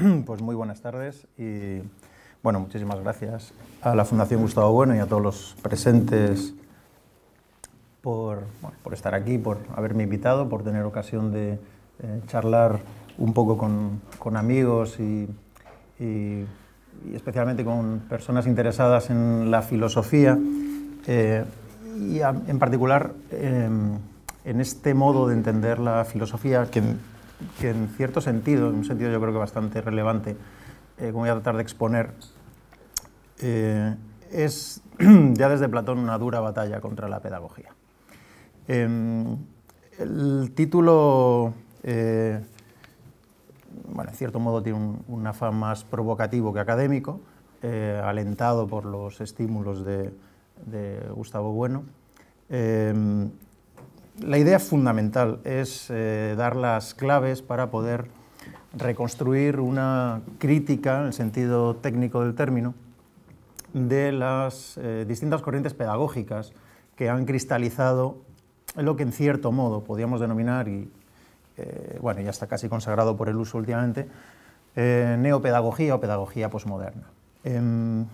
Pues muy buenas tardes y bueno, muchísimas gracias a la Fundación Gustavo Bueno y a todos los presentes por, estar aquí, por haberme invitado, por tener ocasión de eh, charlar un poco con, amigos y, especialmente con personas interesadas en la filosofía eh, y en particular em, en este modo de entender la filosofía que que en cierto sentido, en un sentido yo creo que bastante relevante, eh, como voy a tratar de exponer, eh, es ya desde Platón una dura batalla contra la pedagogía. Em, el título, eh, en cierto modo tiene un, afán más provocativo que académico, alentado por los estímulos de, de Gustavo Bueno em, la idea fundamental es eh, dar las claves para poder reconstruir una crítica, en el sentido técnico del término, de las eh, distintas corrientes pedagógicas que han cristalizado lo que en cierto modo podríamos denominar, y eh, bueno, ya está casi consagrado por el uso últimamente, neopedagogía o pedagogía posmoderna. Em,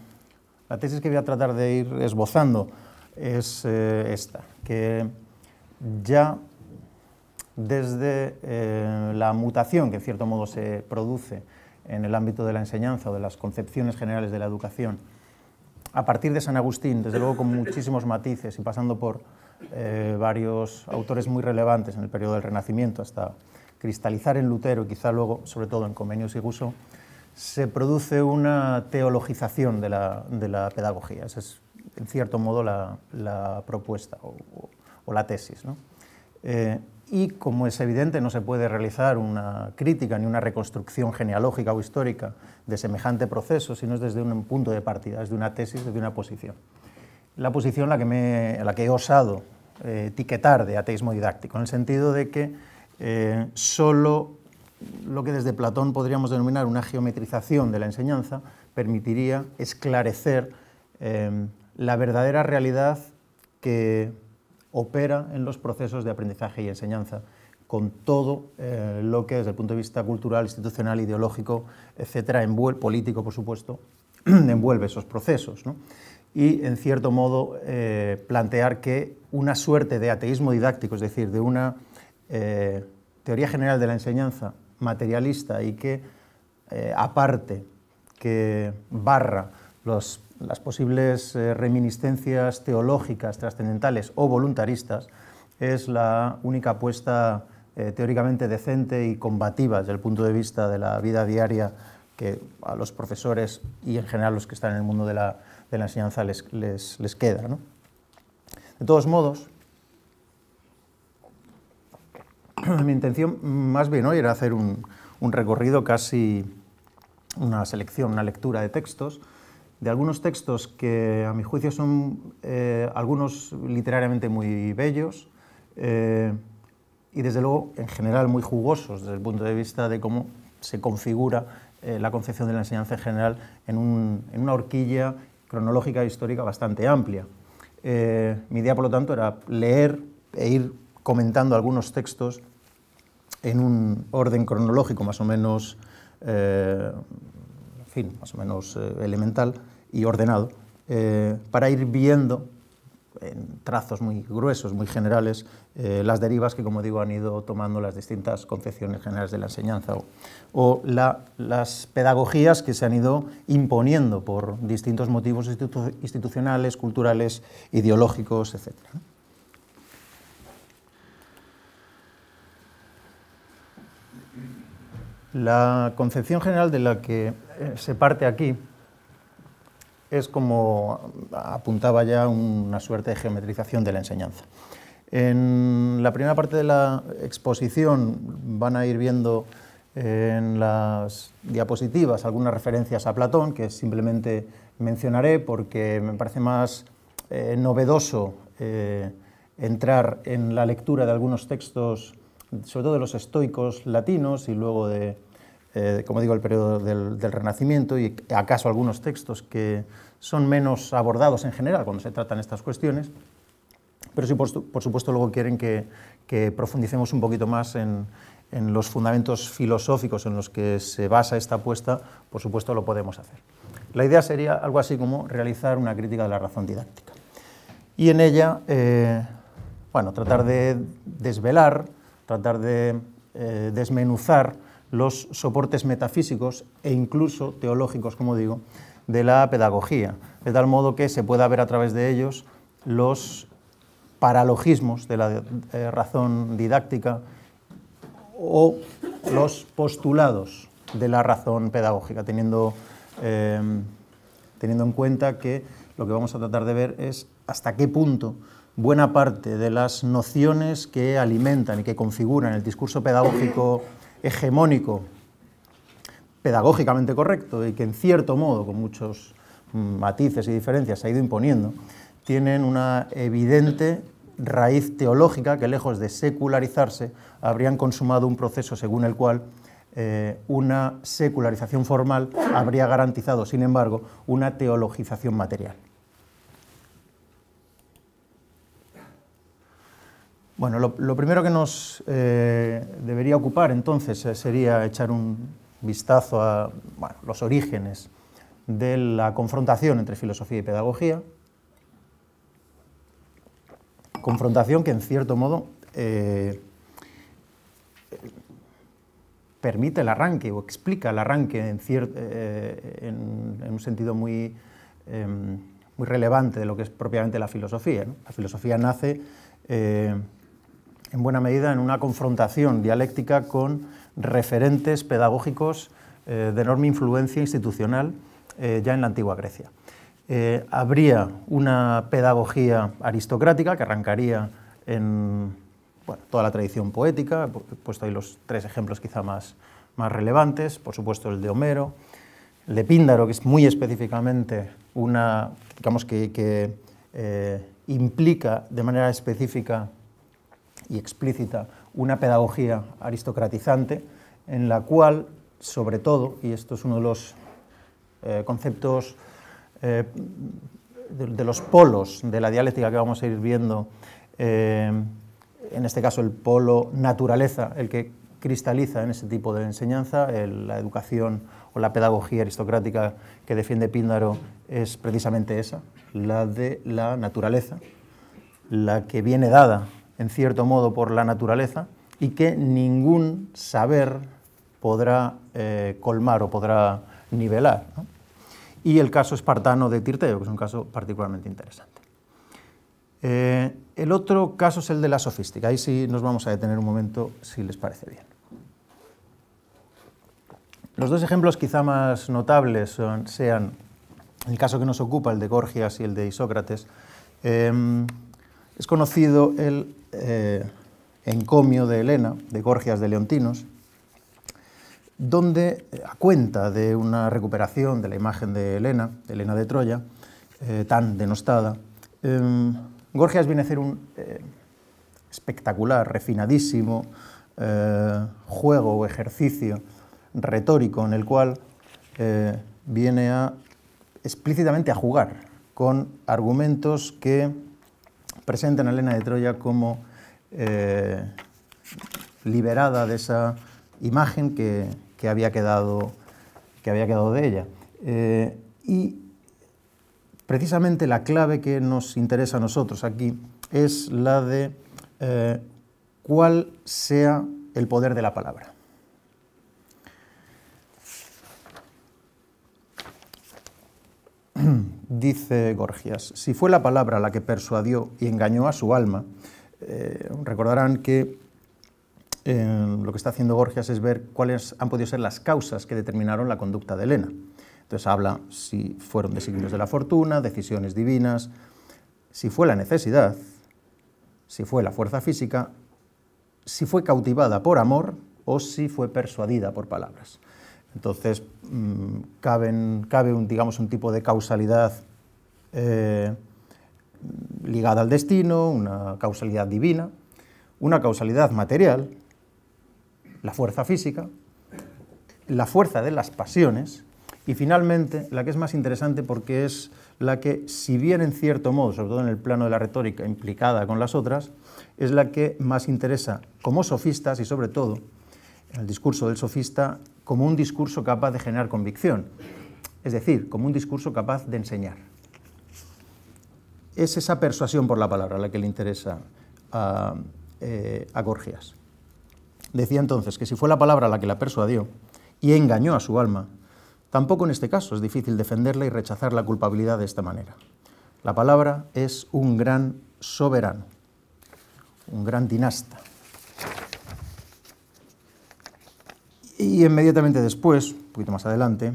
la tesis que voy a tratar de ir esbozando es esta, que ya desde eh, la mutación que en cierto modo se produce en el ámbito de la enseñanza o de las concepciones generales de la educación, a partir de San Agustín, desde luego con muchísimos matices y pasando por eh, varios autores muy relevantes en el periodo del Renacimiento hasta cristalizar en Lutero y quizá luego, sobre todo en Comenius y Guso, se produce una teologización de la, pedagogía. Esa es, en cierto modo, la, propuesta o la tesis. Eh, y como es evidente, no se puede realizar una crítica ni una reconstrucción genealógica o histórica de semejante proceso, sino es desde un punto de partida, desde una tesis, desde una posición. La posición a la que, la que he osado eh, etiquetar de ateísmo didáctico, en el sentido de que eh, solo lo que desde Platón podríamos denominar una geometrización de la enseñanza permitiría esclarecer eh, la verdadera realidad que opera en los procesos de aprendizaje y enseñanza, con todo eh, lo que desde el punto de vista cultural, institucional, ideológico, etcétera, envuelve, político, por supuesto, envuelve esos procesos. Y, en cierto modo, eh, plantear que una suerte de ateísmo didáctico, es decir, de una eh, teoría general de la enseñanza materialista y que aparte, que barra los las posibles eh, reminiscencias teológicas, trascendentales o voluntaristas, es la única apuesta eh, teóricamente decente y combativa desde el punto de vista de la vida diaria que a los profesores y en general los que están en el mundo de la, enseñanza les, queda. De todos modos, mi intención más bien hoy era hacer un recorrido casi una selección, una lectura de textos, de algunos textos que a mi juicio son eh, algunos literariamente muy bellos eh, y desde luego en general muy jugosos desde el punto de vista de cómo se configura eh, la concepción de la enseñanza en general en, un, en una horquilla cronológica e histórica bastante amplia. mi idea, por lo tanto, era leer e ir comentando algunos textos en un orden cronológico más o menos fin, más o menos eh, elemental y ordenado, eh, para ir viendo en trazos muy gruesos, muy generales, eh, las derivas que, como digo, han ido tomando las distintas concepciones generales de la enseñanza o, las pedagogías que se han ido imponiendo por distintos motivos institucionales, culturales, ideológicos, etc. La concepción general de la que se parte aquí es como apuntaba ya una suerte de geometrización de la enseñanza. En la primera parte de la exposición van a ir viendo eh, en las diapositivas algunas referencias a Platón, que simplemente mencionaré porque me parece más eh, novedoso eh, entrar en la lectura de algunos textos, sobre todo de los estoicos latinos y luego de eh, como digo, el periodo del, Renacimiento y acaso algunos textos que son menos abordados en general cuando se tratan estas cuestiones, pero si por, supuesto, luego quieren que, profundicemos un poquito más en, los fundamentos filosóficos en los que se basa esta apuesta, por supuesto lo podemos hacer. La idea sería algo así como realizar una crítica de la razón didáctica. Y en ella, eh, bueno, tratar de desvelar, tratar de eh, desmenuzar los soportes metafísicos e incluso teológicos, como digo, de la pedagogía, de tal modo que se pueda ver a través de ellos los paralogismos de la eh, razón didáctica o los postulados de la razón pedagógica, em, teniendo en cuenta que lo que vamos a tratar de ver es hasta qué punto buena parte de las nociones que alimentan y que configuran el discurso pedagógico hegemónico, pedagógicamente correcto y que en cierto modo, con muchos mm, matices y diferencias, se ha ido imponiendo, tienen una evidente raíz teológica que lejos de secularizarse habrían consumado un proceso según el cual eh, una secularización formal habría garantizado, sin embargo, una teologización material. Bueno, lo, primero que nos eh, debería ocupar entonces eh, sería echar un vistazo a los orígenes de la confrontación entre filosofía y pedagogía, confrontación que en cierto modo eh, permite el arranque o explica el arranque en, un sentido muy, em, muy relevante de lo que es propiamente la filosofía. La filosofía nace en buena medida en una confrontación dialéctica con referentes pedagógicos eh, de enorme influencia institucional eh, ya en la antigua Grecia. Eh, habría una pedagogía aristocrática que arrancaría en toda la tradición poética, he puesto ahí los tres ejemplos quizá más, más relevantes, por supuesto el de Homero, el de Píndaro, que es muy específicamente una, digamos que, implica de manera específica y explícita una pedagogía aristocratizante en la cual, sobre todo, y esto es uno de los eh, conceptos, eh, de, los polos de la dialéctica que vamos a ir viendo, eh, en este caso el polo naturaleza, el que cristaliza en ese tipo de enseñanza, la educación o la pedagogía aristocrática que defiende Píndaro es precisamente esa, la de la naturaleza, la que viene dada en cierto modo, por la naturaleza y que ningún saber podrá eh, colmar o podrá nivelar. Y el caso espartano de Tirteo, que es un caso particularmente interesante. Eh, el otro caso es el de la sofística. Ahí sí nos vamos a detener un momento, si les parece bien. Los dos ejemplos quizá más notables sean el caso que nos ocupa, el de Gorgias y el de Isócrates. Em, es conocido el eh, encomio de Elena de Gorgias de Leontinos, donde, eh, a cuenta de una recuperación de la imagen de Elena Elena de Troya, eh, tan denostada, em, Gorgias viene a hacer un espectacular, refinadísimo juego o ejercicio retórico en el cual viene a, explícitamente a jugar con argumentos que presentan a Elena de Troya como eh, liberada de esa imagen que, había, quedado, que había quedado de ella. Eh, y precisamente la clave que nos interesa a nosotros aquí es la de eh, cuál sea el poder de la palabra. Dice Gorgias, si fue la palabra la que persuadió y engañó a su alma, eh, recordarán que em, lo que está haciendo Gorgias es ver cuáles han podido ser las causas que determinaron la conducta de Elena Entonces habla si fueron designios de la fortuna, decisiones divinas, si fue la necesidad, si fue la fuerza física, si fue cautivada por amor o si fue persuadida por palabras. Entonces mm, cabe un, digamos, un tipo de causalidad eh, ligada al destino, una causalidad divina, una causalidad material, la fuerza física, la fuerza de las pasiones y finalmente la que es más interesante porque es la que, si bien en cierto modo, sobre todo en el plano de la retórica implicada con las otras, es la que más interesa como sofistas y sobre todo en el discurso del sofista como un discurso capaz de generar convicción, es decir, como un discurso capaz de enseñar es esa persuasión por la palabra la que le interesa eh, a, Gorgias. Decía entonces que si fue la palabra la que la persuadió y engañó a su alma, tampoco en este caso es difícil defenderla y rechazar la culpabilidad de esta manera. La palabra es un gran soberano, un gran dinasta. Y inmediatamente después, un poquito más adelante,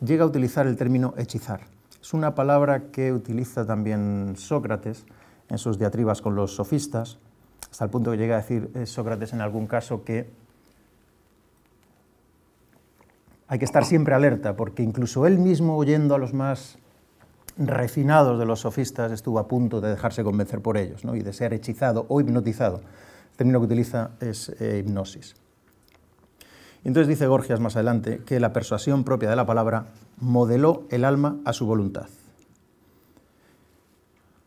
llega a utilizar el término hechizar. Es una palabra que utiliza también Sócrates en sus diatribas con los sofistas, hasta el punto que llega a decir eh, Sócrates en algún caso que hay que estar siempre alerta, porque incluso él mismo, oyendo a los más refinados de los sofistas, estuvo a punto de dejarse convencer por ellos ¿no? y de ser hechizado o hipnotizado. El término que utiliza es eh, hipnosis. Entonces dice Gorgias más adelante que la persuasión propia de la palabra modeló el alma a su voluntad.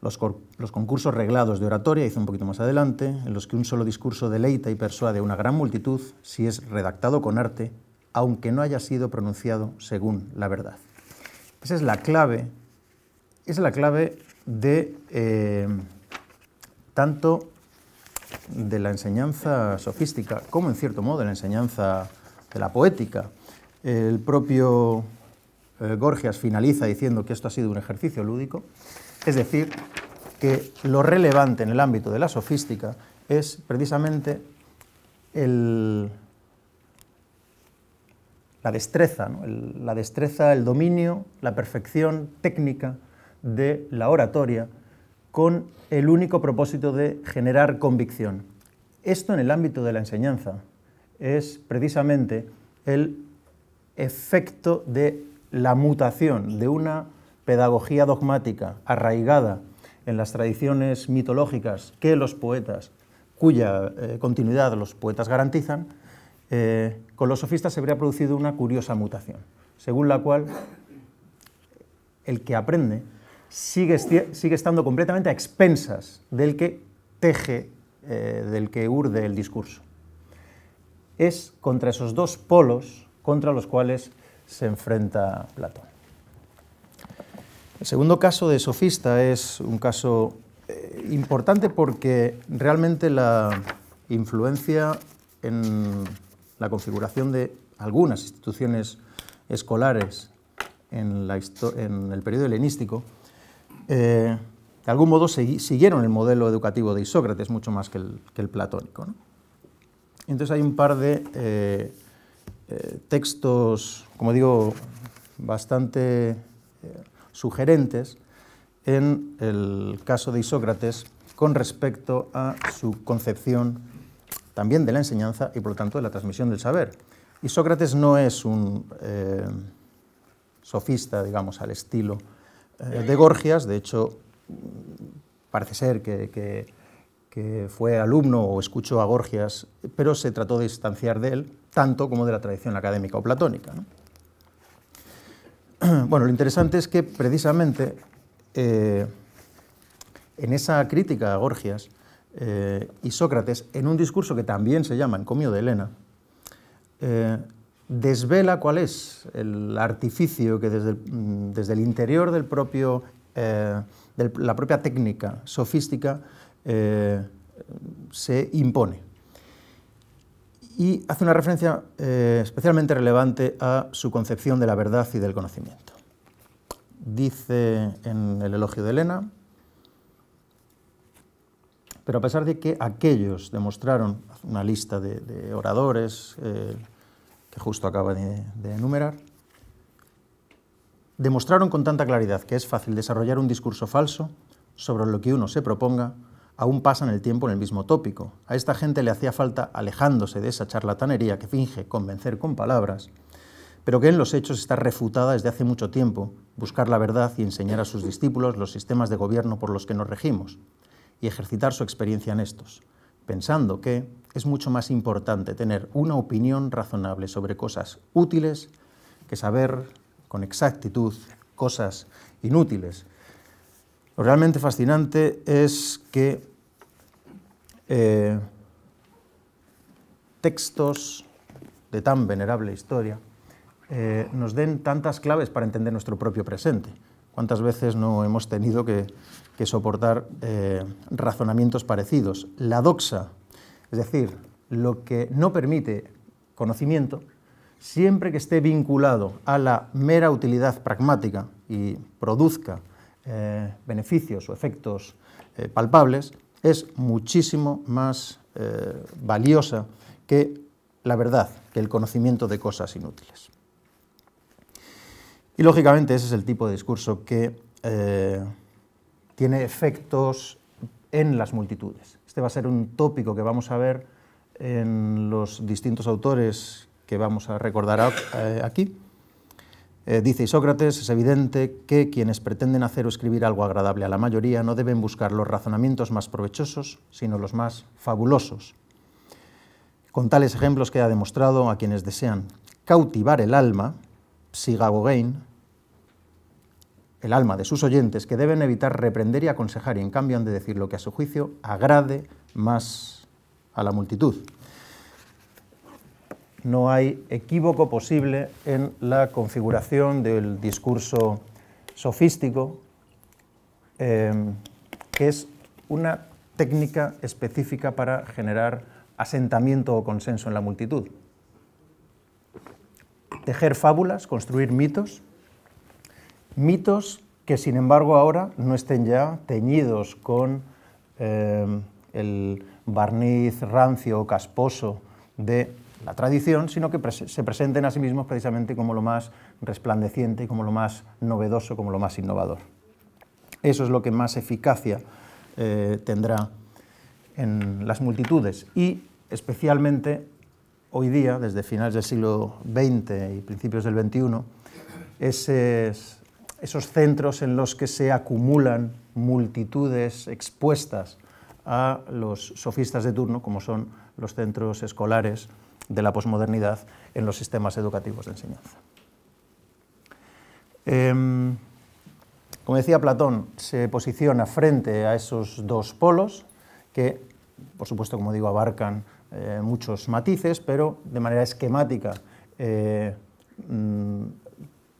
Los, concursos reglados de oratoria, hizo un poquito más adelante, en los que un solo discurso deleita y persuade a una gran multitud si es redactado con arte, aunque no haya sido pronunciado según la verdad. Esa es la clave, es la clave de eh, tanto de la enseñanza sofística como en cierto modo de la enseñanza de la poética. El propio eh, Gorgias finaliza diciendo que esto ha sido un ejercicio lúdico, es decir, que lo relevante en el ámbito de la sofística es precisamente la destreza, la destreza, el dominio, la perfección técnica de la oratoria con el único propósito de generar convicción. Esto en el ámbito de la enseñanza, es precisamente el efecto de la mutación de una pedagogía dogmática arraigada en las tradiciones mitológicas que los poetas, cuya eh, continuidad los poetas garantizan, eh, con los sofistas se habría producido una curiosa mutación, según la cual el que aprende sigue, estando completamente a expensas del que teje, eh, del que urde el discurso es contra esos dos polos contra los cuales se enfrenta Platón. El segundo caso de sofista es un caso eh, importante porque realmente la influencia en la configuración de algunas instituciones escolares en, el periodo helenístico, eh, de algún modo siguieron el modelo educativo de Isócrates, mucho más que el, que el platónico. ¿no? Entonces hay un par de eh, eh, textos, como digo, bastante eh, sugerentes en el caso de Isócrates con respecto a su concepción también de la enseñanza y por lo tanto de la transmisión del saber. Isócrates no es un sofista, digamos, al estilo de Gorgias, de hecho parece ser que que fue alumno o escuchó a Gorgias, pero se trató de distanciar de él, tanto como de la tradición académica o platónica. Bueno, lo interesante es que precisamente eh, en esa crítica a Gorgias eh, y Sócrates, en un discurso que también se llama Encomio de Helena, eh, desvela cuál es el artificio que desde el, interior de la propia técnica sofística eh, se impone. Y hace una referencia eh, especialmente relevante a su concepción de la verdad y del conocimiento. Dice en el elogio de Elena, pero a pesar de que aquellos demostraron una lista de, oradores eh, que justo acaba de enumerar, demostraron con tanta claridad que es fácil desarrollar un discurso falso sobre lo que uno se proponga aún pasan el tiempo en el mismo tópico. A esta gente le hacía falta alejándose de esa charlatanería que finge convencer con palabras, pero que en los hechos está refutada desde hace mucho tiempo, buscar la verdad y enseñar a sus discípulos los sistemas de gobierno por los que nos regimos, y ejercitar su experiencia en estos, pensando que es mucho más importante tener una opinión razonable sobre cosas útiles que saber con exactitud cosas inútiles lo realmente fascinante es que eh, textos de tan venerable historia eh, nos den tantas claves para entender nuestro propio presente. ¿Cuántas veces no hemos tenido que, soportar eh, razonamientos parecidos? La doxa, es decir, lo que no permite conocimiento, siempre que esté vinculado a la mera utilidad pragmática y produzca eh, beneficios o efectos eh, palpables, es muchísimo más eh, valiosa que la verdad, que el conocimiento de cosas inútiles. Y lógicamente ese es el tipo de discurso que tiene efectos en las multitudes. Este va a ser un tópico que vamos a ver en los distintos autores que vamos a recordar aquí eh, dice Isócrates, es evidente que quienes pretenden hacer o escribir algo agradable a la mayoría no deben buscar los razonamientos más provechosos, sino los más fabulosos. Con tales ejemplos que ha demostrado a quienes desean cautivar el alma, psigagogein, el alma de sus oyentes, que deben evitar reprender y aconsejar y en cambio han de decir lo que a su juicio agrade más a la multitud no hay equívoco posible en la configuración del discurso sofístico, em, que es una técnica específica para generar asentamiento o consenso en la multitud. Tejer fábulas, construir mitos, mitos que sin embargo ahora no estén ya teñidos con em, el barniz rancio o casposo de la tradición, sino que se presenten a sí mismos precisamente como lo más resplandeciente, como lo más novedoso, como lo más innovador. Eso es lo que más eficacia eh, tendrá en las multitudes y especialmente hoy día, desde finales del siglo XX y principios del XXI, esos centros en los que se acumulan multitudes expuestas a los sofistas de turno, como son los centros escolares de la posmodernidad en los sistemas educativos de enseñanza. Em, como decía Platón, se posiciona frente a esos dos polos que, por supuesto, como digo, abarcan eh, muchos matices, pero de manera esquemática eh, mm,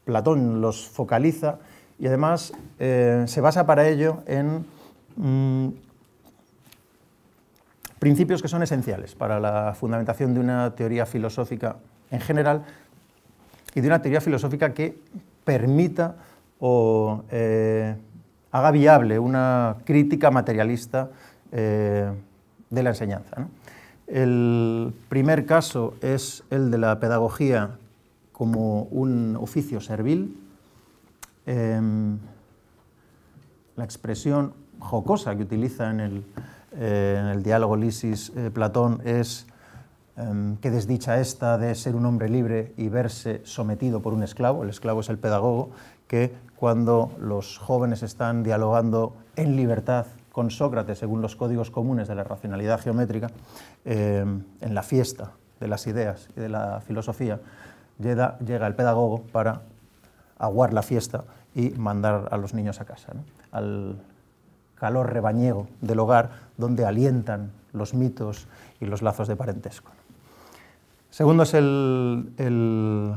Platón los focaliza y además eh, se basa para ello en mm, principios que son esenciales para la fundamentación de una teoría filosófica en general y de una teoría filosófica que permita o eh, haga viable una crítica materialista eh, de la enseñanza. El primer caso es el de la pedagogía como un oficio servil. Em, la expresión jocosa que utiliza en el, eh, en el diálogo Lisis-Platón eh, es em, qué desdicha esta de ser un hombre libre y verse sometido por un esclavo. El esclavo es el pedagogo que cuando los jóvenes están dialogando en libertad con Sócrates, según los códigos comunes de la racionalidad geométrica, em, en la fiesta de las ideas y de la filosofía, llega, el pedagogo para aguar la fiesta y mandar a los niños a casa calor rebañego del hogar donde alientan los mitos y los lazos de parentesco. Segundo es eh,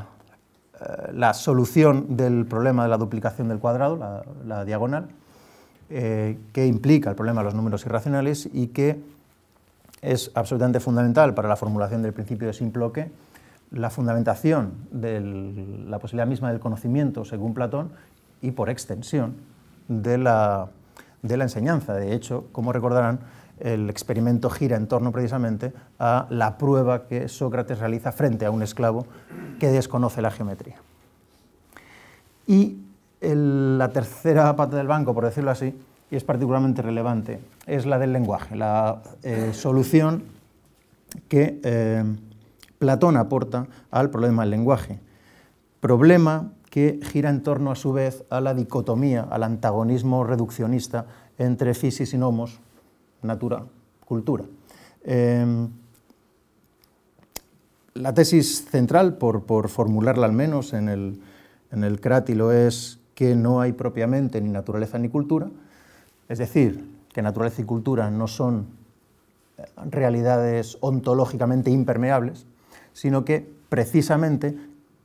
la solución del problema de la duplicación del cuadrado, la, diagonal, eh, que implica el problema de los números irracionales y que es absolutamente fundamental para la formulación del principio de Simploque, la fundamentación de la posibilidad misma del conocimiento, según Platón, y por extensión de la de la enseñanza. De hecho, como recordarán, el experimento gira en torno precisamente a la prueba que Sócrates realiza frente a un esclavo que desconoce la geometría. Y la tercera pata del banco, por decirlo así, y es particularmente relevante, es la del lenguaje, la eh, solución que eh, Platón aporta al problema del lenguaje. Problema que gira en torno a su vez a la dicotomía, al antagonismo reduccionista entre fisis y nomos, natura, cultura. Em, la tesis central, por, formularla al menos en el, en el crátilo, es que no hay propiamente ni naturaleza ni cultura, es decir, que naturaleza y cultura no son eh, realidades ontológicamente impermeables, sino que precisamente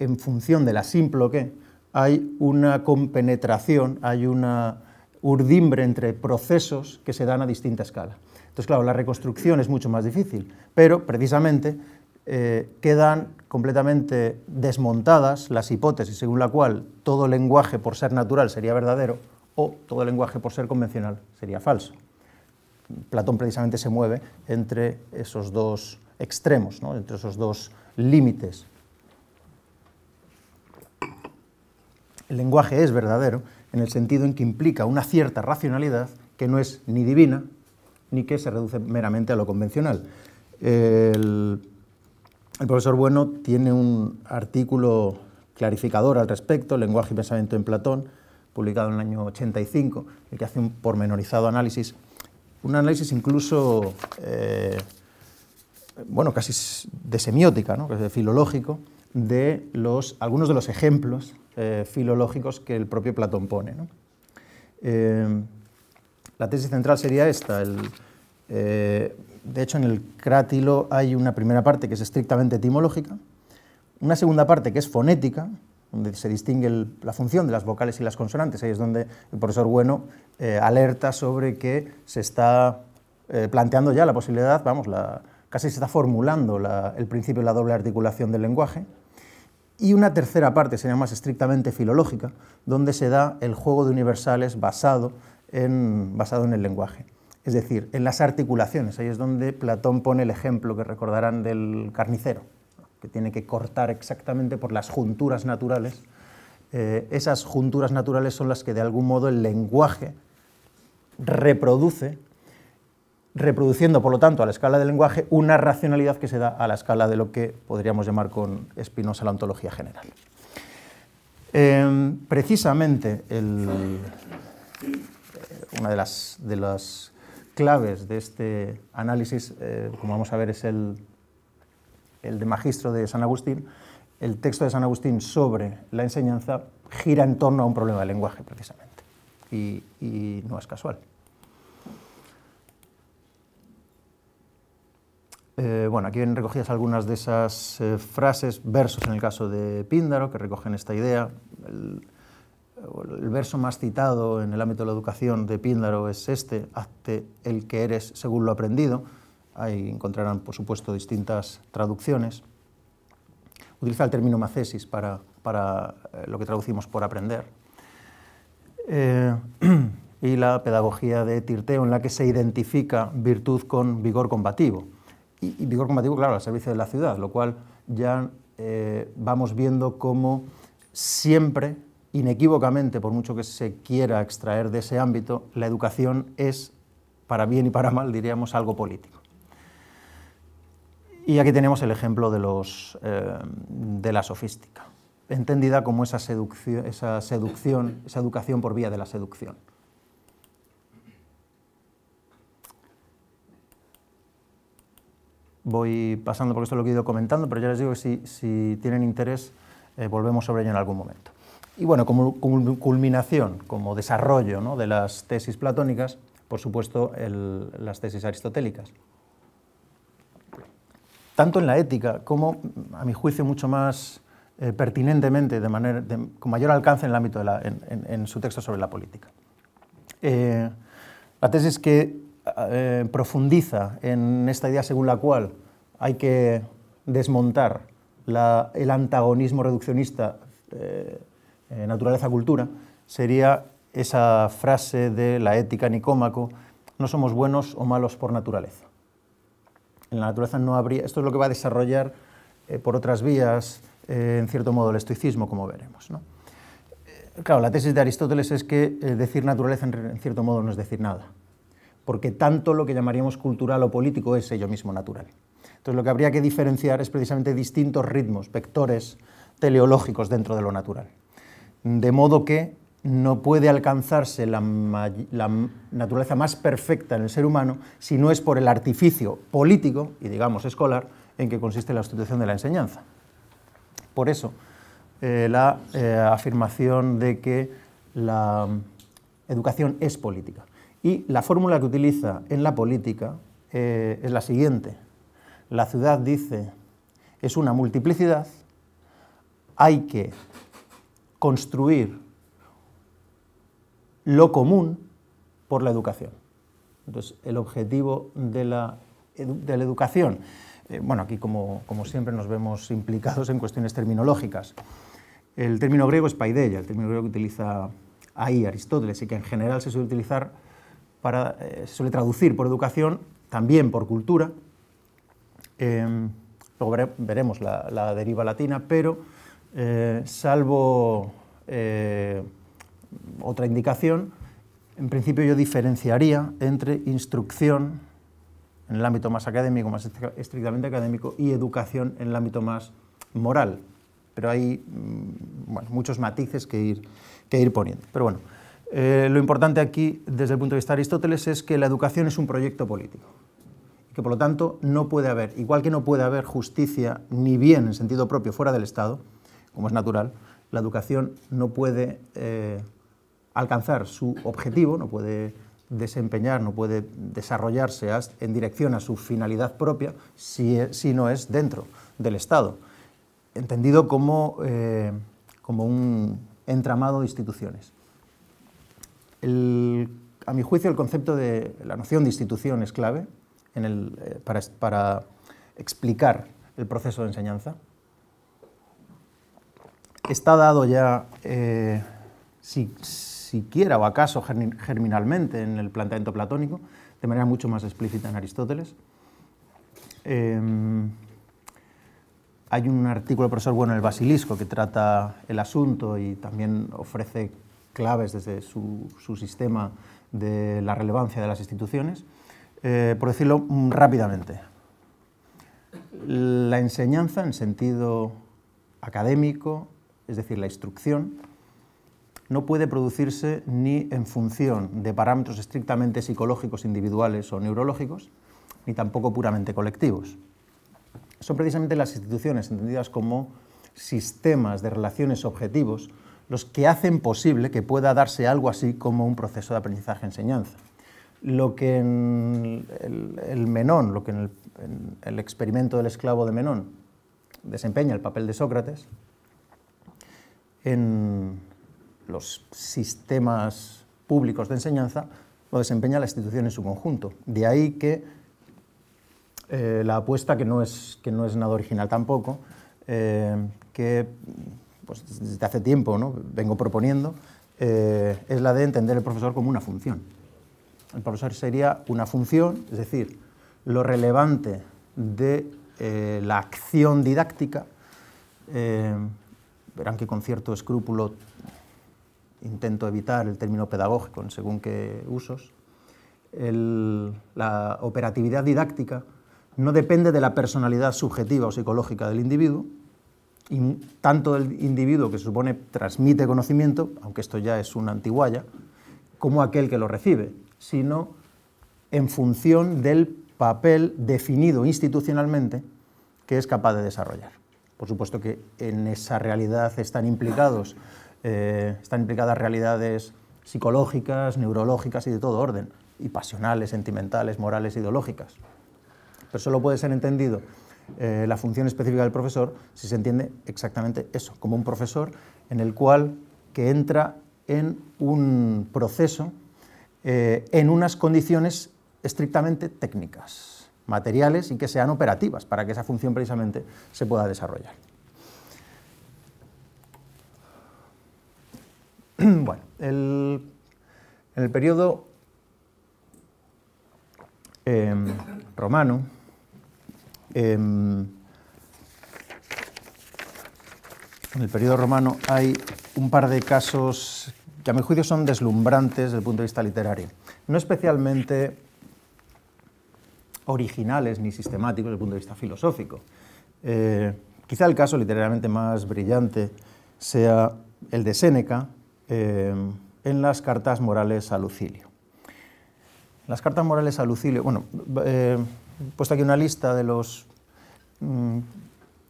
en función de la simple que hay una compenetración, hay una urdimbre entre procesos que se dan a distinta escala. Entonces, claro, la reconstrucción es mucho más difícil, pero precisamente eh, quedan completamente desmontadas las hipótesis según la cual todo lenguaje por ser natural sería verdadero o todo lenguaje por ser convencional sería falso. Platón precisamente se mueve entre esos dos extremos, entre esos dos límites El lenguaje es verdadero en el sentido en que implica una cierta racionalidad que no es ni divina ni que se reduce meramente a lo convencional. El, profesor Bueno tiene un artículo clarificador al respecto, Lenguaje y Pensamiento en Platón, publicado en el año 85, el que hace un pormenorizado análisis, un análisis incluso, eh, bueno, casi de semiótica, ¿no? filológico, de los, algunos de los ejemplos eh, filológicos que el propio Platón pone. Eh, la tesis central sería esta. Eh, de hecho, en el crátilo hay una primera parte que es estrictamente etimológica, una segunda parte que es fonética, donde se distingue la función de las vocales y las consonantes. Ahí es donde el profesor Bueno alerta sobre que se está planteando ya la posibilidad, vamos, casi se está formulando el principio de la doble articulación del lenguaje y una tercera parte sería más estrictamente filológica, donde se da el juego de universales basado en, basado en el lenguaje. Es decir, en las articulaciones, ahí es donde Platón pone el ejemplo que recordarán del carnicero, que tiene que cortar exactamente por las junturas naturales. Eh, esas junturas naturales son las que de algún modo el lenguaje reproduce reproduciendo, por lo tanto, a la escala del lenguaje una racionalidad que se da a la escala de lo que podríamos llamar con Spinoza la ontología general. Em, precisamente, una de las, de las, claves de este análisis, eh, como vamos a ver, es el, de Magistro de San Agustín. El texto de San Agustín sobre la enseñanza gira en torno a un problema de lenguaje, precisamente, y no es casual. Eh, bueno, aquí vienen recogidas algunas de esas eh, frases, versos en el caso de Píndaro, que recogen esta idea. El, verso más citado en el ámbito de la educación de Píndaro es este, hazte el que eres según lo aprendido. Ahí encontrarán, por supuesto, distintas traducciones. Utiliza el término macesis para, eh, lo que traducimos por aprender. y la pedagogía de Tirteo, en la que se identifica virtud con vigor combativo y, y, vigor digo claro, al servicio de la ciudad, lo cual ya eh, vamos viendo cómo siempre, inequívocamente, por mucho que se quiera extraer de ese ámbito, la educación es, para bien y para mal, diríamos, algo político. Y aquí tenemos el ejemplo de, los, eh, de la sofística, entendida como esa, esa, seducción, esa educación por vía de la seducción. voy pasando, porque esto lo que he ido comentando, pero ya les digo que si, tienen interés, eh, volvemos sobre ello en algún momento. Y bueno, como culminación, como desarrollo de las tesis platónicas, por supuesto, las tesis aristotélicas. Tanto en la ética como, a mi juicio, mucho más eh, pertinentemente, de manera, con mayor alcance en el ámbito de la, en, su texto sobre la política. Eh, la tesis que eh, profundiza en esta idea según la cual hay que desmontar el antagonismo reduccionista eh, eh, naturaleza-cultura, sería esa frase de la ética Nicómaco, no somos buenos o malos por naturaleza. En la naturaleza no habría, esto es lo que va a desarrollar por otras vías, en cierto modo, el estoicismo, como veremos. claro, la tesis de Aristóteles es que decir naturaleza en cierto modo no es decir nada porque tanto lo que llamaríamos cultural o político es ello mismo natural. Entonces lo que habría que diferenciar es precisamente distintos ritmos, vectores teleológicos dentro de lo natural. De modo que no puede alcanzarse la, naturaleza más perfecta en el ser humano si no es por el artificio político y, digamos, escolar en que consiste la sustitución de la enseñanza. Por eso, eh, la eh, afirmación de que la educación es política. Y la fórmula que utiliza en la política eh, es la siguiente. La ciudad dice, es una multiplicidad, hay que construir lo común por la educación. Entonces, el objetivo de la, educación, eh, bueno, aquí como, como, siempre nos vemos implicados en cuestiones terminológicas. El término griego es paideia, el término griego que utiliza ahí Aristóteles y que en general se suele utilizar para, eh, se suele traducir por educación, también por cultura. Em, luego veremos la, deriva latina, pero eh, salvo eh, otra indicación, en principio yo diferenciaría entre instrucción en el ámbito más académico, más estrictamente académico, y educación en el ámbito más moral. Pero hay mm, muchos matices que ir, que ir poniendo. Pero bueno, eh, lo importante aquí, desde el punto de vista de Aristóteles, es que la educación es un proyecto político. Que por lo tanto no puede haber, igual que no puede haber justicia ni bien en sentido propio fuera del Estado, como es natural, la educación no puede eh, alcanzar su objetivo, no puede desempeñar, no puede desarrollarse en dirección a su finalidad propia e, si, no es dentro del Estado, entendido como, eh, como un entramado de instituciones a mi juicio, el concepto de la noción de institución es clave eh, para, explicar el proceso de enseñanza. Está dado ya, eh, siquiera o acaso germinalmente, en el planteamiento platónico, de manera mucho más explícita en Aristóteles. Em, hay un artículo del profesor Bueno el Basilisco que trata el asunto y también ofrece claves desde su, sistema de la relevancia de las instituciones. Eh, por decirlo mm, rápidamente, la enseñanza en sentido académico, es decir, la instrucción, no puede producirse ni en función de parámetros estrictamente psicológicos, individuales o neurológicos, ni tampoco puramente colectivos. Son precisamente las instituciones entendidas como sistemas de relaciones objetivos los que hacen posible que pueda darse algo así como un proceso de aprendizaje-enseñanza. E lo que en el, Menón, lo que en el, experimento del esclavo de Menón desempeña el papel de Sócrates, en los sistemas públicos de enseñanza lo desempeña la institución en su conjunto. De ahí que eh, la apuesta, que no, es, que no es nada original tampoco, eh, que pues desde hace tiempo ¿no? vengo proponiendo, eh, es la de entender el profesor como una función. El profesor sería una función, es decir, lo relevante de eh, la acción didáctica, eh, verán que con cierto escrúpulo intento evitar el término pedagógico en según qué usos, la operatividad didáctica no depende de la personalidad subjetiva o psicológica del individuo, tanto el individuo que se supone transmite conocimiento, aunque esto ya es una antiguaya, como aquel que lo recibe, sino en función del papel definido institucionalmente que es capaz de desarrollar. Por supuesto que en esa realidad están implicados, eh, están implicadas realidades psicológicas, neurológicas y de todo orden, y pasionales, sentimentales, morales, ideológicas. Pero eso solo puede ser entendido eh, la función específica del profesor si se entiende exactamente eso, como un profesor en el cual que entra en un proceso eh, en unas condiciones estrictamente técnicas, materiales y que sean operativas para que esa función precisamente se pueda desarrollar. Bueno, el, en el periodo em, romano, Em, en el periodo romano hay un par de casos que a mi juicio son deslumbrantes desde el punto de vista literario. No especialmente originales ni sistemáticos desde el punto de vista filosófico. Eh, quizá el caso literariamente más brillante sea el de Séneca em, en las cartas morales a Lucilio. Las cartas morales a Lucilio, bueno, eh, he puesto aquí una lista de los mm,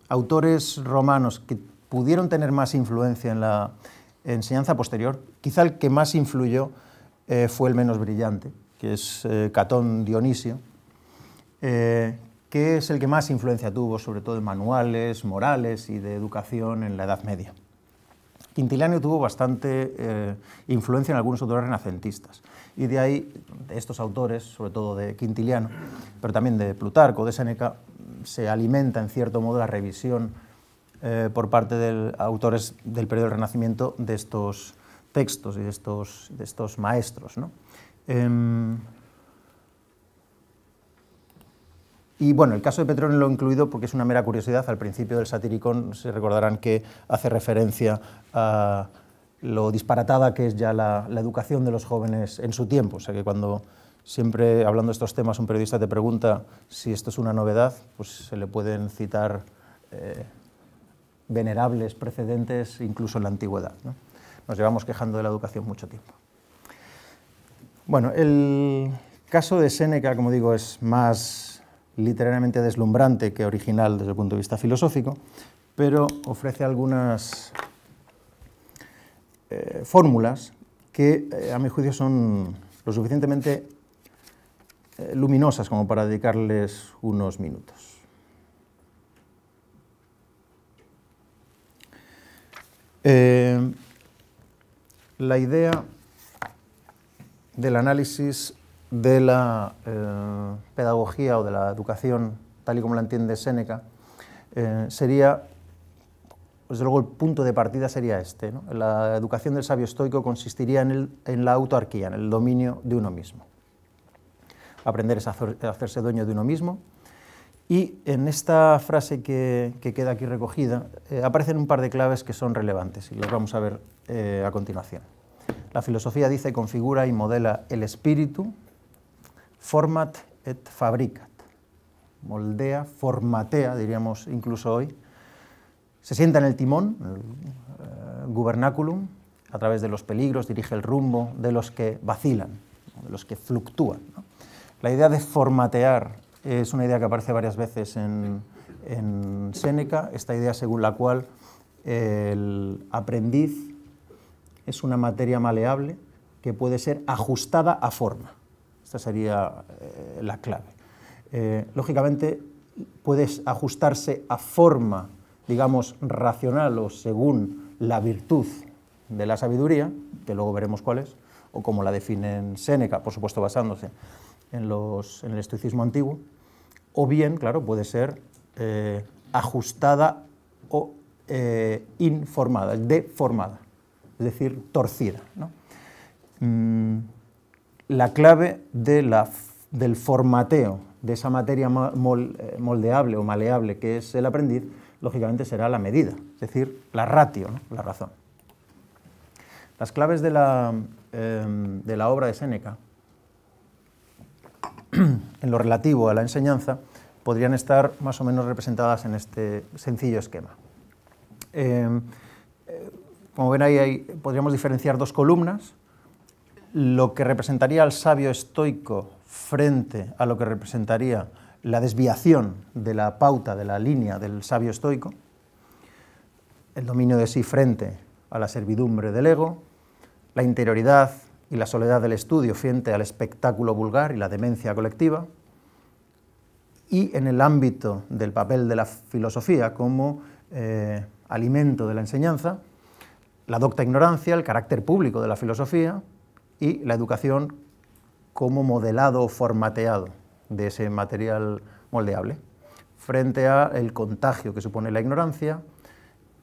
autores romanos que pudieron tener más influencia en la enseñanza posterior. Quizá el que más influyó eh, fue el menos brillante, que es eh, Catón Dionisio, eh, que es el que más influencia tuvo, sobre todo en manuales, morales y de educación en la Edad Media. Quintiliano tuvo bastante eh, influencia en algunos autores renacentistas. Y de ahí, de estos autores, sobre todo de Quintiliano, pero también de Plutarco, de Séneca, se alimenta en cierto modo la revisión eh, por parte de autores del periodo del Renacimiento de estos textos y de estos, de estos maestros. ¿no? Em, Y bueno, el caso de Petrón lo he incluido porque es una mera curiosidad. Al principio del Satiricón se recordarán que hace referencia a lo disparatada que es ya la, educación de los jóvenes en su tiempo. O sea que cuando siempre hablando de estos temas un periodista te pregunta si esto es una novedad, pues se le pueden citar eh, venerables precedentes incluso en la antigüedad. Nos llevamos quejando de la educación mucho tiempo. Bueno, el caso de Seneca, como digo, es más literalmente deslumbrante que original desde el punto de vista filosófico, pero ofrece algunas eh, fórmulas que eh, a mi juicio son lo suficientemente eh, luminosas como para dedicarles unos minutos. la idea del análisis de la eh, pedagogía o de la educación, tal y como la entiende Séneca, eh, sería, desde luego el punto de partida sería este. La educación del sabio estoico consistiría en, la autarquía, en el dominio de uno mismo. Aprender es hacerse dueño de uno mismo. Y en esta frase que, queda aquí recogida eh, aparecen un par de claves que son relevantes y los vamos a ver a continuación. La filosofía dice, configura y modela el espíritu, format et fabricat, moldea, formatea, diríamos incluso hoy, se sienta en el timón, el, eh, a través de los peligros, dirige el rumbo de los que vacilan, de los que fluctúan. La idea de formatear es una idea que aparece varias veces en, en Séneca, esta idea según la cual el aprendiz es una materia maleable que puede ser ajustada a forma esa sería eh, la clave. Eh, lógicamente, puedes ajustarse a forma, digamos, racional o según la virtud de la sabiduría, que luego veremos cuál es, o como la definen Séneca, por supuesto basándose en, los, en el estoicismo antiguo, o bien, claro, puede ser eh, ajustada o informada, deformada, es decir, torcida. ¿no? Mm, la clave del formateo de esa materia eh, moldeable o maleable que es el aprendiz, lógicamente será la medida, es decir, la ratio, la razón. Las claves de la, em, obra de Séneca, en lo relativo a la enseñanza, podrían estar más o menos representadas en este sencillo esquema. Em, eh, como ven ahí, podríamos diferenciar dos columnas, lo que representaría al sabio estoico frente a lo que representaría la desviación de la pauta, de la línea del sabio estoico, el dominio de sí frente a la servidumbre del ego, la interioridad y la soledad del estudio frente al espectáculo vulgar y la demencia colectiva, y en el ámbito del papel de la filosofía como eh, alimento de la enseñanza, la docta ignorancia, el carácter público de la filosofía, y la educación como modelado formateado de ese material moldeable, frente al contagio que supone la ignorancia,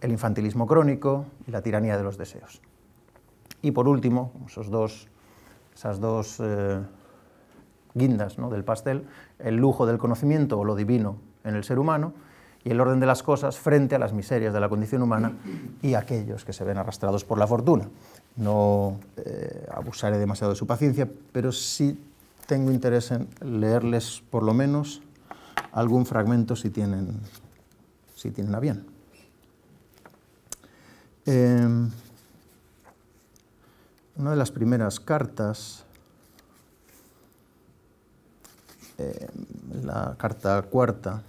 el infantilismo crónico y la tiranía de los deseos. Y por último, esos dos, esas dos eh, guindas ¿no? del pastel, el lujo del conocimiento o lo divino en el ser humano y el orden de las cosas frente a las miserias de la condición humana y aquellos que se ven arrastrados por la fortuna no eh, abusaré demasiado de su paciencia, pero sí tengo interés en leerles por lo menos algún fragmento si tienen, si tienen a bien. Em, una de las primeras cartas, em, la carta cuarta,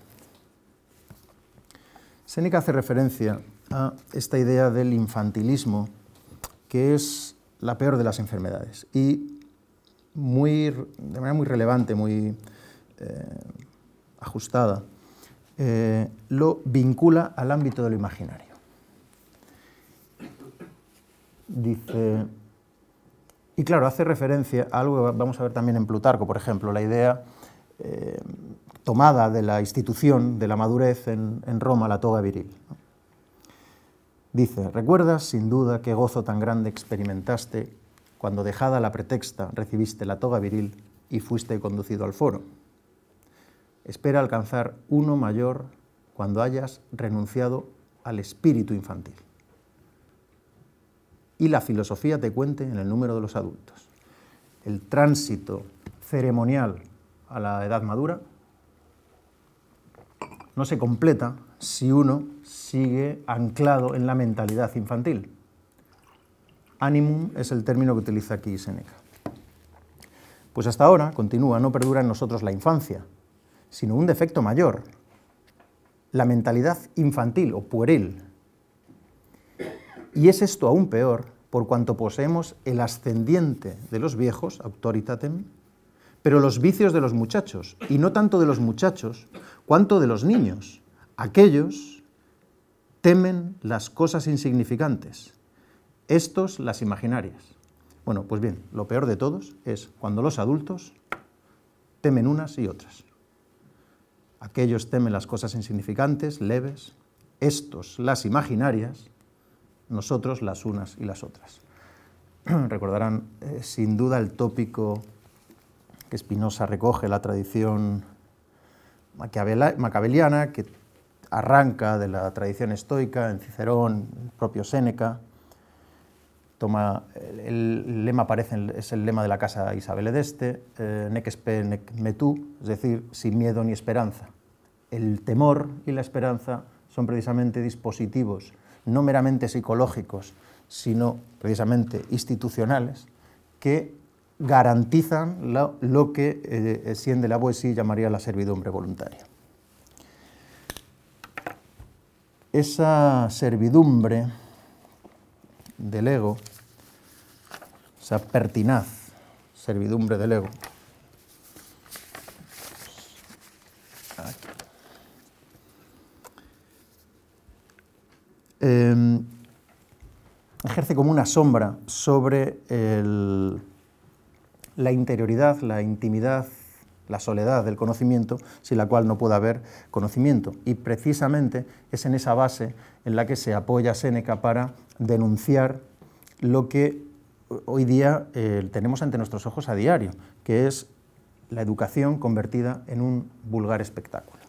Seneca hace referencia a esta idea del infantilismo que es la peor de las enfermedades y de manera muy relevante, muy eh, ajustada, eh, lo vincula al ámbito de lo imaginario. Dice, y claro, hace referencia a algo que vamos a ver también en Plutarco, por ejemplo, la idea eh, tomada de la institución de la madurez en, Roma, la toga viril. Dice, recuerdas sin duda qué gozo tan grande experimentaste cuando dejada la pretexta recibiste la toga viril y fuiste conducido al foro. Espera alcanzar uno mayor cuando hayas renunciado al espíritu infantil. Y la filosofía te cuente en el número de los adultos. El tránsito ceremonial a la edad madura no se completa si uno sigue anclado en la mentalidad infantil. Animum es el término que utiliza aquí Seneca. Pues hasta ahora, continúa, no perdura en nosotros la infancia, sino un defecto mayor, la mentalidad infantil o pueril. Y es esto aún peor por cuanto poseemos el ascendiente de los viejos, autoritatem, pero los vicios de los muchachos, y no tanto de los muchachos, cuanto de los niños, aquellos temen las cosas insignificantes, estos las imaginarias. Bueno, pues bien, lo peor de todos es cuando los adultos temen unas y otras. Aquellos temen las cosas insignificantes, leves, estos las imaginarias, nosotros las unas y las otras. Recordarán eh, sin duda el tópico que Spinoza recoge, la tradición maquiaveliana, que arranca de la tradición estoica, en Cicerón, propio Séneca. Toma, el, lema es el lema de la casa Isabel Edeste, eh, nec es decir, sin miedo ni esperanza. El temor y la esperanza son precisamente dispositivos, no meramente psicológicos, sino precisamente institucionales, que garantizan lo, que eh, eh, Sien de la Boesí llamaría la servidumbre voluntaria. esa servidumbre del ego, esa pertinaz servidumbre del ego, em, ejerce como una sombra sobre la interioridad, la intimidad la soledad del conocimiento, sin la cual no puede haber conocimiento. Y precisamente es en esa base en la que se apoya Seneca para denunciar lo que hoy día eh, tenemos ante nuestros ojos a diario, que es la educación convertida en un vulgar espectáculo.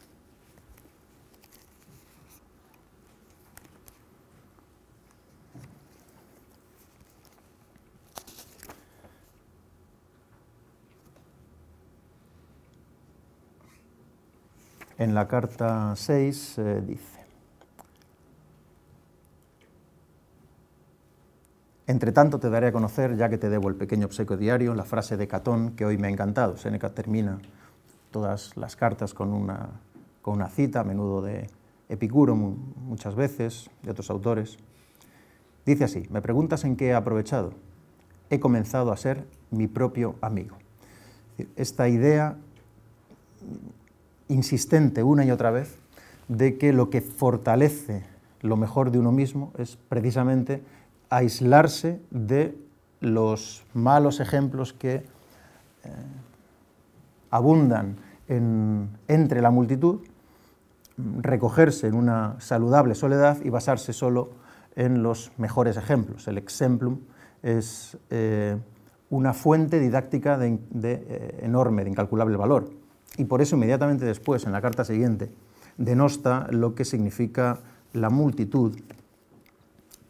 en la carta 6 eh, dice, Entre tanto te daré a conocer, ya que te debo el pequeño obsequio diario, la frase de Catón que hoy me ha encantado. Seneca termina todas las cartas con una, con una cita, a menudo de Epicuro muchas veces, de otros autores. Dice así, me preguntas en qué he aprovechado. He comenzado a ser mi propio amigo. Esta idea insistente una y otra vez de que lo que fortalece lo mejor de uno mismo es precisamente aislarse de los malos ejemplos que eh, abundan entre la multitud, recogerse en una saludable soledad y basarse solo en los mejores ejemplos. El exemplum es eh, una fuente didáctica de, eh, enorme, de incalculable valor. Y por eso inmediatamente después, en la carta siguiente, denosta lo que significa la multitud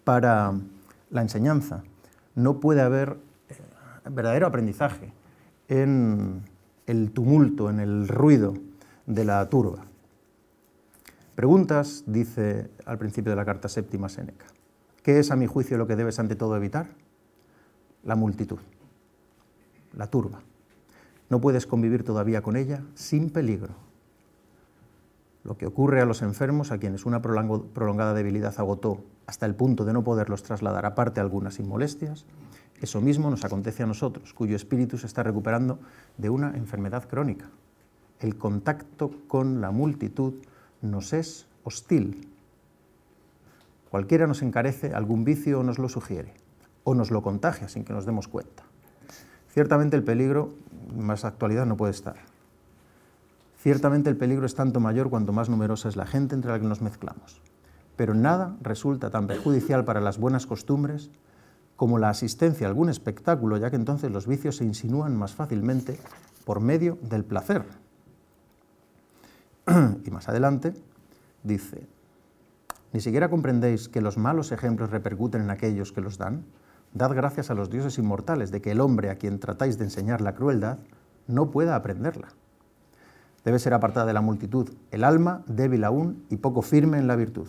para la enseñanza. No puede haber eh, verdadero aprendizaje en el tumulto, en el ruido de la turba. Preguntas, dice al principio de la carta séptima Séneca. ¿Qué es a mi juicio lo que debes ante todo evitar? La multitud, la turba. No puedes convivir todavía con ella sin peligro. Lo que ocurre a los enfermos, a quienes una prolongada debilidad agotó hasta el punto de no poderlos trasladar aparte algunas inmolestias, molestias, eso mismo nos acontece a nosotros, cuyo espíritu se está recuperando de una enfermedad crónica. El contacto con la multitud nos es hostil. Cualquiera nos encarece algún vicio o nos lo sugiere, o nos lo contagia sin que nos demos cuenta. Ciertamente el peligro más actualidad no puede estar. Ciertamente el peligro es tanto mayor cuanto más numerosa es la gente entre la que nos mezclamos, pero nada resulta tan perjudicial para las buenas costumbres como la asistencia a algún espectáculo, ya que entonces los vicios se insinúan más fácilmente por medio del placer. y más adelante dice, ¿ni siquiera comprendéis que los malos ejemplos repercuten en aquellos que los dan? Dad gracias a los dioses inmortales de que el hombre a quien tratáis de enseñar la crueldad no pueda aprenderla. Debe ser apartada de la multitud el alma, débil aún y poco firme en la virtud.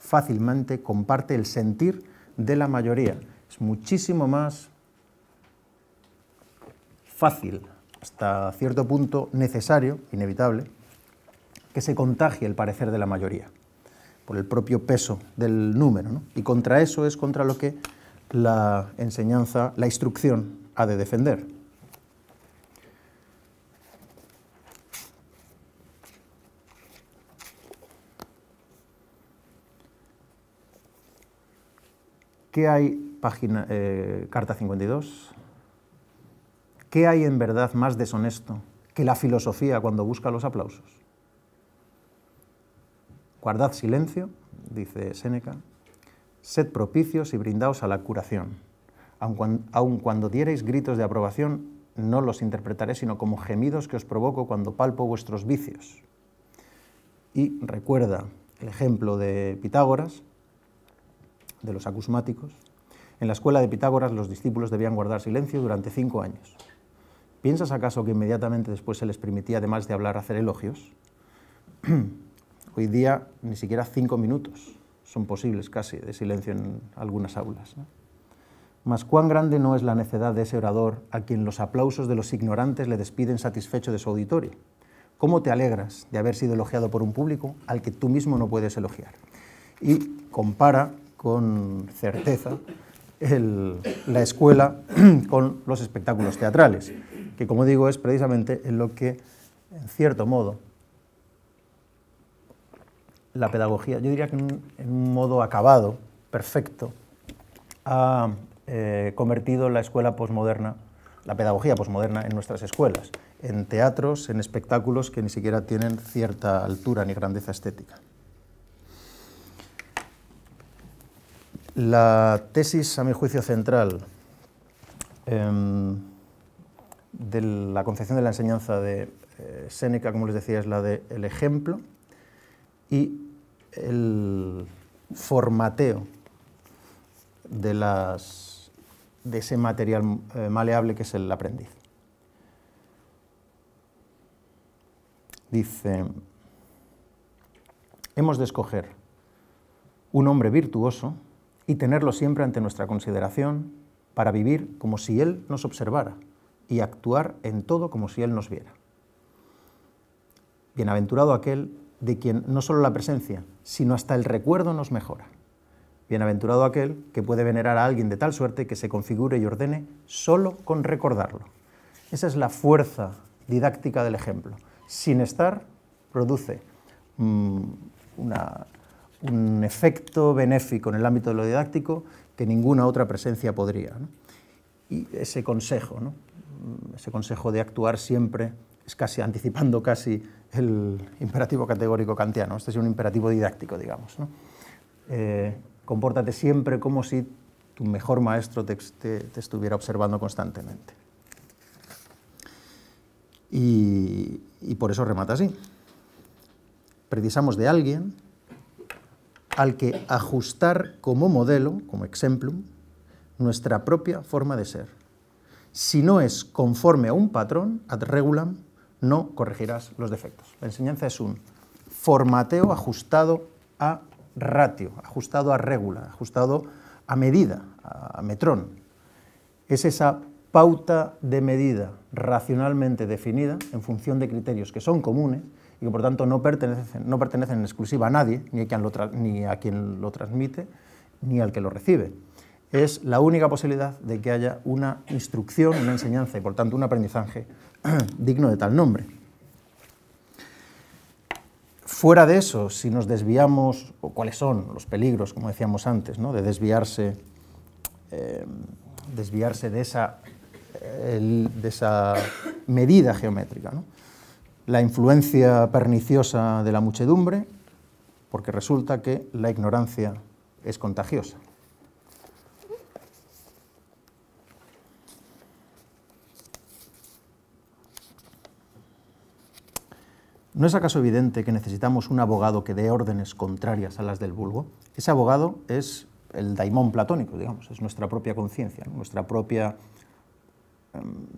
Fácilmente comparte el sentir de la mayoría. Es muchísimo más fácil, hasta cierto punto necesario, inevitable, que se contagie el parecer de la mayoría, por el propio peso del número. Y contra eso es contra lo que la enseñanza, la instrucción ha de defender. ¿Qué hay, página, eh, carta 52? ¿Qué hay en verdad más deshonesto que la filosofía cuando busca los aplausos? Guardad silencio, dice Séneca, sed propicios y brindaos a la curación. Aun cuando, dieréis gritos de aprobación, no los interpretaré sino como gemidos que os provoco cuando palpo vuestros vicios. Y recuerda el ejemplo de Pitágoras, de los acusmáticos. En la escuela de Pitágoras los discípulos debían guardar silencio durante cinco años. ¿Piensas acaso que inmediatamente después se les permitía, además de hablar, hacer elogios? Hoy día ni siquiera cinco minutos son posibles casi de silencio en algunas aulas. Mas cuán grande no es la necedad de ese orador a quien los aplausos de los ignorantes le despiden satisfecho de su auditorio. ¿Cómo te alegras de haber sido elogiado por un público al que tú mismo no puedes elogiar? Y compara con certeza la escuela con los espectáculos teatrales, que como digo es precisamente en lo que, en cierto modo, la pedagogía, yo diría que en, un modo acabado, perfecto, ha eh, convertido la escuela posmoderna, la pedagogía posmoderna en nuestras escuelas, en teatros, en espectáculos que ni siquiera tienen cierta altura ni grandeza estética. La tesis, a mi juicio, central em, de la concepción de la enseñanza de eh, Séneca, como les decía, es la del ejemplo y el formateo de, ese material eh, maleable que es el aprendiz. Dice, hemos de escoger un hombre virtuoso y tenerlo siempre ante nuestra consideración para vivir como si él nos observara y actuar en todo como si él nos viera. Bienaventurado aquel de quien no solo la presencia, sino hasta el recuerdo nos mejora. Bienaventurado aquel que puede venerar a alguien de tal suerte que se configure y ordene solo con recordarlo. Esa es la fuerza didáctica del ejemplo. Sin estar, produce mm, un efecto benéfico en el ámbito de lo didáctico que ninguna otra presencia podría. Y ese consejo, ese consejo de actuar siempre, es casi anticipando casi el imperativo categórico kantiano, este es un imperativo didáctico, digamos. Eh, compórtate siempre como si tu mejor maestro te, estuviera observando constantemente. Y, y por eso remata así. Precisamos de alguien al que ajustar como modelo, como exemplum, nuestra propia forma de ser. Si no es conforme a un patrón, ad regulam, no corregirás los defectos. La enseñanza es un formateo ajustado a ratio, ajustado a regula, ajustado a medida, a metrón. Es esa pauta de medida racionalmente definida en función de criterios que son comunes y que por tanto no pertenecen, no en exclusiva a nadie, ni a, quien lo ni a quien lo transmite, ni al que lo recibe. Es la única posibilidad de que haya una instrucción, una enseñanza y por tanto un aprendizaje digno de tal nombre. Fuera de eso, si nos desviamos, o cuáles son los peligros, como decíamos antes, ¿no? de desviarse, eh, desviarse de esa, medida geométrica. La influencia perniciosa de la muchedumbre, porque resulta que la ignorancia es contagiosa. ¿No es acaso evidente que necesitamos un abogado que dé órdenes contrarias a las del vulgo? Ese abogado es el daimón platónico, digamos, es nuestra propia conciencia, nuestra propia em,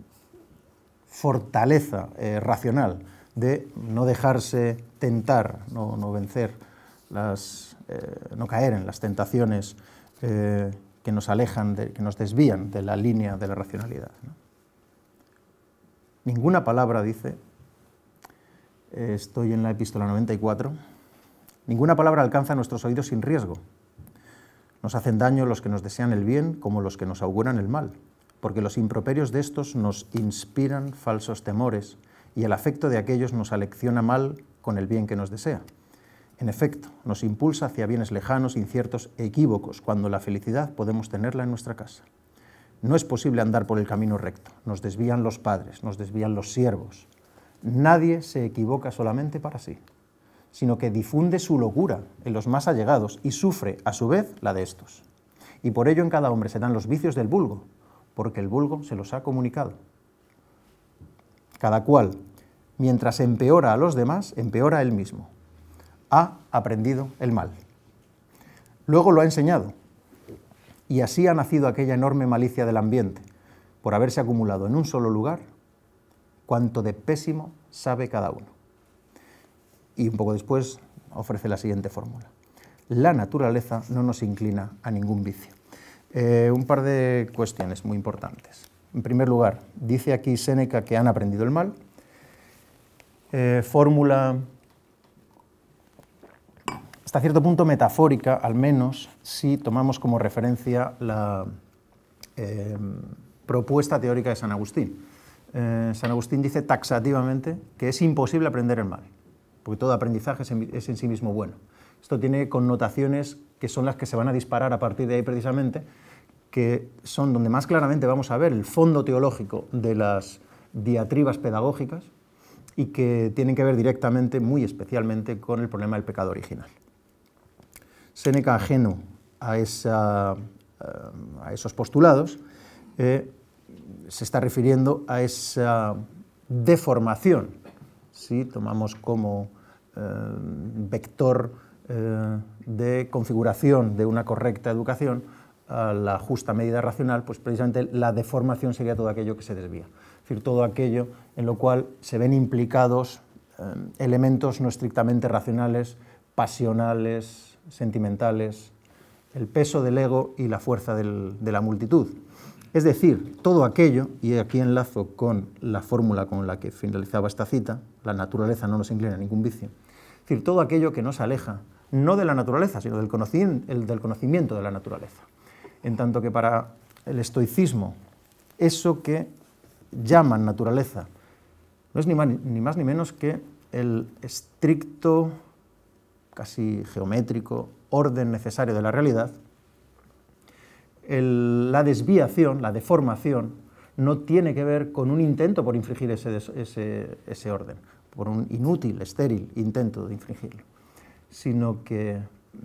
fortaleza eh, racional de no dejarse tentar, no, vencer, las, eh, no caer en las tentaciones eh, que nos alejan, que nos desvían de la línea de la racionalidad. Ninguna palabra, dice, Estoy en la epístola 94. Ninguna palabra alcanza nuestros oídos sin riesgo. Nos hacen daño los que nos desean el bien como los que nos auguran el mal, porque los improperios de estos nos inspiran falsos temores y el afecto de aquellos nos alecciona mal con el bien que nos desea. En efecto, nos impulsa hacia bienes lejanos, inciertos equívocos, cuando la felicidad podemos tenerla en nuestra casa. No es posible andar por el camino recto, nos desvían los padres, nos desvían los siervos, Nadie se equivoca solamente para sí, sino que difunde su locura en los más allegados y sufre, a su vez, la de estos. Y por ello en cada hombre se dan los vicios del vulgo, porque el vulgo se los ha comunicado. Cada cual, mientras empeora a los demás, empeora a él mismo. Ha aprendido el mal. Luego lo ha enseñado. Y así ha nacido aquella enorme malicia del ambiente, por haberse acumulado en un solo lugar cuánto de pésimo sabe cada uno. Y un poco después ofrece la siguiente fórmula. La naturaleza no nos inclina a ningún vicio. Eh, un par de cuestiones muy importantes. En primer lugar, dice aquí Séneca que han aprendido el mal. Eh, fórmula hasta cierto punto metafórica, al menos si tomamos como referencia la eh, propuesta teórica de San Agustín. Eh, San Agustín dice taxativamente que es imposible aprender el mal, porque todo aprendizaje es en, sí mismo bueno. Esto tiene connotaciones que son las que se van a disparar a partir de ahí precisamente, que son donde más claramente vamos a ver el fondo teológico de las diatribas pedagógicas y que tienen que ver directamente, muy especialmente, con el problema del pecado original. Séneca, ajeno a, eh, esos postulados, eh, se está refiriendo a esa deformación, si tomamos como eh, vector eh, de configuración de una correcta educación a la justa medida racional, pues precisamente la deformación sería todo aquello que se desvía, es decir, todo aquello en lo cual se ven implicados eh, elementos no estrictamente racionales, pasionales, sentimentales, el peso del ego y la fuerza de la multitud. Es decir, todo aquello, y aquí enlazo con la fórmula con la que finalizaba esta cita, la naturaleza no nos inclina a ningún vicio, es decir, todo aquello que nos aleja, no de la naturaleza, sino del conocimiento de la naturaleza. En tanto que para el estoicismo, eso que llaman naturaleza, no es ni, más, ni menos que el estricto, casi geométrico, orden necesario de la realidad, la desviación, la deformación, no tiene que ver con un intento por infringir ese, orden, por un inútil, estéril intento de infringirlo, sino que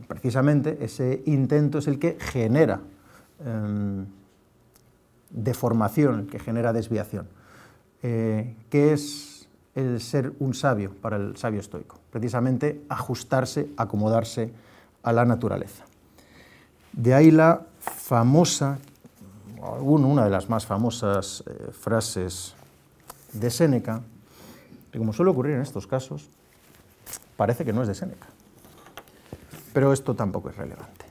precisamente ese intento es el que genera em, deformación, el que genera desviación, eh, que es el ser un sabio para el sabio estoico, precisamente ajustarse, acomodarse a la naturaleza. De ahí la famosa, una de las más famosas eh, frases de Séneca, que como suele ocurrir en estos casos, parece que no es de Séneca. Pero esto tampoco es relevante.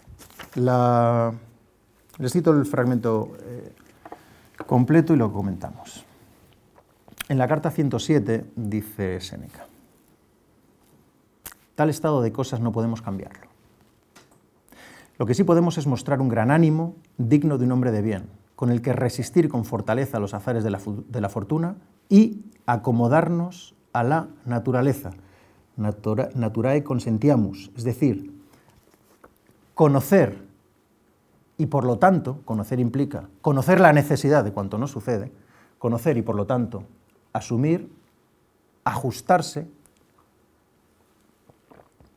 La... Les cito el fragmento eh, completo y lo comentamos. En la carta 107 dice Séneca, tal estado de cosas no podemos cambiarlo lo que sí podemos es mostrar un gran ánimo digno de un hombre de bien, con el que resistir con fortaleza los azares de la, fortuna y acomodarnos a la naturaleza, naturae consentiamus, es decir, conocer, y por lo tanto, conocer implica conocer la necesidad de cuanto no sucede, conocer y por lo tanto asumir, ajustarse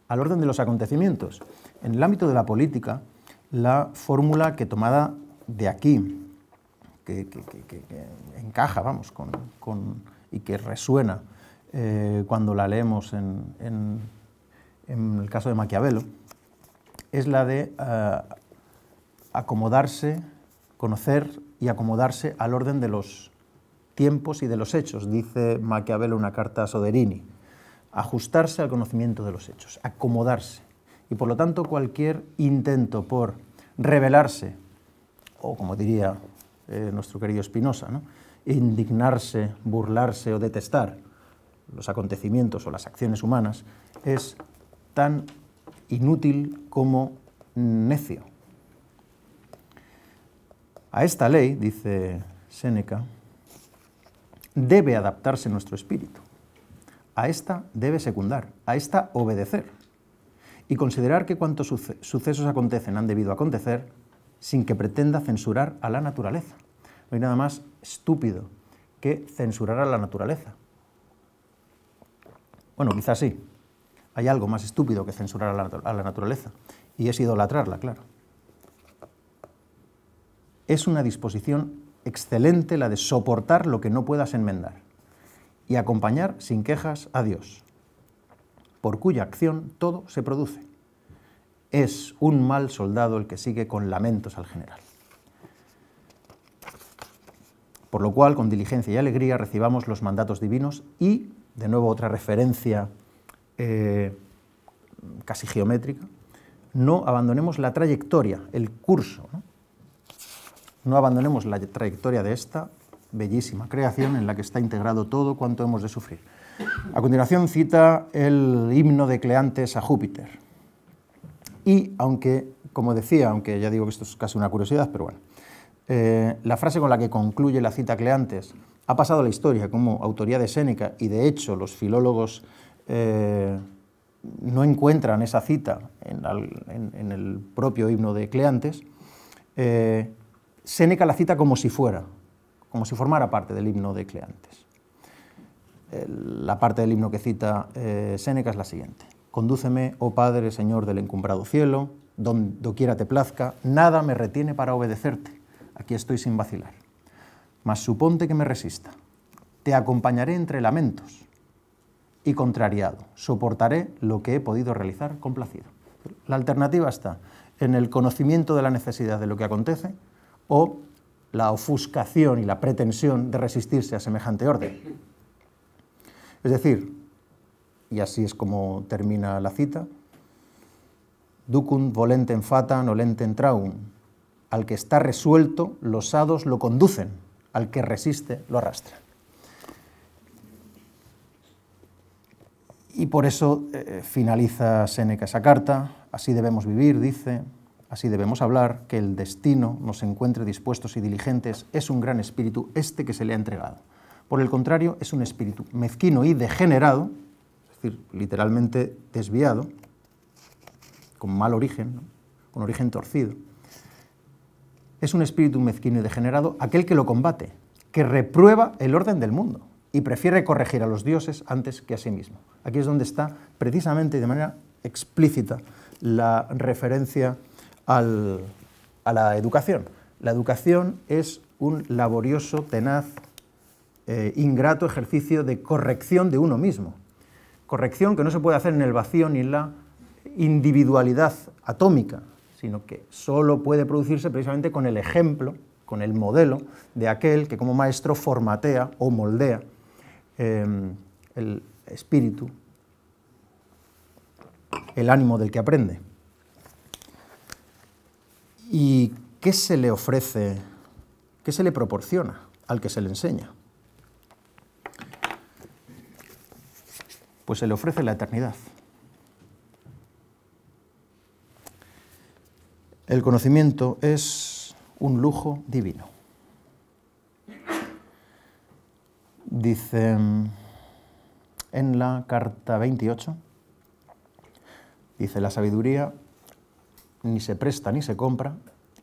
al orden de los acontecimientos. En el ámbito de la política, la fórmula que tomada de aquí, que, encaja, vamos, y que resuena eh, cuando la leemos en, el caso de Maquiavelo, es la de eh, acomodarse, conocer y acomodarse al orden de los tiempos y de los hechos, dice Maquiavelo en una carta a Soderini. Ajustarse al conocimiento de los hechos, acomodarse y por lo tanto cualquier intento por rebelarse, o como diría eh, nuestro querido Spinoza, indignarse, burlarse o detestar los acontecimientos o las acciones humanas, es tan inútil como necio. A esta ley, dice Séneca, debe adaptarse nuestro espíritu. A esta debe secundar, a esta obedecer y considerar que cuantos sucesos acontecen han debido acontecer sin que pretenda censurar a la naturaleza. No hay nada más estúpido que censurar a la naturaleza. Bueno, quizás sí. Hay algo más estúpido que censurar a la, naturaleza. Y es idolatrarla, claro. Es una disposición excelente la de soportar lo que no puedas enmendar y acompañar sin quejas a Dios por cuya acción todo se produce. Es un mal soldado el que sigue con lamentos al general. Por lo cual, con diligencia y alegría recibamos los mandatos divinos y, de nuevo, otra referencia eh, casi geométrica, no abandonemos la trayectoria, el curso, no abandonemos la trayectoria de esta bellísima creación en la que está integrado todo cuanto hemos de sufrir. A continuación cita el himno de Cleantes a Júpiter. Y aunque, como decía, aunque ya digo que esto es casi una curiosidad, pero bueno, eh, la frase con la que concluye la cita Cleantes ha pasado a la historia como autoría de Séneca y de hecho los filólogos eh, no encuentran esa cita en, el propio himno de Cleantes, eh, Séneca la cita como si fuera, como si formara parte del himno de Cleantes la parte del himno que cita eh, Séneca es la siguiente. Condúceme, oh Padre, Señor del encumbrado cielo, donde quiera te plazca, nada me retiene para obedecerte. Aquí estoy sin vacilar. Mas suponte que me resista. Te acompañaré entre lamentos y contrariado. Soportaré lo que he podido realizar complacido. La alternativa está en el conocimiento de la necesidad de lo que acontece o la ofuscación y la pretensión de resistirse a semejante orden. Es decir, y así es como termina la cita, Ducum volentem fata olentem traum. Al que está resuelto, los hados lo conducen, al que resiste, lo arrastran. Y por eso eh, finaliza Seneca esa carta, así debemos vivir, dice, así debemos hablar, que el destino nos encuentre dispuestos y diligentes, es un gran espíritu este que se le ha entregado. Por el contrario, es un espíritu mezquino y degenerado, es decir, literalmente desviado, con mal origen, con origen torcido. Es un espíritu mezquino y degenerado aquel que lo combate, que reprueba el orden del mundo y prefiere corregir a los dioses antes que a sí mismo. Aquí es donde está precisamente y de manera explícita la referencia a la educación. La educación es un laborioso, tenaz, eh, ingrato ejercicio de corrección de uno mismo. Corrección que no se puede hacer en el vacío ni en la individualidad atómica, sino que solo puede producirse precisamente con el ejemplo, con el modelo de aquel que como maestro formatea o moldea em, el espíritu, el ánimo del que aprende. ¿Y qué se le ofrece, qué se le proporciona al que se le enseña? pues se le ofrece la eternidad. El conocimiento es un lujo divino. Dice en la carta 28, dice la sabiduría ni se presta ni se compra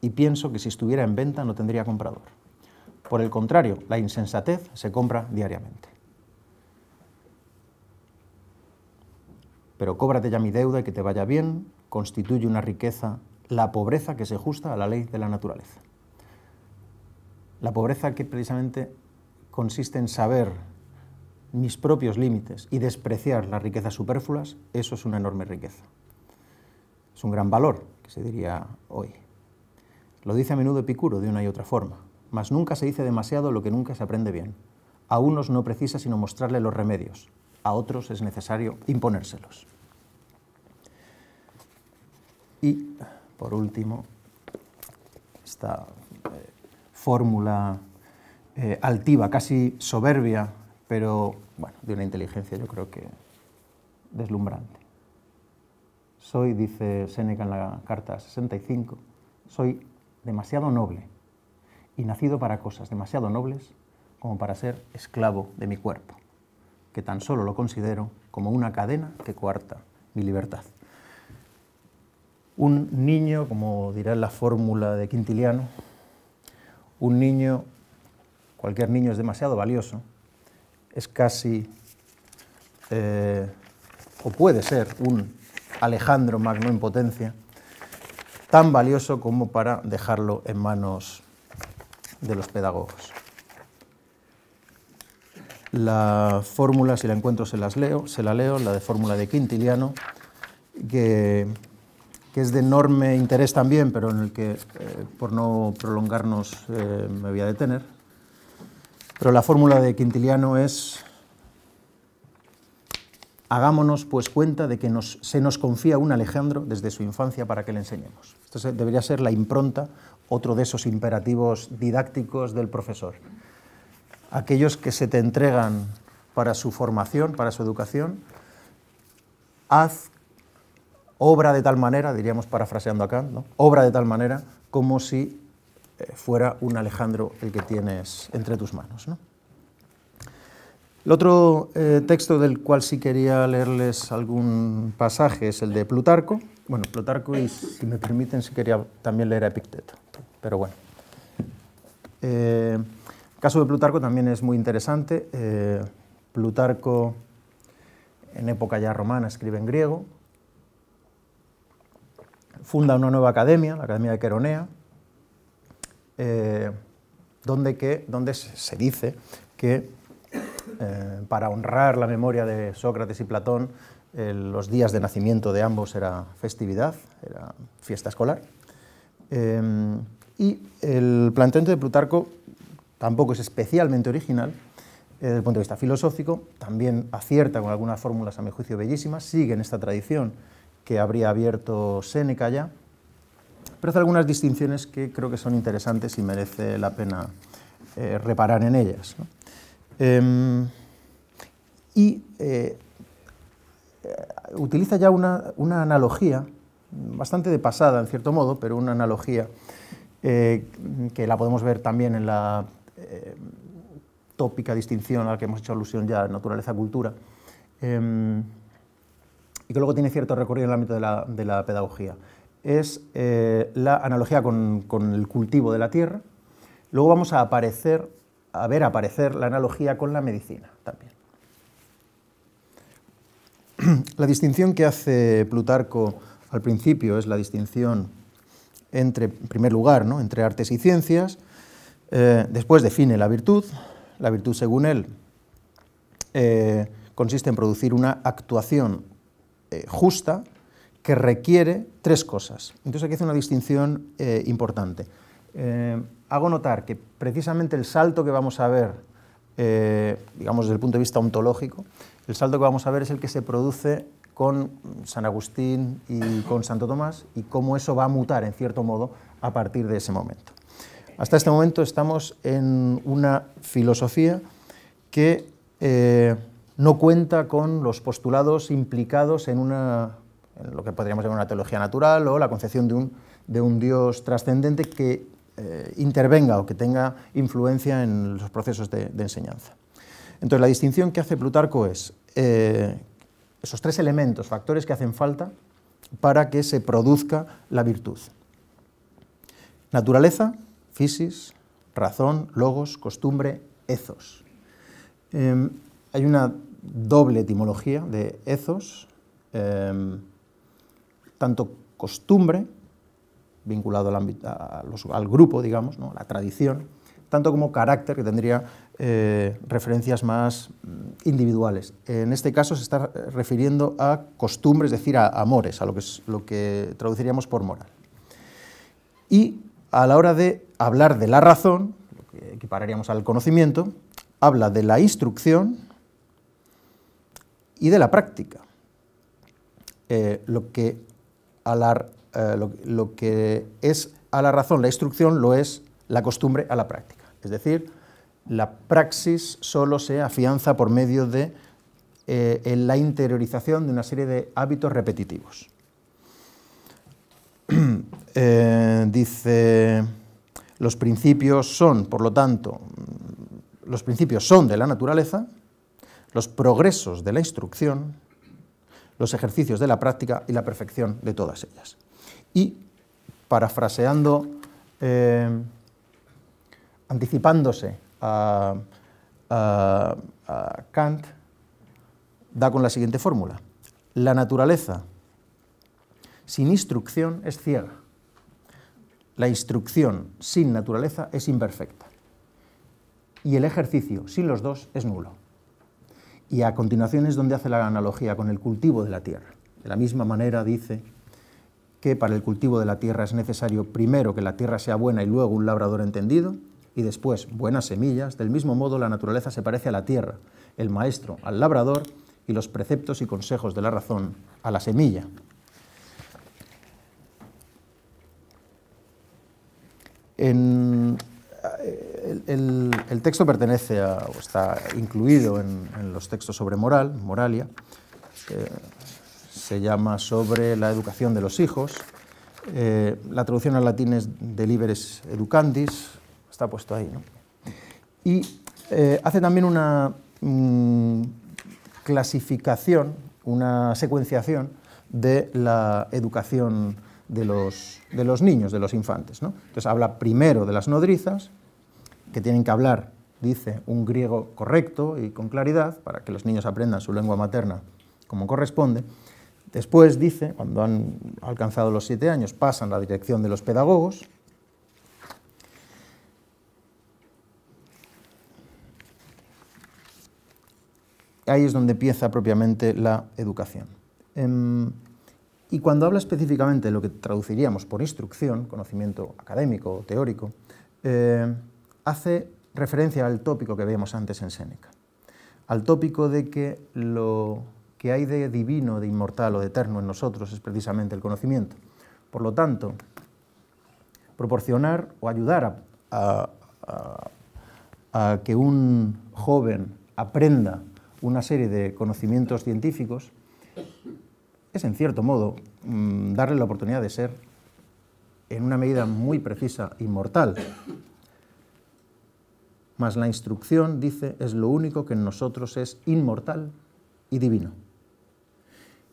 y pienso que si estuviera en venta no tendría comprador. Por el contrario, la insensatez se compra diariamente. Pero cóbrate ya mi deuda y que te vaya bien, constituye una riqueza la pobreza que se ajusta a la ley de la naturaleza. La pobreza que precisamente consiste en saber mis propios límites y despreciar las riquezas superfluas, eso es una enorme riqueza. Es un gran valor, que se diría hoy. Lo dice a menudo Epicuro de una y otra forma, mas nunca se dice demasiado lo que nunca se aprende bien. A unos no precisa sino mostrarle los remedios, a otros es necesario imponérselos. Y, por último, esta eh, fórmula eh, altiva, casi soberbia, pero bueno, de una inteligencia yo creo que deslumbrante. Soy, dice Séneca en la carta 65, soy demasiado noble y nacido para cosas demasiado nobles como para ser esclavo de mi cuerpo que tan solo lo considero como una cadena que coarta mi libertad. Un niño, como dirá la fórmula de Quintiliano, un niño, cualquier niño es demasiado valioso, es casi, eh, o puede ser, un Alejandro Magno en potencia, tan valioso como para dejarlo en manos de los pedagogos. La fórmula, si la encuentro, se, las leo, se la leo, la de fórmula de Quintiliano, que, es de enorme interés también, pero en el que, eh, por no prolongarnos, eh, me voy a detener. Pero la fórmula de Quintiliano es, hagámonos pues cuenta de que se nos confía un Alejandro desde su infancia para que le enseñemos. Esto debería ser la impronta, otro de esos imperativos didácticos del profesor aquellos que se te entregan para su formación, para su educación, haz obra de tal manera, diríamos parafraseando acá, obra de tal manera como si eh, fuera un Alejandro el que tienes entre tus manos. El otro eh, texto del cual sí quería leerles algún pasaje es el de Plutarco. Bueno, Plutarco y, si me permiten, sí quería también leer a Epicteto, pero bueno. Eh, el caso de Plutarco también es muy interesante. Eh, Plutarco, en época ya romana, escribe en griego. Funda una nueva academia, la Academia de Queronea, eh, donde, que, donde se dice que eh, para honrar la memoria de Sócrates y Platón, los días de nacimiento de ambos era festividad, era fiesta escolar. y el planteamiento de Plutarco tampoco es especialmente original eh, desde el punto de vista filosófico, también acierta con algunas fórmulas a mi juicio bellísimas, sigue en esta tradición que habría abierto Séneca ya, pero hace algunas distinciones que creo que son interesantes y merece la pena eh, reparar en ellas. Em, y eh, utiliza ya una, analogía bastante de pasada en cierto modo, pero una analogía que la podemos ver también en la eh, tópica distinción a la que hemos hecho alusión ya, naturaleza-cultura, eh, y que luego tiene cierto recorrido en el ámbito de la, pedagogía. Es eh, la analogía con, con, el cultivo de la tierra. Luego vamos a aparecer, a ver aparecer la analogía con la medicina también. La distinción que hace Plutarco al principio es la distinción entre, en primer lugar, ¿no? entre artes y ciencias, eh, después define la virtud. La virtud, según él, eh, consiste en producir una actuación eh, justa que requiere tres cosas. Entonces aquí hace una distinción importante. hago notar que precisamente el salto que vamos a ver, digamos desde el punto de vista ontológico, el salto que vamos a ver es el que se produce con San Agustín y con Santo Tomás y cómo eso va a mutar en cierto modo a partir de ese momento. Hasta este momento estamos en una filosofía que eh, no cuenta con los postulados implicados en, una, lo que podríamos llamar una teología natural o la concepción de un, Dios trascendente que eh, intervenga o que tenga influencia en los procesos de, enseñanza. Entonces, la distinción que hace Plutarco es eh, esos tres elementos, factores que hacen falta para que se produzca la virtud. Naturaleza, Fisis, razón, logos, costumbre, ethos. Em, hay una doble etimología de ethos, em, tanto costumbre, vinculado al, grupo, digamos, ¿no? la tradición, tanto como carácter, que tendría eh, referencias más mm, individuales. En este caso se está eh, refiriendo a costumbres, es decir, a amores, a lo que, es, lo que traduciríamos por moral. Y a la hora de hablar de la razón, lo que equipararíamos al conocimiento, habla de la instrucción y de la práctica. Eh, eh, lo, que es a la razón la instrucción lo es la costumbre a la práctica. Es decir, la praxis solo se afianza por medio de eh, la interiorización de una serie de hábitos repetitivos. Eh, dice, los principios son, por lo tanto, los principios son de la naturaleza, los progresos de la instrucción, los ejercicios de la práctica y la perfección de todas ellas. Y, parafraseando, eh, anticipándose a Kant, da con la siguiente fórmula. La naturaleza sin instrucción es ciega. La instrucción sin naturaleza es imperfecta y el ejercicio sin los dos es nulo. Y a continuación es donde hace la analogía con el cultivo de la tierra. De la misma manera dice que para el cultivo de la tierra es necesario primero que la tierra sea buena y luego un labrador entendido, y después buenas semillas. Del mismo modo la naturaleza se parece a la tierra, el maestro al labrador y los preceptos y consejos de la razón a la semilla. Eh, el, texto pertenece a, o está incluido en, los textos sobre moral, Moralia, se llama sobre la educación de los hijos, eh, la traducción al latín es de Liberes Educandis, está puesto ahí, ¿no? Y eh, hace también una mm, clasificación, una secuenciación de la educación de los, de los niños, de los infantes. Entonces habla primero de las nodrizas, que tienen que hablar, dice, un griego correcto y con claridad, para que los niños aprendan su lengua materna como corresponde. Después dice, cuando han alcanzado los siete años, pasan la dirección de los pedagogos. Ahí es donde empieza propiamente la educación. Em, y cuando habla específicamente de lo que traduciríamos por instrucción, conocimiento académico o teórico, eh, hace referencia al tópico que veíamos antes en Séneca, al tópico de que lo que hay de divino, de inmortal o de eterno en nosotros es precisamente el conocimiento. Por lo tanto, proporcionar o ayudar a que un joven aprenda una serie de conocimientos científicos es en cierto modo mm, darle la oportunidad de ser, en una medida muy precisa, inmortal. Mas la instrucción, dice, es lo único que en nosotros es inmortal y divino.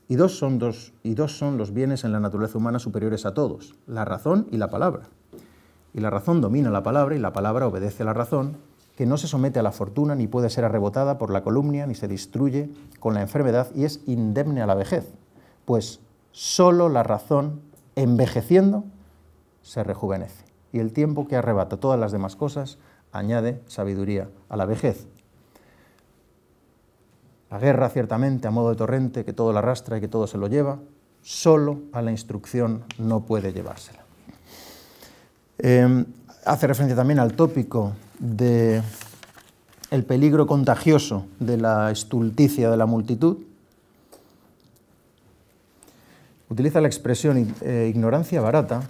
Y dos, son dos, y dos son los bienes en la naturaleza humana superiores a todos, la razón y la palabra. Y la razón domina la palabra y la palabra obedece a la razón, que no se somete a la fortuna ni puede ser arrebotada por la columnia ni se destruye con la enfermedad y es indemne a la vejez. Pues solo la razón, envejeciendo, se rejuvenece. Y el tiempo que arrebata todas las demás cosas añade sabiduría a la vejez. La guerra, ciertamente, a modo de torrente, que todo la arrastra y que todo se lo lleva, solo a la instrucción no puede llevársela. Em, hace referencia también al tópico de el peligro contagioso de la estulticia de la multitud, utiliza la expresión eh, ignorancia barata,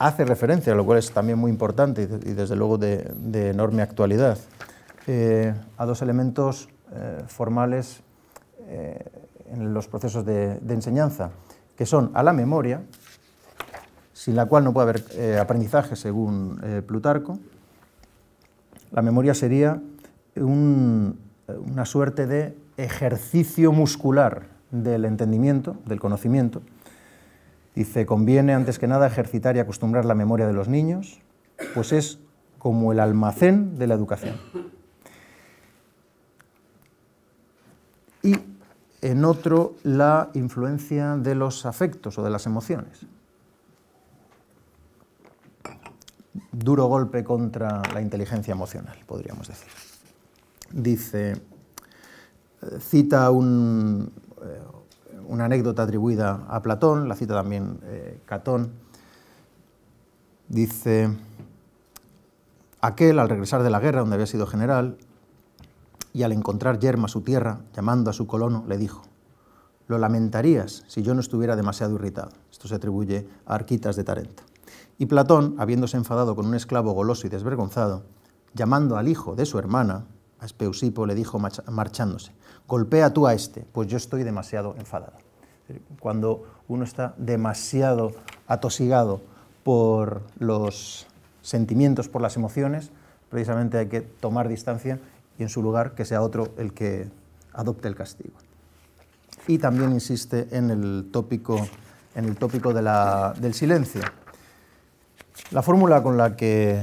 hace referencia, lo cual es también muy importante y desde luego de, enorme actualidad, eh, a dos elementos eh, formales en los procesos de, enseñanza, que son a la memoria, sin la cual no puede haber aprendizaje según Plutarco. La memoria sería un, una suerte de ejercicio muscular del entendimiento, del conocimiento. Dice, conviene antes que nada ejercitar y acostumbrar la memoria de los niños, pues es como el almacén de la educación. Y en otro, la influencia de los afectos o de las emociones. Duro golpe contra la inteligencia emocional, podríamos decir dice, eh, cita eh, una anécdota atribuida a Platón, la cita también eh, Catón, dice, aquel al regresar de la guerra donde había sido general y al encontrar yerma su tierra, llamando a su colono, le dijo, lo lamentarías si yo no estuviera demasiado irritado. Esto se atribuye a Arquitas de Tarenta. Y Platón, habiéndose enfadado con un esclavo goloso y desvergonzado, llamando al hijo de su hermana, Aspeusipo le dijo marchándose, golpea tú a este, pues yo estoy demasiado enfadado. Cuando uno está demasiado atosigado por los sentimientos, por las emociones, precisamente hay que tomar distancia y en su lugar que sea otro el que adopte el castigo. Y también insiste en el tópico, en el tópico del silencio. La fórmula con la que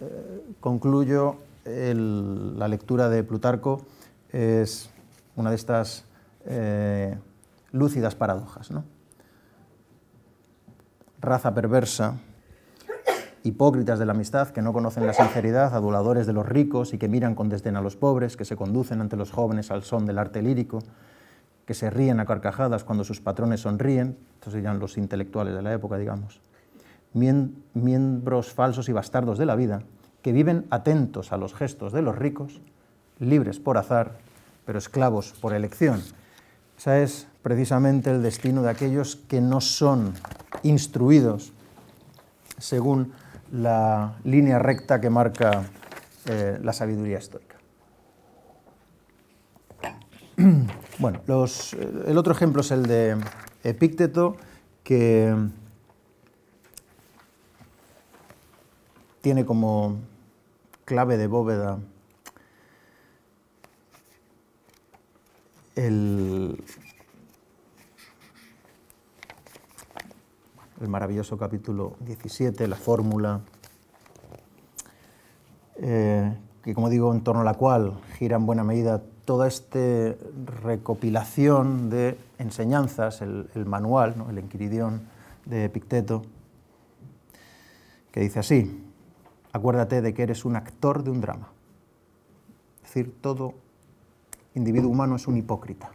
eh, concluyo la lectura de Plutarco es una de estas eh, lúcidas paradojas. Raza perversa, hipócritas de la amistad que no conocen la sinceridad, aduladores de los ricos y que miran con desdén a los pobres, que se conducen ante los jóvenes al son del arte lírico, que se ríen a carcajadas cuando sus patrones sonríen, estos serían los intelectuales de la época, digamos, miembros falsos y bastardos de la vida, que viven atentos a los gestos de los ricos, libres por azar, pero esclavos por elección. Ese es precisamente el destino de aquellos que no son instruidos según la línea recta que marca eh, la sabiduría histórica. Bueno, eh, el otro ejemplo es el de Epícteto, que tiene como clave de bóveda, el, maravilloso capítulo 17, la fórmula, eh, que como digo, en torno a la cual gira en buena medida toda esta recopilación de enseñanzas, el, manual, el Enquiridión de Epicteto, que dice así, Acuérdate de que eres un actor de un drama. Es decir, todo individuo humano es un hipócrita.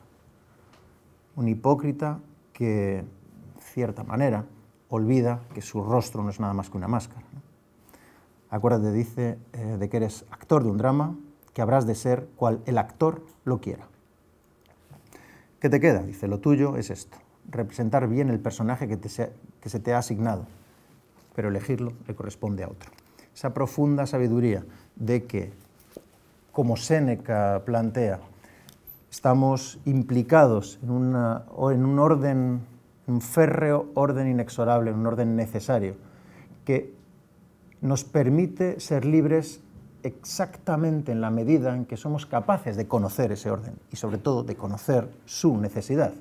Un hipócrita que, de cierta manera, olvida que su rostro no es nada más que una máscara. Acuérdate, dice, eh, de que eres actor de un drama, que habrás de ser cual el actor lo quiera. ¿Qué te queda? Dice, lo tuyo es esto, representar bien el personaje que se te ha asignado, pero elegirlo le corresponde a otro esa profunda sabiduría de que, como Séneca plantea, estamos implicados en, una, en un orden, un férreo orden inexorable, un orden necesario, que nos permite ser libres exactamente en la medida en que somos capaces de conocer ese orden y sobre todo de conocer su necesidad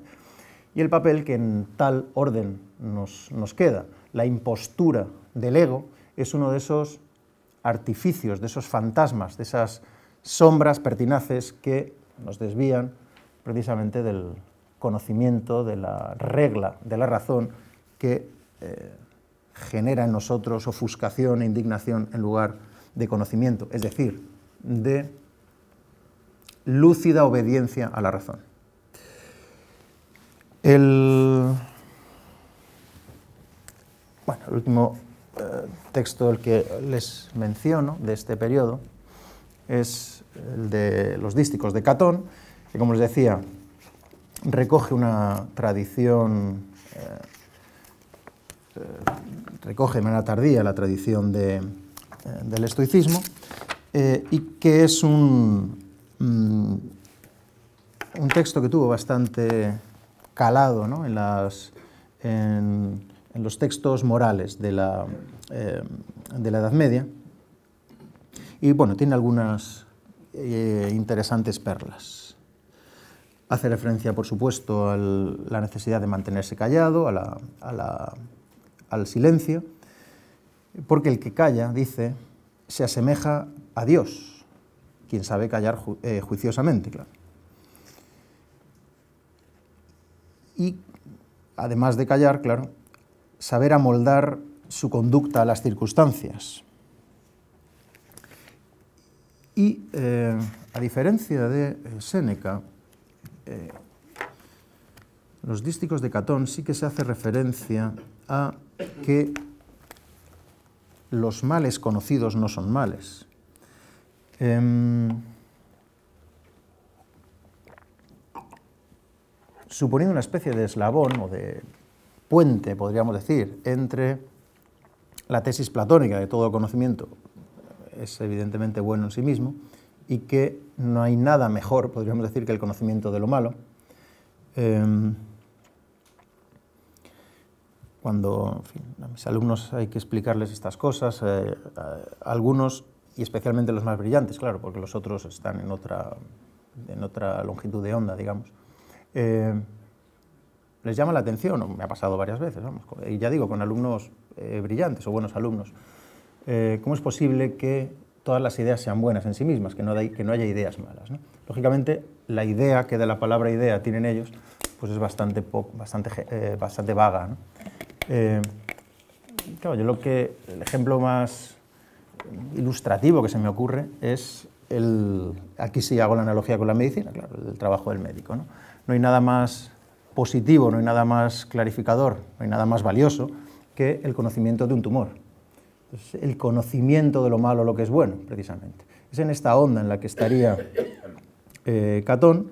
y el papel que en tal orden nos, nos queda. La impostura del ego es uno de esos artificios, de esos fantasmas, de esas sombras pertinaces que nos desvían precisamente del conocimiento, de la regla, de la razón que eh, genera en nosotros ofuscación e indignación en lugar de conocimiento, es decir, de lúcida obediencia a la razón. El, el último eh, texto el que les menciono de este periodo es el de los dísticos de Catón, que como les decía, recoge una tradición, eh, eh, recoge de manera tardía la tradición del estoicismo y que es un, mm, un texto que tuvo bastante calado en las en los textos morales eh, de la, Edad Media. Y bueno, tiene algunas eh, interesantes perlas. Hace referencia, por supuesto, a la necesidad de mantenerse callado, a la, al silencio, porque el que calla, dice, se asemeja a Dios, quien sabe callar eh, juiciosamente, claro. Y además de callar, claro, saber amoldar su conducta a las circunstancias. Y eh, a diferencia de eh, Séneca, eh, los dísticos de Catón sí que se hace referencia a que los males conocidos no son males. Em, suponiendo una especie de eslabón o de puente, podríamos decir, entre la tesis platónica de todo conocimiento es evidentemente bueno en sí mismo y que no hay nada mejor, podríamos decir, que el conocimiento de lo malo. Em, cuando a mis alumnos hay que explicarles estas cosas, eh, algunos, y especialmente los más brillantes, claro, porque los otros están en otra, en otra longitud de onda, digamos. Em, les llama la atención, me ha pasado varias veces, vamos, y ya digo, con alumnos eh, brillantes o buenos alumnos. Eh, ¿Cómo es posible que todas las ideas sean buenas en sí mismas, que no, que no haya ideas malas? ¿no? Lógicamente, la idea que de la palabra idea tienen ellos, pues es bastante, bastante, eh, bastante vaga. ¿no? claro, yo lo que, el ejemplo más ilustrativo que se me ocurre es el, aquí sí hago la analogía con la medicina, claro, el trabajo del médico. No, no hay nada más positivo, no hay nada más clarificador, no hay nada más valioso que el conocimiento de un tumor. el conocimiento de lo malo, lo que es bueno, precisamente. Es en esta onda en la que estaría eh, Catón,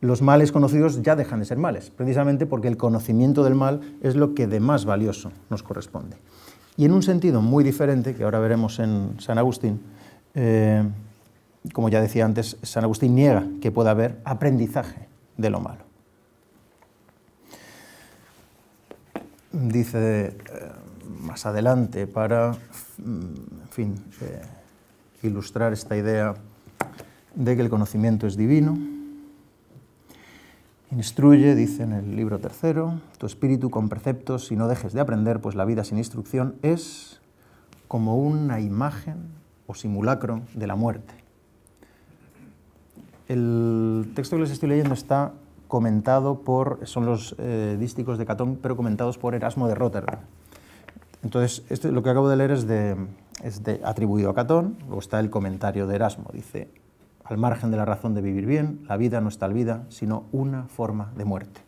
los males conocidos ya dejan de ser males, precisamente porque el conocimiento del mal es lo que de más valioso nos corresponde. Y en un sentido muy diferente, que ahora veremos en San Agustín, eh, como ya decía antes, San Agustín niega que pueda haber aprendizaje de lo malo. dice eh, más adelante para, mm, en fin, eh, ilustrar esta idea de que el conocimiento es divino. Instruye, dice en el libro tercero, tu espíritu con preceptos y no dejes de aprender, pues la vida sin instrucción es como una imagen o simulacro de la muerte. El texto que les estoy leyendo está comentado por, son los eh, dísticos de Catón, pero comentados por Erasmo de Rotterdam. Entonces, esto, lo que acabo de leer es, de, es atribuido a Catón, luego está el comentario de Erasmo, dice, al margen de la razón de vivir bien, la vida no es tal vida, sino una forma de muerte.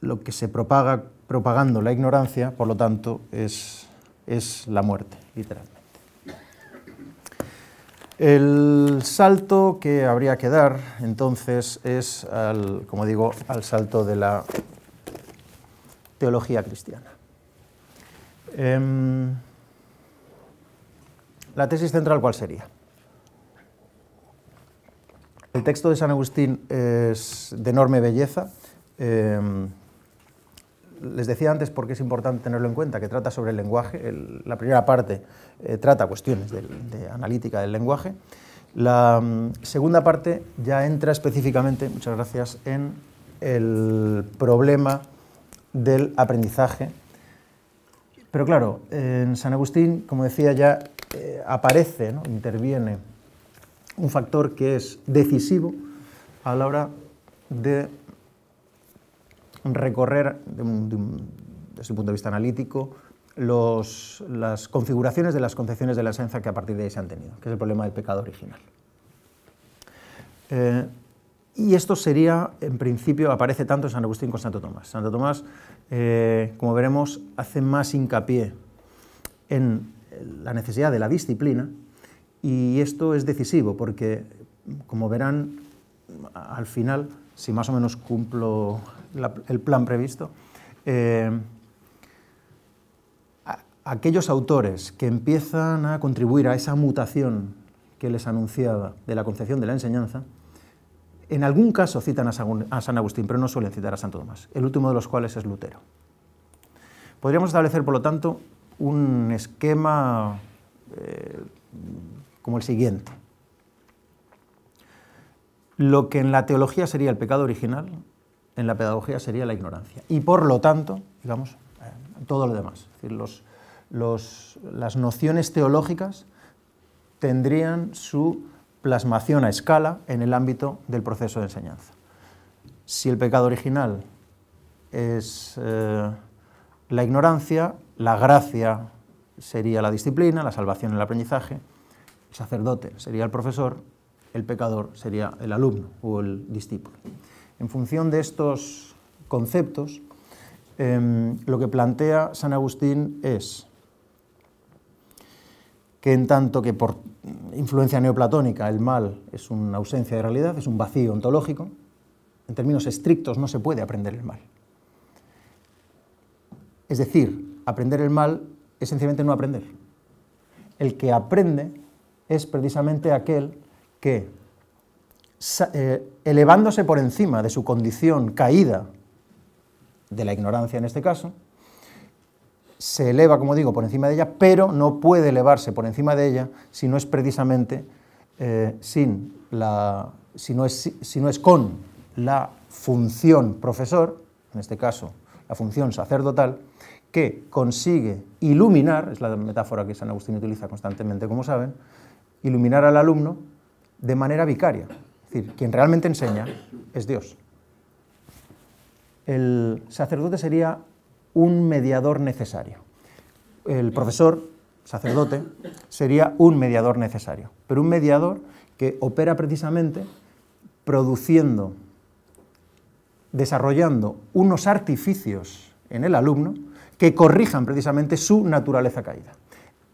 Lo que se propaga propagando la ignorancia, por lo tanto, es, es la muerte, literal. El salto que habría que dar entonces es, al, como digo, al salto de la teología cristiana. Em, la tesis central, ¿cuál sería? El texto de San Agustín es de enorme belleza. Em, les decía antes por qué es importante tenerlo en cuenta, que trata sobre el lenguaje. la primera parte eh, trata cuestiones de, analítica del lenguaje. La mm, segunda parte ya entra específicamente, muchas gracias, en el problema del aprendizaje. Pero claro, en San Agustín, como decía, ya eh, aparece, ¿no? interviene un factor que es decisivo a la hora de recorrer desde un punto de vista analítico los, las configuraciones de las concepciones de la esencia que a partir de ahí se han tenido, que es el problema del pecado original. Eh, y esto sería, en principio, aparece tanto en San Agustín como en Santo Tomás. Santo Tomás, eh, como veremos, hace más hincapié en la necesidad de la disciplina y esto es decisivo porque, como verán, al final, si más o menos cumplo el plan previsto, eh, aquellos autores que empiezan a contribuir a esa mutación que les anunciaba de la concepción de la enseñanza, en algún caso citan a San Agustín, pero no suelen citar a Santo Tomás, el último de los cuales es Lutero. Podríamos establecer, por lo tanto, un esquema eh, como el siguiente. Lo que en la teología sería el pecado original, en la pedagogía sería la ignorancia. Y por lo tanto, digamos, eh, todo lo demás. Es decir, las nociones teológicas tendrían su plasmación a escala en el ámbito del proceso de enseñanza. Si el pecado original es eh, la ignorancia, la gracia sería la disciplina, la salvación el aprendizaje, el sacerdote sería el profesor, el pecador sería el alumno o el discípulo. En función de estos conceptos, em, lo que plantea San Agustín es que en tanto que por influencia neoplatónica el mal es una ausencia de realidad, es un vacío ontológico, en términos estrictos no se puede aprender el mal. Es decir, aprender el mal es sencillamente no aprender. El que aprende es precisamente aquel que eh, elevándose por encima de su condición caída, de la ignorancia en este caso, se eleva, como digo, por encima de ella, pero no puede elevarse por encima de ella si no es precisamente eh, sin la, si no, es, si no es con la función profesor, en este caso la función sacerdotal, que consigue iluminar, es la metáfora que San Agustín utiliza constantemente, como saben, iluminar al alumno de manera vicaria, es decir, quien realmente enseña es Dios. El sacerdote sería un mediador necesario. El profesor, sacerdote, sería un mediador necesario, pero un mediador que opera precisamente produciendo, desarrollando unos artificios en el alumno que corrijan precisamente su naturaleza caída.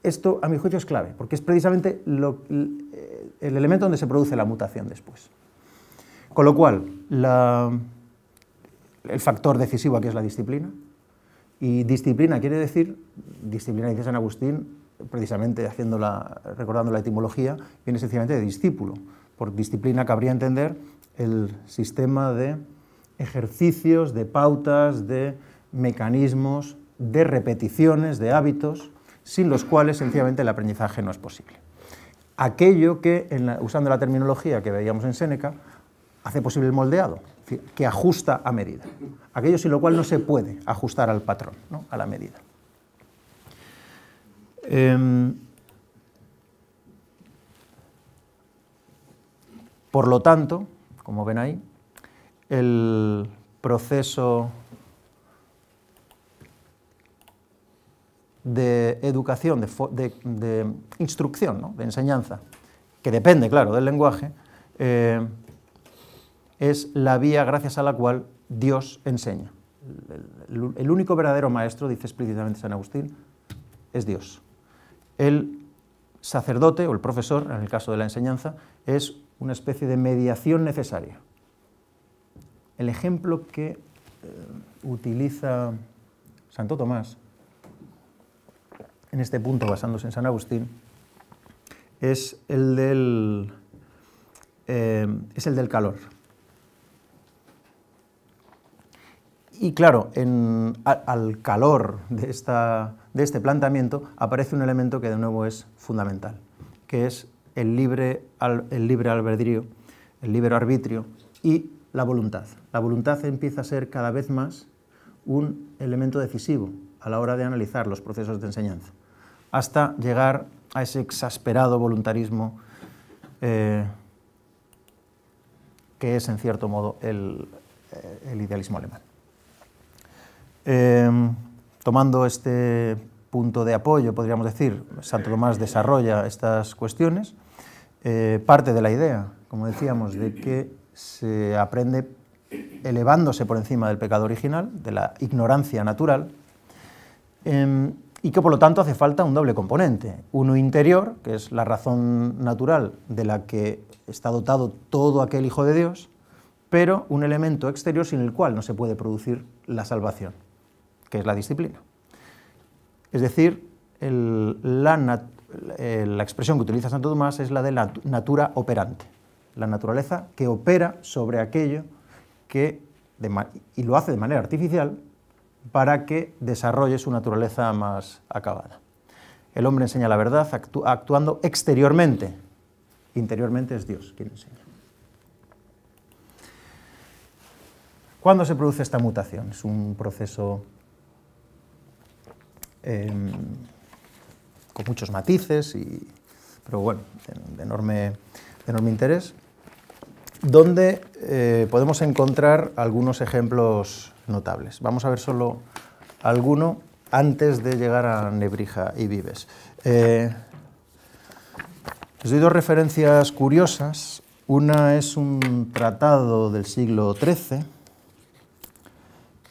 Esto, a mi juicio, es clave, porque es precisamente lo, el elemento donde se produce la mutación después. Con lo cual, el factor decisivo aquí es la disciplina. Y disciplina quiere decir, disciplina dice San Agustín, precisamente haciendo recordando la etimología, viene sencillamente de discípulo. Por disciplina cabría entender el sistema de ejercicios, de pautas, de mecanismos, de repeticiones, de hábitos, sin los cuales sencillamente el aprendizaje no es posible aquello que, usando la terminología que veíamos en Séneca, hace posible el moldeado, que ajusta a medida. Aquello sin lo cual no se puede ajustar al patrón, a la medida. Em, por lo tanto, como ven ahí, el proceso de educación, de, instrucción, ¿no? de enseñanza, que depende, claro, del lenguaje, eh, es la vía gracias a la cual Dios enseña. El, único verdadero maestro, dice explícitamente San Agustín, es Dios. El sacerdote o el profesor, en el caso de la enseñanza, es una especie de mediación necesaria. El ejemplo que eh, utiliza Santo Tomás en este punto basándose en San Agustín, es el del, eh, es el del calor. Y claro, al calor de, esta, de este planteamiento aparece un elemento que de nuevo es fundamental, que es el libre, el libre albedrío, el libre arbitrio y la voluntad. La voluntad empieza a ser cada vez más un elemento decisivo a la hora de analizar los procesos de enseñanza hasta llegar a ese exasperado voluntarismo eh, que es, en cierto modo, el, eh, idealismo alemán. Em, tomando este punto de apoyo, podríamos decir, Santo Tomás desarrolla estas cuestiones, eh, parte de la idea, como decíamos, de que se aprende elevándose por encima del pecado original, de la ignorancia natural, em, y que por lo tanto hace falta un doble componente. Uno interior, que es la razón natural de la que está dotado todo aquel Hijo de Dios, pero un elemento exterior sin el cual no se puede producir la salvación, que es la disciplina. Es decir, la, eh, la, expresión que utiliza Santo Tomás es la de la natura operante, la naturaleza que opera sobre aquello que, y lo hace de manera artificial, para que desarrolle su naturaleza más acabada. El hombre enseña la verdad actuando exteriormente. Interiormente es Dios quien enseña. ¿Cuándo se produce esta mutación? Es un proceso em, con muchos matices, y, pero bueno, de, enorme, enorme, interés, donde eh, podemos encontrar algunos ejemplos notables. Vamos a ver solo alguno antes de llegar a Nebrija y Vives. Eh, les doy dos referencias curiosas. Una es un tratado del siglo XIII,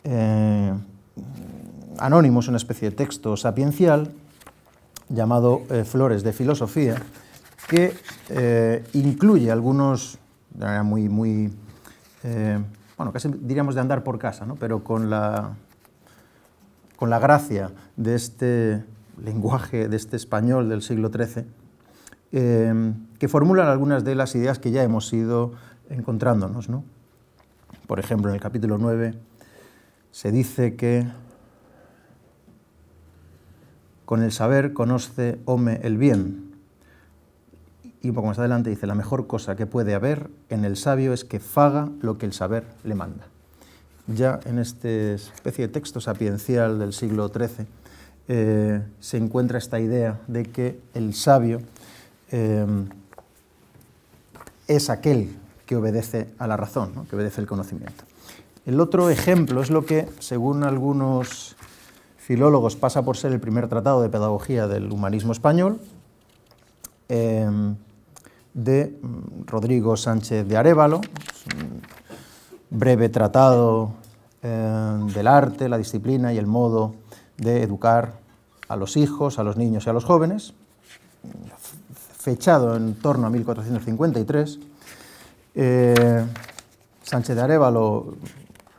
eh, anónimo, es una especie de texto sapiencial, llamado eh, Flores de Filosofía, que eh, incluye algunos, de manera muy, muy bueno, casi diríamos de andar por casa, pero con la, gracia de este lenguaje, de este español del siglo XIII, em, que formulan algunas de las ideas que ya hemos ido encontrándonos. Por ejemplo, en el capítulo 9 se dice que con el saber conoce Home el bien, un poco más adelante, dice, la mejor cosa que puede haber en el sabio es que faga lo que el saber le manda. Ya en este especie de texto sapiencial del siglo XIII eh, se encuentra esta idea de que el sabio eh, es aquel que obedece a la razón, que obedece el conocimiento. El otro ejemplo es lo que, según algunos filólogos, pasa por ser el primer tratado de pedagogía del humanismo español, eh, de mm, Rodrigo Sánchez de Arevalo, breve tratado eh, del arte, la disciplina y el modo de educar a los hijos, a los niños y a los jóvenes, fechado en torno a 1453. Eh, Sánchez de Arevalo,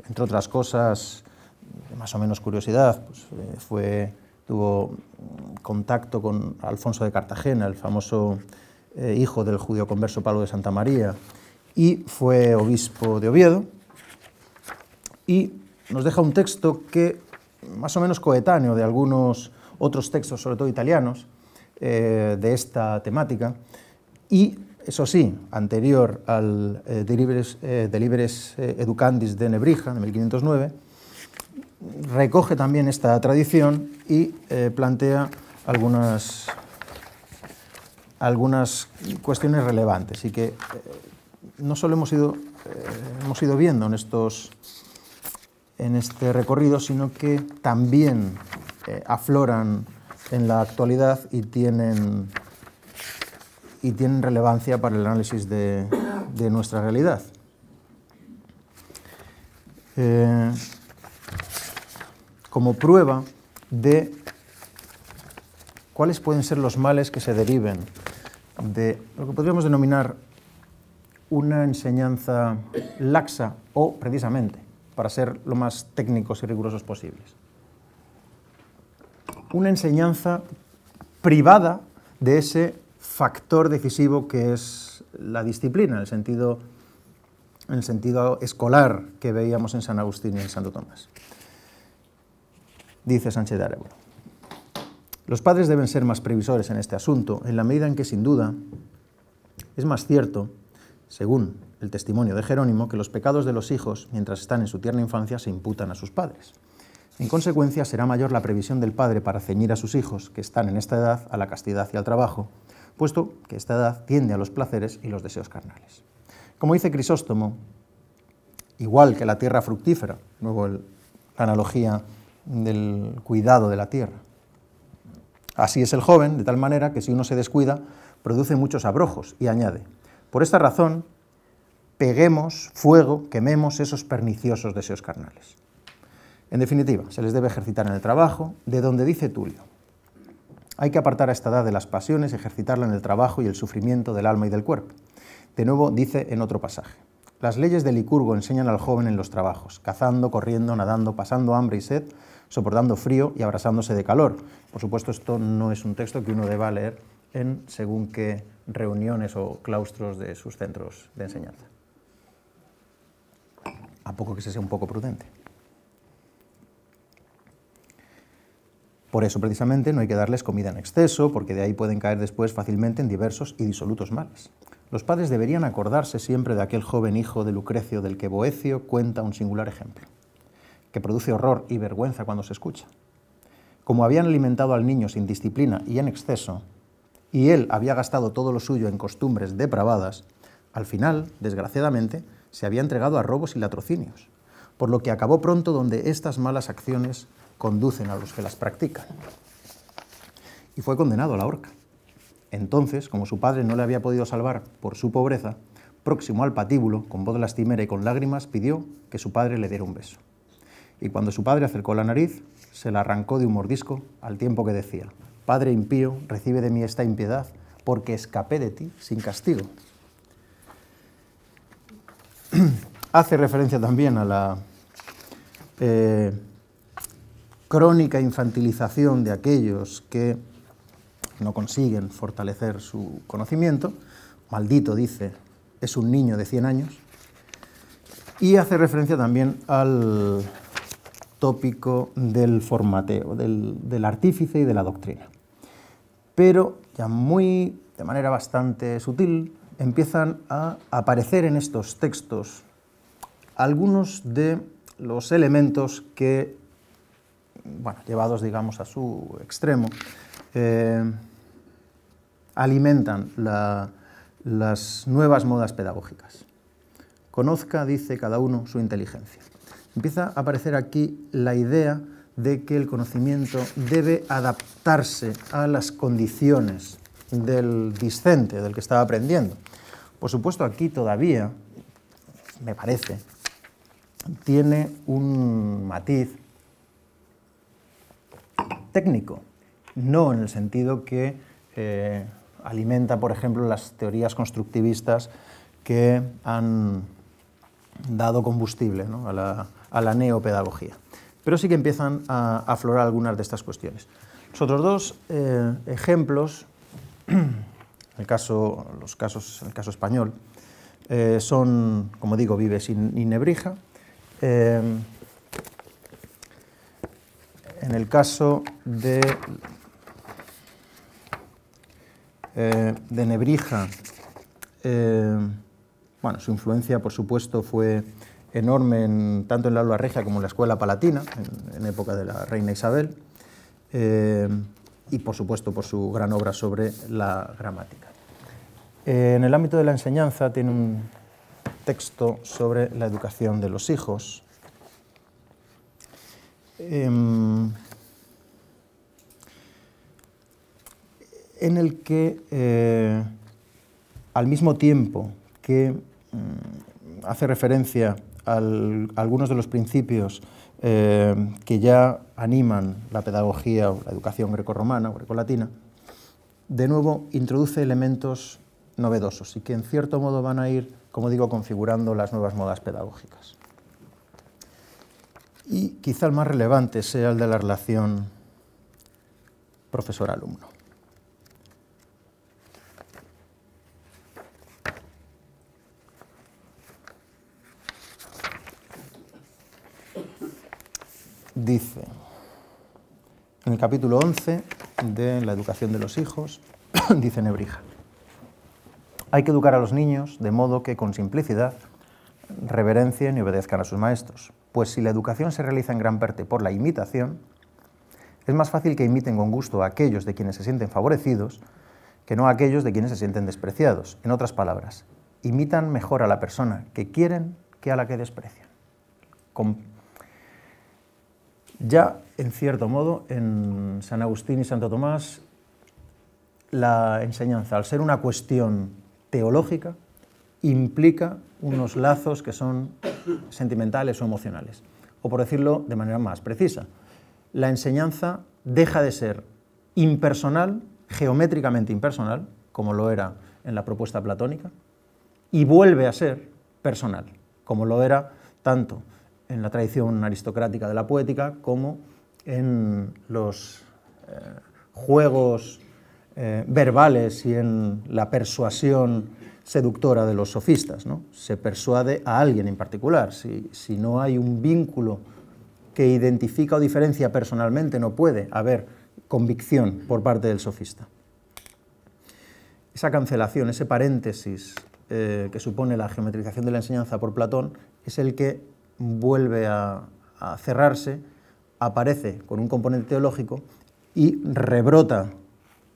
entre otras cosas, más o menos curiosidad, pues, eh, fue, tuvo contacto con Alfonso de Cartagena, el famoso eh, hijo del judío converso Pablo de Santa María, y fue obispo de Oviedo. Y nos deja un texto que, más o menos coetáneo de algunos otros textos, sobre todo italianos, eh, de esta temática, y eso sí, anterior al eh, Delibres, Educandis de Nebrija, de 1509, recoge también esta tradición y plantea algunas algunas cuestiones relevantes y que eh, no solo hemos ido, eh, hemos ido viendo en, estos, en este recorrido, sino que también eh, afloran en la actualidad y tienen, y tienen relevancia para el análisis de nuestra realidad. como prueba de cuáles pueden ser los males que se deriven de lo que podríamos denominar una enseñanza laxa o, precisamente, para ser lo más técnicos y rigurosos posibles, una enseñanza privada de ese factor decisivo que es la disciplina, en el sentido, en el sentido escolar que veíamos en San Agustín y en Santo Tomás. Dice Sánchez de Arevalo. Los padres deben ser más previsores en este asunto, en la medida en que, sin duda, es más cierto, según el testimonio de Jerónimo, que los pecados de los hijos, mientras están en su tierna infancia, se imputan a sus padres. En consecuencia, será mayor la previsión del padre para ceñir a sus hijos, que están en esta edad, a la castidad y al trabajo, puesto que esta edad tiende a los placeres y los deseos carnales. Como dice Crisóstomo, igual que la tierra fructífera, luego la analogía del cuidado de la tierra, Así es el joven, de tal manera que si uno se descuida, produce muchos abrojos, y añade, por esta razón, peguemos fuego, quememos esos perniciosos deseos carnales. En definitiva, se les debe ejercitar en el trabajo, de donde dice Tulio. Hay que apartar a esta edad de las pasiones, ejercitarla en el trabajo y el sufrimiento del alma y del cuerpo. De nuevo dice en otro pasaje, las leyes de Licurgo enseñan al joven en los trabajos, cazando, corriendo, nadando, pasando hambre y sed, soportando frío y abrazándose de calor. Por supuesto, esto no es un texto que uno deba leer en según qué reuniones o claustros de sus centros de enseñanza. A poco que se sea un poco prudente. Por eso, precisamente, no hay que darles comida en exceso, porque de ahí pueden caer después fácilmente en diversos y disolutos males. Los padres deberían acordarse siempre de aquel joven hijo de Lucrecio del que Boecio cuenta un singular ejemplo que produce horror y vergüenza cuando se escucha. Como habían alimentado al niño sin disciplina y en exceso, y él había gastado todo lo suyo en costumbres depravadas, al final, desgraciadamente, se había entregado a robos y latrocinios, por lo que acabó pronto donde estas malas acciones conducen a los que las practican. Y fue condenado a la horca. Entonces, como su padre no le había podido salvar por su pobreza, próximo al patíbulo, con voz lastimera y con lágrimas, pidió que su padre le diera un beso y cuando su padre acercó la nariz, se la arrancó de un mordisco al tiempo que decía, Padre impío, recibe de mí esta impiedad, porque escapé de ti sin castigo. Hace referencia también a la eh, crónica infantilización de aquellos que no consiguen fortalecer su conocimiento. Maldito, dice, es un niño de 100 años. Y hace referencia también al tópico del formateo, del, artífice y de la doctrina. Pero ya muy, de manera bastante sutil, empiezan a aparecer en estos textos algunos de los elementos que, bueno, llevados digamos a su extremo, eh, alimentan las nuevas modas pedagógicas. Conozca, dice cada uno, su inteligencia empieza a aparecer aquí la idea de que el conocimiento debe adaptarse a las condiciones del discente, del que estaba aprendiendo. Por supuesto, aquí todavía, me parece, tiene un matiz técnico, no en el sentido que eh, alimenta, por ejemplo, las teorías constructivistas que han dado combustible a la a la neopedagogía. Pero sí que empiezan a aflorar algunas de estas cuestiones. Los otros dos eh, ejemplos, el caso, los casos, el caso español, eh, son, como digo, Vives y, Nebrija. Eh, en el caso de, de Nebrija, bueno, su influencia, por supuesto, fue enorme tanto en la Alba Regia como en la Escuela Palatina, en, época de la reina Isabel, eh, y por supuesto por su gran obra sobre la gramática. Eh, en el ámbito de la enseñanza tiene un texto sobre la educación de los hijos. Em, en el que eh, al mismo tiempo que mm, hace referencia algunos de los principios eh, que ya animan la pedagogía o la educación grecorromana o grecolatina, de nuevo introduce elementos novedosos y que en cierto modo van a ir, como digo, configurando las nuevas modas pedagógicas. Y quizá el más relevante sea el de la relación profesor-alumno. dice, en el capítulo 11 de la educación de los hijos, dice Nebrija, hay que educar a los niños de modo que con simplicidad reverencien y obedezcan a sus maestros, pues si la educación se realiza en gran parte por la imitación, es más fácil que imiten con gusto a aquellos de quienes se sienten favorecidos que no a aquellos de quienes se sienten despreciados. En otras palabras, imitan mejor a la persona que quieren que a la que desprecian. Ya, en cierto modo, en San Agustín y Santo Tomás, la enseñanza, al ser una cuestión teológica, implica unos lazos que son sentimentales o emocionales. O por decirlo de manera más precisa, la enseñanza deja de ser impersonal, geométricamente impersonal, como lo era en la propuesta platónica, y vuelve a ser personal, como lo era tanto en la tradición aristocrática de la poética como en los eh, juegos eh, verbales y en la persuasión seductora de los sofistas. ¿no? Se persuade a alguien en particular. Si, no hay un vínculo que identifica o diferencia personalmente, no puede haber convicción por parte del sofista. Esa cancelación, ese paréntesis eh, que supone la geometrización de la enseñanza por Platón, es el que vuelve a, cerrarse, aparece con un componente teológico y rebrota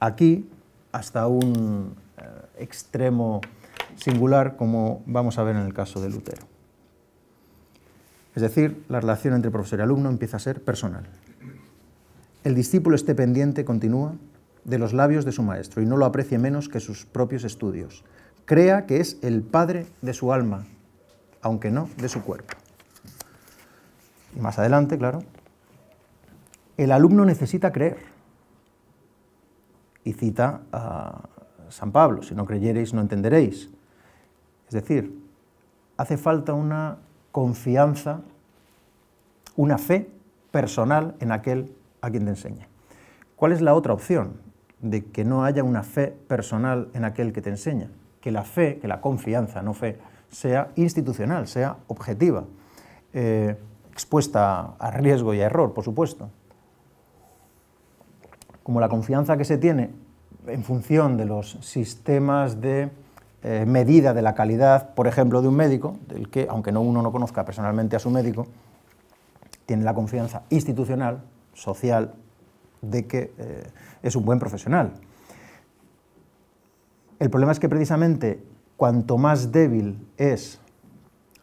aquí hasta un eh, extremo singular, como vamos a ver en el caso de Lutero. Es decir, la relación entre profesor y alumno empieza a ser personal. El discípulo esté pendiente, continúa, de los labios de su maestro y no lo aprecie menos que sus propios estudios. Crea que es el padre de su alma, aunque no de su cuerpo más adelante, claro, el alumno necesita creer. Y cita a San Pablo, si no creyereis no entenderéis. Es decir, hace falta una confianza, una fe personal en aquel a quien te enseña. ¿Cuál es la otra opción de que no haya una fe personal en aquel que te enseña? Que la fe, que la confianza, no fe, sea institucional, sea objetiva. Eh, expuesta a riesgo y a error, por supuesto. Como la confianza que se tiene en función de los sistemas de eh, medida de la calidad, por ejemplo, de un médico, del que, aunque uno no conozca personalmente a su médico, tiene la confianza institucional, social, de que eh, es un buen profesional. El problema es que precisamente cuanto más débil es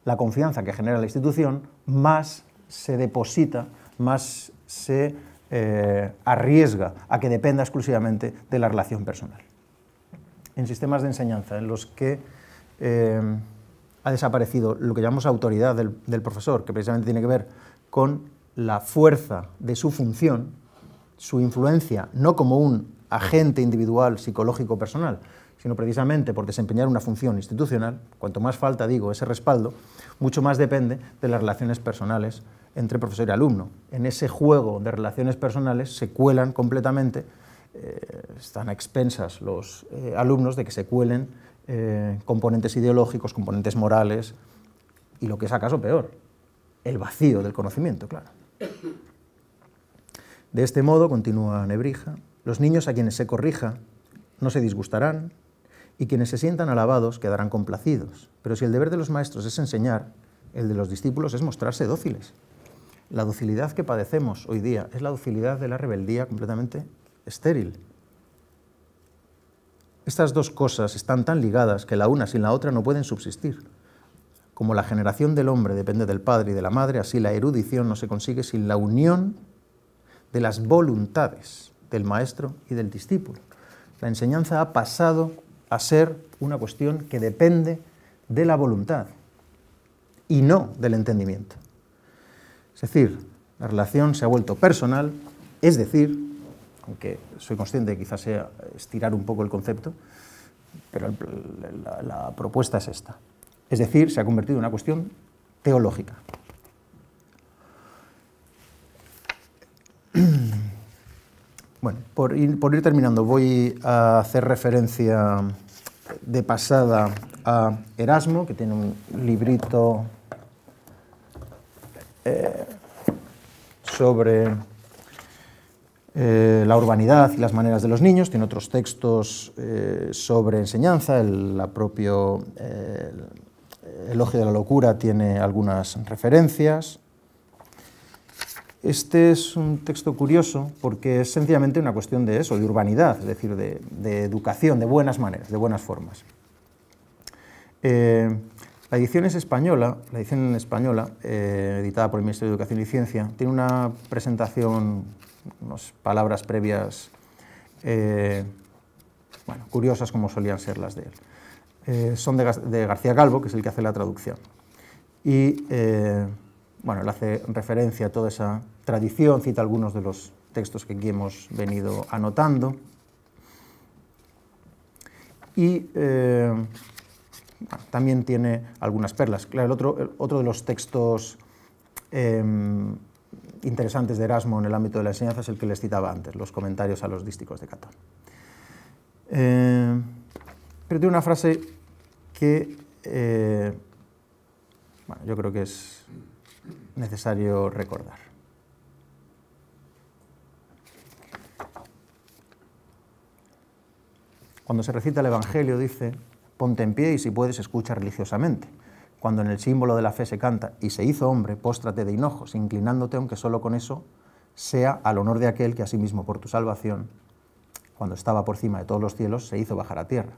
la confianza que genera la institución, más se deposita, más se eh, arriesga a que dependa exclusivamente de la relación personal. En sistemas de enseñanza en los que eh, ha desaparecido lo que llamamos autoridad del, del profesor, que precisamente tiene que ver con la fuerza de su función, su influencia, no como un agente individual psicológico personal, sino precisamente por desempeñar una función institucional, cuanto más falta, digo, ese respaldo, mucho más depende de las relaciones personales entre profesor y alumno. En ese juego de relaciones personales se cuelan completamente, eh, están a expensas los eh, alumnos de que se cuelen eh, componentes ideológicos, componentes morales y lo que es acaso peor, el vacío del conocimiento, claro. De este modo, continúa Nebrija, los niños a quienes se corrija no se disgustarán y quienes se sientan alabados quedarán complacidos. Pero si el deber de los maestros es enseñar, el de los discípulos es mostrarse dóciles. La docilidad que padecemos hoy día es la docilidad de la rebeldía completamente estéril. Estas dos cosas están tan ligadas que la una sin la otra no pueden subsistir. Como la generación del hombre depende del padre y de la madre, así la erudición no se consigue sin la unión de las voluntades del maestro y del discípulo. La enseñanza ha pasado a ser una cuestión que depende de la voluntad y no del entendimiento. Es decir, la relación se ha vuelto personal, es decir, aunque soy consciente de que quizás sea estirar un poco el concepto, pero la, propuesta es esta. Es decir, se ha convertido en una cuestión teológica. Bueno, por por ir, terminando, voy a hacer referencia de pasada a Erasmo, que tiene un librito eh, sobre eh, la urbanidad y las maneras de los niños, tiene otros textos eh, sobre enseñanza, el la propio Elogio de la Locura tiene algunas referencias. Este es un texto curioso porque es sencillamente una cuestión de eso, de urbanidad, es decir, de, educación, de buenas maneras, de buenas formas. La edición es española, la edición en española, eh, editada por el Ministerio de Educación y Ciencia, tiene una presentación, unas palabras previas, eh, curiosas como solían ser las de él. Eh, son de, García Galvo, que es el que hace la traducción. Y, bueno, él hace referencia a toda esa tradición, cita algunos de los textos que aquí hemos venido anotando. Y también tiene algunas perlas. otro, de los textos em, interesantes de Erasmo en el ámbito de la enseñanza es el que les citaba antes, los comentarios a los dísticos de Catón. Em, pero tiene una frase que eh, yo creo que es necesario recordar. Cuando se recita el Evangelio dice, ponte en pie y si puedes escucha religiosamente. Cuando en el símbolo de la fe se canta, y se hizo hombre, póstrate de hinojos, inclinándote, aunque solo con eso sea al honor de aquel que asimismo por tu salvación, cuando estaba por cima de todos los cielos, se hizo bajar a tierra.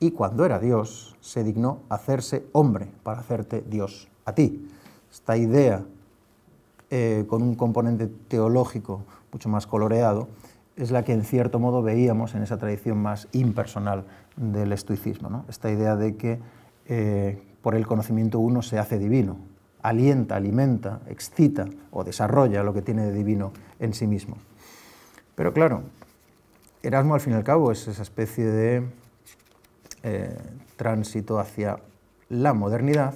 Y cuando era Dios, se dignó hacerse hombre para hacerte Dios a ti. Esta idea, eh, con un componente teológico mucho más coloreado, es la que en cierto modo veíamos en esa tradición más impersonal del estoicismo, esta idea de que eh, por el conocimiento uno se hace divino, alienta, alimenta, excita o desarrolla lo que tiene de divino en sí mismo. Pero claro, Erasmo al fin y al cabo es esa especie de eh, tránsito hacia la modernidad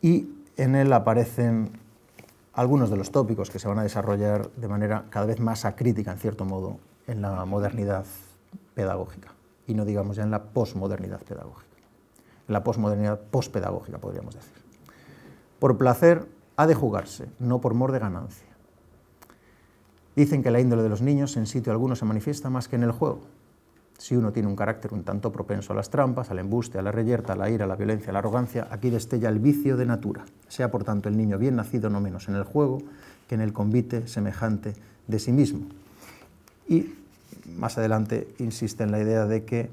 y en él aparecen algunos de los tópicos que se van a desarrollar de manera cada vez más acrítica, en cierto modo, en la modernidad pedagógica y no digamos ya en la posmodernidad pedagógica, en la posmodernidad pospedagógica podríamos decir. Por placer ha de jugarse, no por mor de ganancia. Dicen que la índole de los niños en sitio alguno se manifiesta más que en el juego. Si uno tiene un carácter un tanto propenso a las trampas, al embuste, a la reyerta, a la ira, a la violencia, a la arrogancia, aquí destella el vicio de natura. Sea por tanto el niño bien nacido no menos en el juego que en el convite semejante de sí mismo. Y más adelante insiste en la idea de que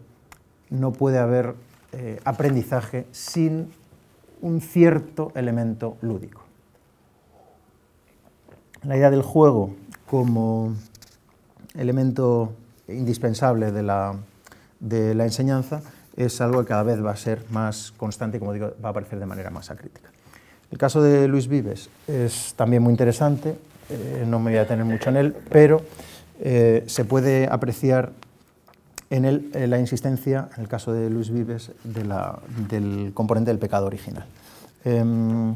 no puede haber eh, aprendizaje sin un cierto elemento lúdico. La idea del juego como elemento indispensable de la, enseñanza es algo que cada vez va a ser más constante y, como digo, va a aparecer de manera más acrítica. El caso de Luis Vives es también muy interesante, eh, no me voy a tener mucho en él, pero eh, se puede apreciar en él eh, la insistencia, en el caso de Luis Vives, del componente del pecado original. Em,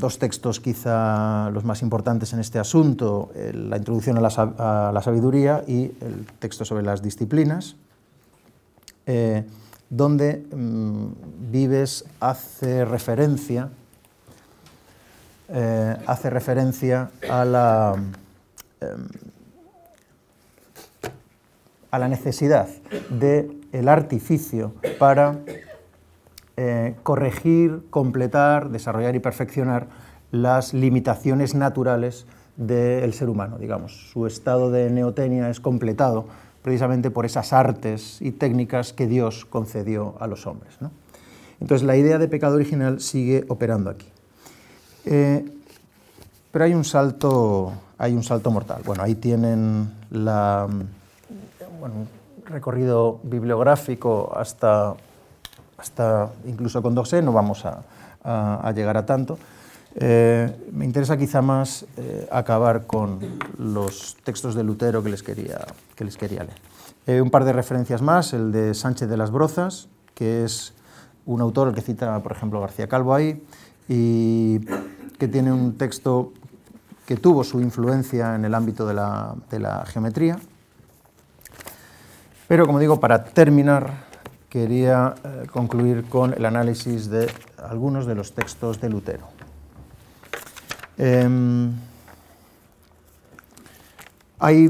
dos textos quizá los más importantes en este asunto, la introducción a la, sabiduría y el texto sobre las disciplinas, eh, donde mm, Vives hace referencia, hace referencia a la Em, a la necesidad del el artificio para eh, corregir, completar, desarrollar y perfeccionar las limitaciones naturales del ser humano, digamos. Su estado de neotenia es completado precisamente por esas artes y técnicas que Dios concedió a los hombres. Entonces la idea de pecado original sigue operando aquí. Eh, pero hay un salto hay un salto mortal. Bueno, ahí tienen la, un recorrido bibliográfico hasta, hasta incluso con Doxé no vamos a, llegar a tanto. Eh, me interesa quizá más eh, acabar con los textos de Lutero que les quería, que les quería leer. Eh, un par de referencias más, el de Sánchez de las Brozas, que es un autor el que cita, por ejemplo, García Calvo ahí, y que tiene un texto que tuvo su influencia en el ámbito de la, geometría. Pero como digo, para terminar, quería eh, concluir con el análisis de algunos de los textos de Lutero. Em, hay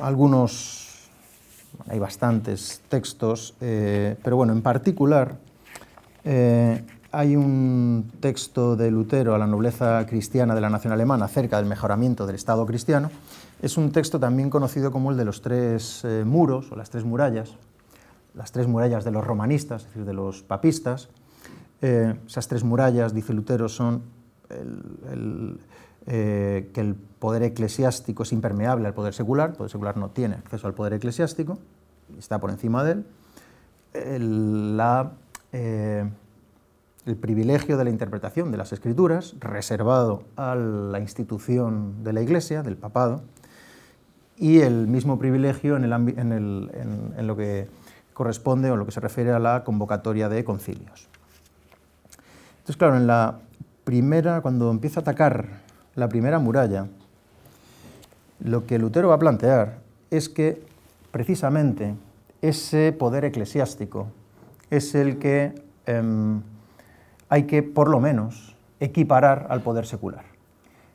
algunos, hay bastantes textos, eh, pero bueno, en particular, eh, hay un texto de Lutero a la nobleza cristiana de la nación alemana acerca del mejoramiento del Estado cristiano. Es un texto también conocido como el de los tres eh, muros o las tres murallas, las tres murallas de los romanistas, es decir, de los papistas. Eh, esas tres murallas, dice Lutero, son eh, que el poder eclesiástico es impermeable al poder secular, el poder secular no tiene acceso al poder eclesiástico, está por encima de él. la, el privilegio de la interpretación de las escrituras, reservado a la institución de la Iglesia, del papado, y el mismo privilegio en, lo que corresponde o lo que se refiere a la convocatoria de concilios. Entonces, claro, en la primera, cuando empieza a atacar la primera muralla, lo que Lutero va a plantear es que precisamente ese poder eclesiástico es el que em, hay que, por lo menos, equiparar al poder secular.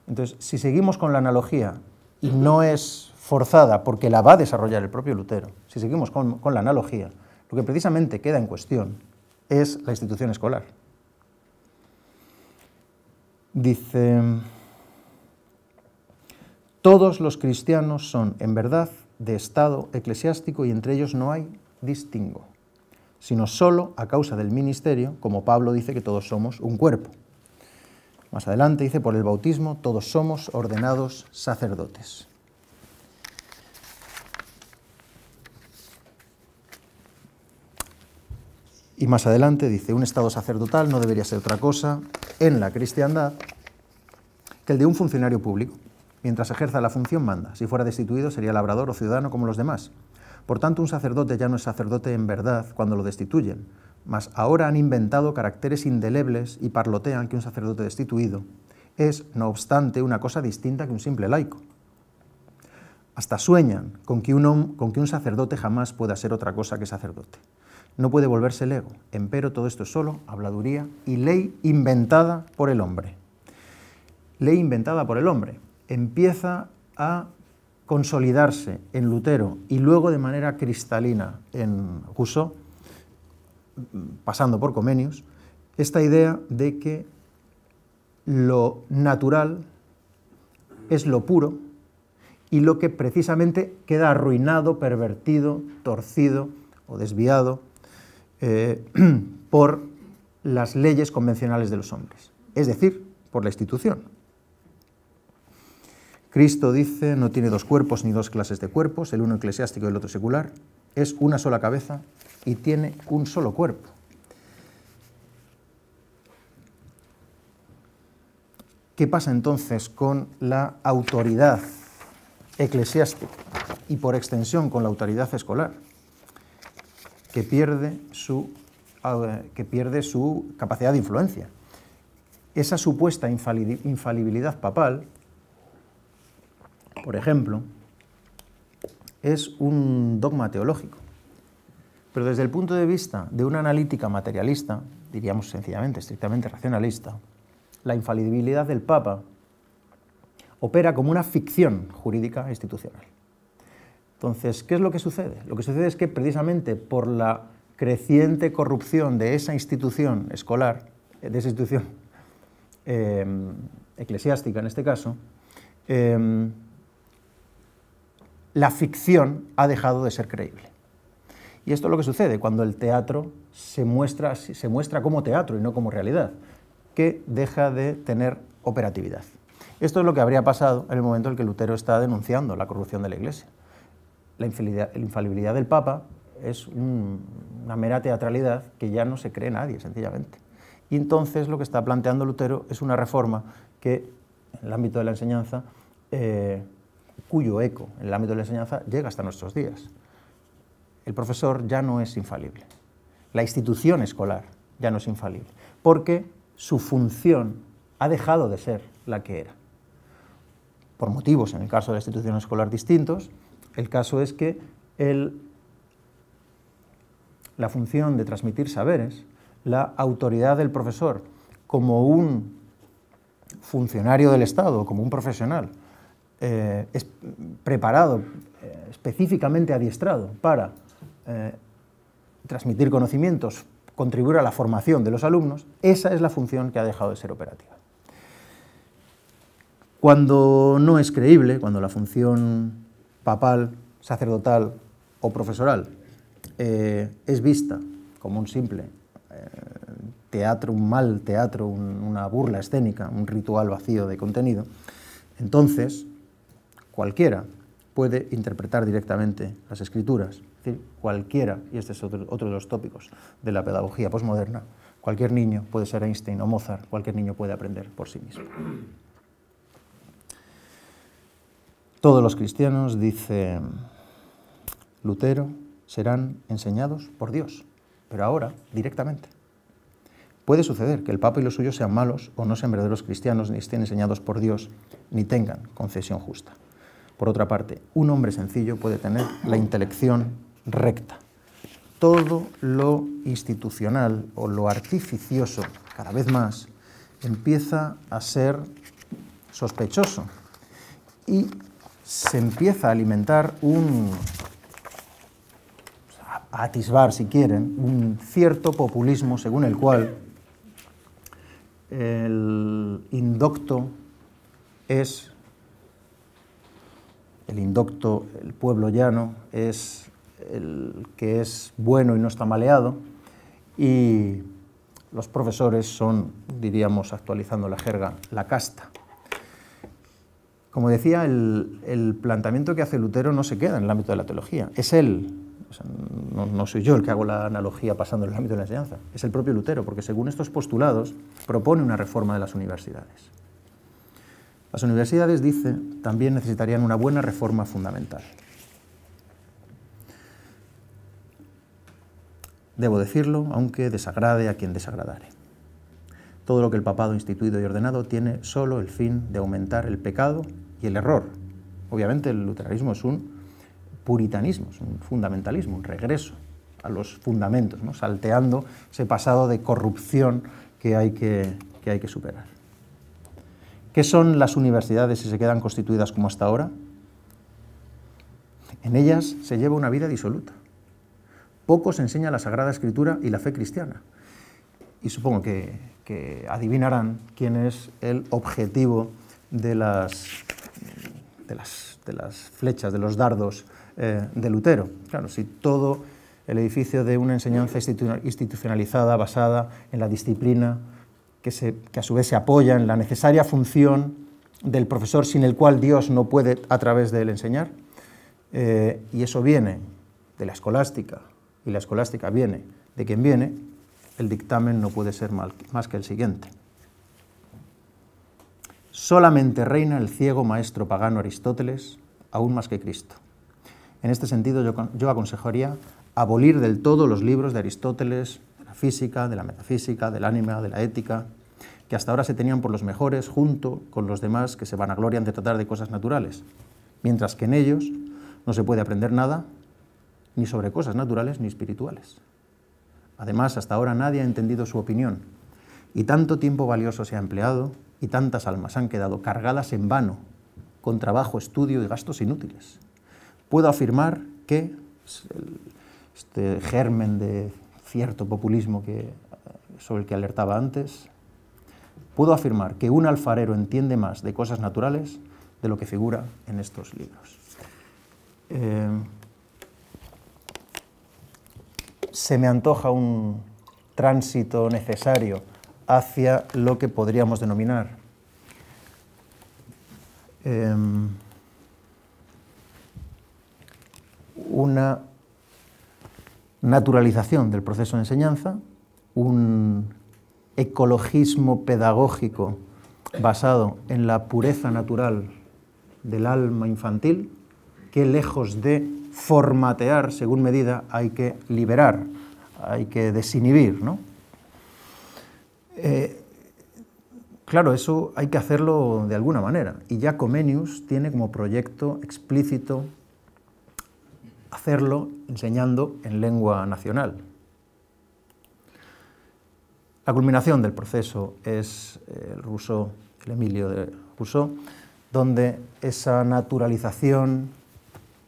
Entonces, si seguimos con la analogía, y no es forzada porque la va a desarrollar el propio Lutero, si seguimos con, la analogía, lo que precisamente queda en cuestión es la institución escolar. Dice, todos los cristianos son, en verdad, de estado eclesiástico y entre ellos no hay distingo sino solo a causa del ministerio, como Pablo dice que todos somos un cuerpo. Más adelante dice, por el bautismo todos somos ordenados sacerdotes. Y más adelante dice, un estado sacerdotal no debería ser otra cosa en la cristiandad que el de un funcionario público. Mientras ejerza la función manda. Si fuera destituido sería labrador o ciudadano como los demás. Por tanto, un sacerdote ya no es sacerdote en verdad cuando lo destituyen, mas ahora han inventado caracteres indelebles y parlotean que un sacerdote destituido es, no obstante, una cosa distinta que un simple laico. Hasta sueñan con que, un, sacerdote jamás pueda ser otra cosa que sacerdote. No puede volverse ego, empero todo esto es solo habladuría y ley inventada por el hombre. Ley inventada por el hombre. Empieza a consolidarse en Lutero y luego de manera cristalina en Rousseau, pasando por Comenius, esta idea de que lo natural es lo puro y lo que precisamente queda arruinado, pervertido, torcido o desviado eh, por las leyes convencionales de los hombres, es decir, por la institución. Cristo dice, no tiene dos cuerpos ni dos clases de cuerpos, el uno eclesiástico y el otro secular, es una sola cabeza y tiene un solo cuerpo. ¿Qué pasa entonces con la autoridad eclesiástica y por extensión con la autoridad escolar? Que pierde su, eh, que pierde su capacidad de influencia. Esa supuesta infalibilidad papal por ejemplo, es un dogma teológico. Pero desde el punto de vista de una analítica materialista, diríamos sencillamente, estrictamente racionalista, la infalibilidad del Papa opera como una ficción jurídica institucional. Entonces, ¿qué es lo que sucede? Lo que sucede es que precisamente por la creciente corrupción de esa institución escolar, de esa institución eh, eclesiástica en este caso, eh, la ficción ha dejado de ser creíble. Y esto es lo que sucede cuando el teatro se muestra, se muestra como teatro y no como realidad, que deja de tener operatividad. Esto es lo que habría pasado en el momento en el que Lutero está denunciando la corrupción de la Iglesia. La infalibilidad del Papa es una mera teatralidad que ya no se cree nadie, sencillamente. Y entonces lo que está planteando Lutero es una reforma que, en el ámbito de la enseñanza, eh, cuyo eco en el ámbito de la enseñanza llega hasta nuestros días. El profesor ya no es infalible. La institución escolar ya no es infalible, porque su función ha dejado de ser la que era. Por motivos, en el caso de la institución escolar, distintos. El caso es que la función de transmitir saberes, la autoridad del profesor como un funcionario del Estado, como un profesional, eh, es preparado, eh, específicamente adiestrado para eh, transmitir conocimientos, contribuir a la formación de los alumnos, esa es la función que ha dejado de ser operativa. Cuando no es creíble, cuando la función papal, sacerdotal o profesoral es vista como un simple teatro, un mal teatro, una burla escénica, un ritual vacío de contenido, entonces cualquiera puede interpretar directamente las escrituras. Es decir, cualquiera, y este es otro, otro de los tópicos de la pedagogía posmoderna, cualquier niño puede ser Einstein o Mozart, cualquier niño puede aprender por sí mismo. Todos los cristianos, dice Lutero, serán enseñados por Dios, pero ahora directamente. Puede suceder que el Papa y los suyos sean malos o no sean verdaderos cristianos, ni estén enseñados por Dios, ni tengan concesión justa. Por otra parte, un hombre sencillo puede tener la intelección recta. Todo lo institucional o lo artificioso, cada vez más, empieza a ser sospechoso y se empieza a alimentar un, atisbar si quieren, un cierto populismo según el cual el indocto es el indocto, el pueblo llano, es el que es bueno y no está maleado, y los profesores son, diríamos, actualizando la jerga, la casta. Como decía, el, planteamiento que hace Lutero no se queda en el ámbito de la teología, es él, no, no soy yo el que hago la analogía pasando en el ámbito de la enseñanza, es el propio Lutero, porque según estos postulados propone una reforma de las universidades. Las universidades, dice, también necesitarían una buena reforma fundamental. Debo decirlo, aunque desagrade a quien desagradare. Todo lo que el papado instituido y ordenado tiene solo el fin de aumentar el pecado y el error. Obviamente el luteranismo es un puritanismo, es un fundamentalismo, un regreso a los fundamentos, ¿no? salteando ese pasado de corrupción que hay que, hay que superar. ¿Qué son las universidades si se quedan constituidas como hasta ahora? En ellas se lleva una vida disoluta. Poco se enseña la Sagrada Escritura y la fe cristiana. Y supongo que, adivinarán quién es el objetivo de las, de las, flechas, de los dardos eh, de Lutero. Claro, si todo el edificio de una enseñanza institucionalizada basada en la disciplina, que, a su vez se apoya en la necesaria función del profesor sin el cual Dios no puede a través de él enseñar. Eh, y eso viene de la escolástica, y la escolástica viene de quien viene, el dictamen no puede ser más que el siguiente. Solamente reina el ciego maestro pagano Aristóteles, aún más que Cristo. En este sentido, yo, yo aconsejaría abolir del todo los libros de Aristóteles, física, de la metafísica, del ánima, de la ética, que hasta ahora se tenían por los mejores junto con los demás que se vanaglorian de tratar de cosas naturales, mientras que en ellos no se puede aprender nada ni sobre cosas naturales ni espirituales. Además, hasta ahora nadie ha entendido su opinión, y tanto tiempo valioso se ha empleado, y tantas almas han quedado cargadas en vano, con trabajo, estudio y gastos inútiles. Puedo afirmar que este germen de cierto populismo que, eh, sobre el que alertaba antes, puedo afirmar que un alfarero entiende más de cosas naturales de lo que figura en estos libros. Eh, se me antoja un tránsito necesario hacia lo que podríamos denominar em, una naturalización del proceso de enseñanza, un ecologismo pedagógico basado en la pureza natural del alma infantil, que lejos de formatear según medida hay que liberar, hay que desinhibir. Eh, claro, eso hay que hacerlo de alguna manera. Y ya Comenius tiene como proyecto explícito hacerlo enseñando en lengua nacional. La culminación del proceso es eh, el ruso, el Emilio de Rousseau, donde esa naturalización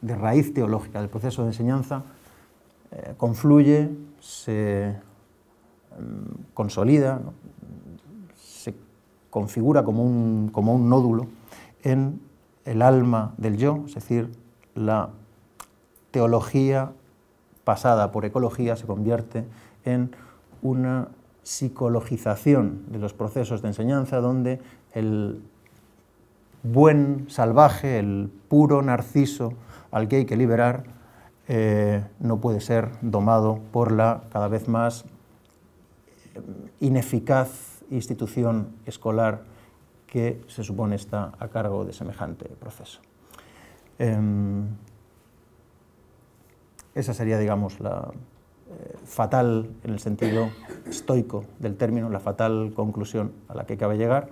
de raíz teológica del proceso de enseñanza eh, confluye, se mm, consolida, se configura como un, como un nódulo en el alma del yo, es decir, la teología pasada por ecología se convierte en una psicologización de los procesos de enseñanza donde el buen salvaje, el puro narciso al que hay que liberar, eh, no puede ser domado por la cada vez más eh, ineficaz institución escolar que se supone está a cargo de semejante proceso. Em, esa sería, digamos, la eh, fatal, en el sentido estoico del término, la fatal conclusión a la que cabe llegar.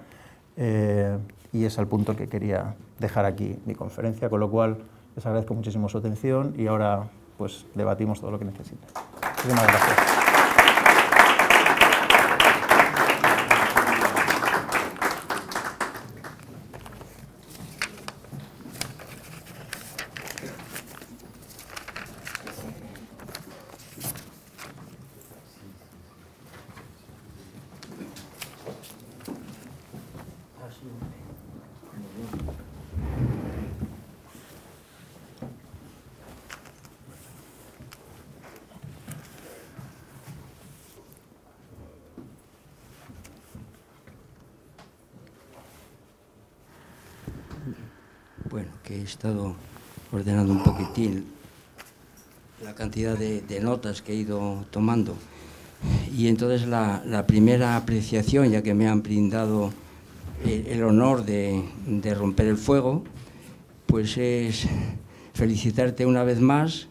Eh, y es al punto que quería dejar aquí mi conferencia, con lo cual les agradezco muchísimo su atención y ahora pues debatimos todo lo que necesiten. Muchísimas gracias. estado ordenando un poquitín la cantidad de, notas que he ido tomando. Y entonces la, primera apreciación, ya que me han brindado el, honor de, romper el fuego, pues es felicitarte una vez más,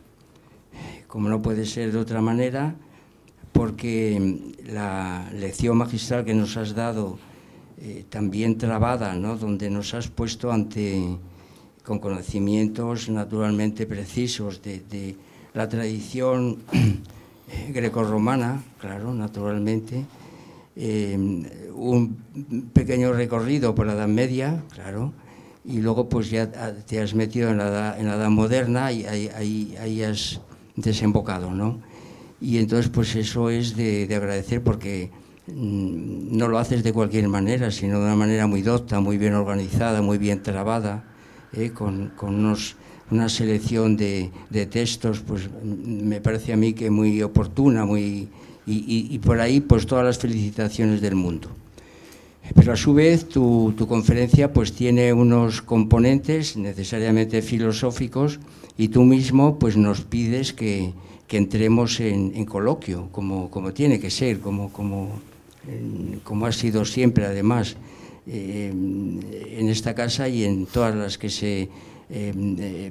como no puede ser de otra manera, porque la lección magistral que nos has dado, eh, también trabada, ¿no? donde nos has puesto ante con conocimientos naturalmente precisos de, la tradición grecorromana, claro, naturalmente, em, un pequeño recorrido por la Edad Media, claro, y luego pues ya te has metido en la Edad, Moderna y ahí, has desembocado, ¿no? Y entonces pues eso es de agradecer porque mm, no lo haces de cualquier manera, sino de una manera muy docta, muy bien organizada, muy bien trabada, eh, con, una selección de, textos, pues mm, me parece a mí que muy oportuna, muy, y, por ahí pues todas las felicitaciones del mundo. Pero a su vez tu, conferencia pues tiene unos componentes necesariamente filosóficos y tú mismo pues nos pides que, entremos en, coloquio, como, tiene que ser, como ha sido siempre además. Eh, en esta casa y en todas las que se, eh,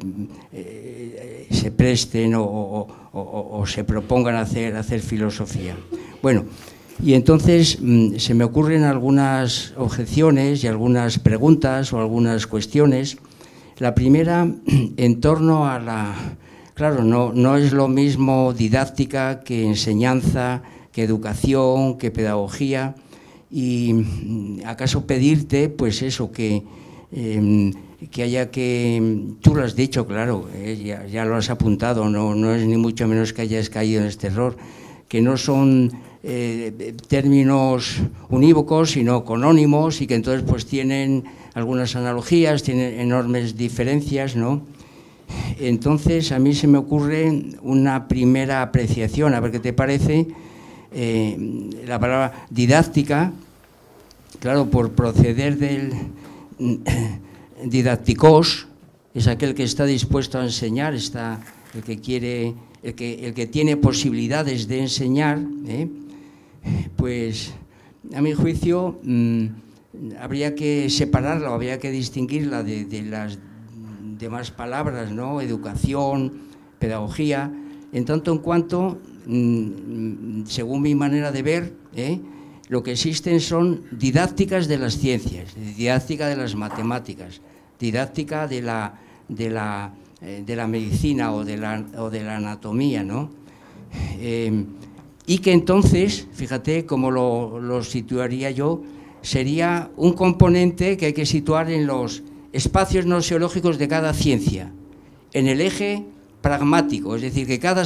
eh, se presten o, se propongan hacer, hacer filosofía. Bueno, y entonces mm, se me ocurren algunas objeciones y algunas preguntas o algunas cuestiones. La primera, en torno a la... Claro, no, no es lo mismo didáctica que enseñanza, que educación, que pedagogía y mm, acaso pedirte, pues eso, que, em, haya que... Em, tú lo has dicho, claro, eh, ya, lo has apuntado, no, no es ni mucho menos que hayas caído en este error, que no son eh, términos unívocos, sino conónimos, y que entonces pues tienen algunas analogías, tienen enormes diferencias, ¿no? Entonces a mí se me ocurre una primera apreciación, a ver qué te parece, eh, la palabra didáctica, claro, por proceder del mm, didácticos, es aquel que está dispuesto a enseñar, está el que quiere, el que, el que tiene posibilidades de enseñar, ¿eh? pues a mi juicio mm, habría que separarla, habría que distinguirla de, de las demás palabras, ¿no? Educación, pedagogía, en tanto en cuanto Mm, según mi manera de ver, ¿eh? lo que existen son didácticas de las ciencias, didáctica de las matemáticas, didáctica de la, de la, eh, medicina o de la, de anatomía, ¿no? Em, y que entonces, fíjate cómo lo, situaría yo, sería un componente que hay que situar en los espacios no de cada ciencia, en el eje pragmático, es decir, que cada...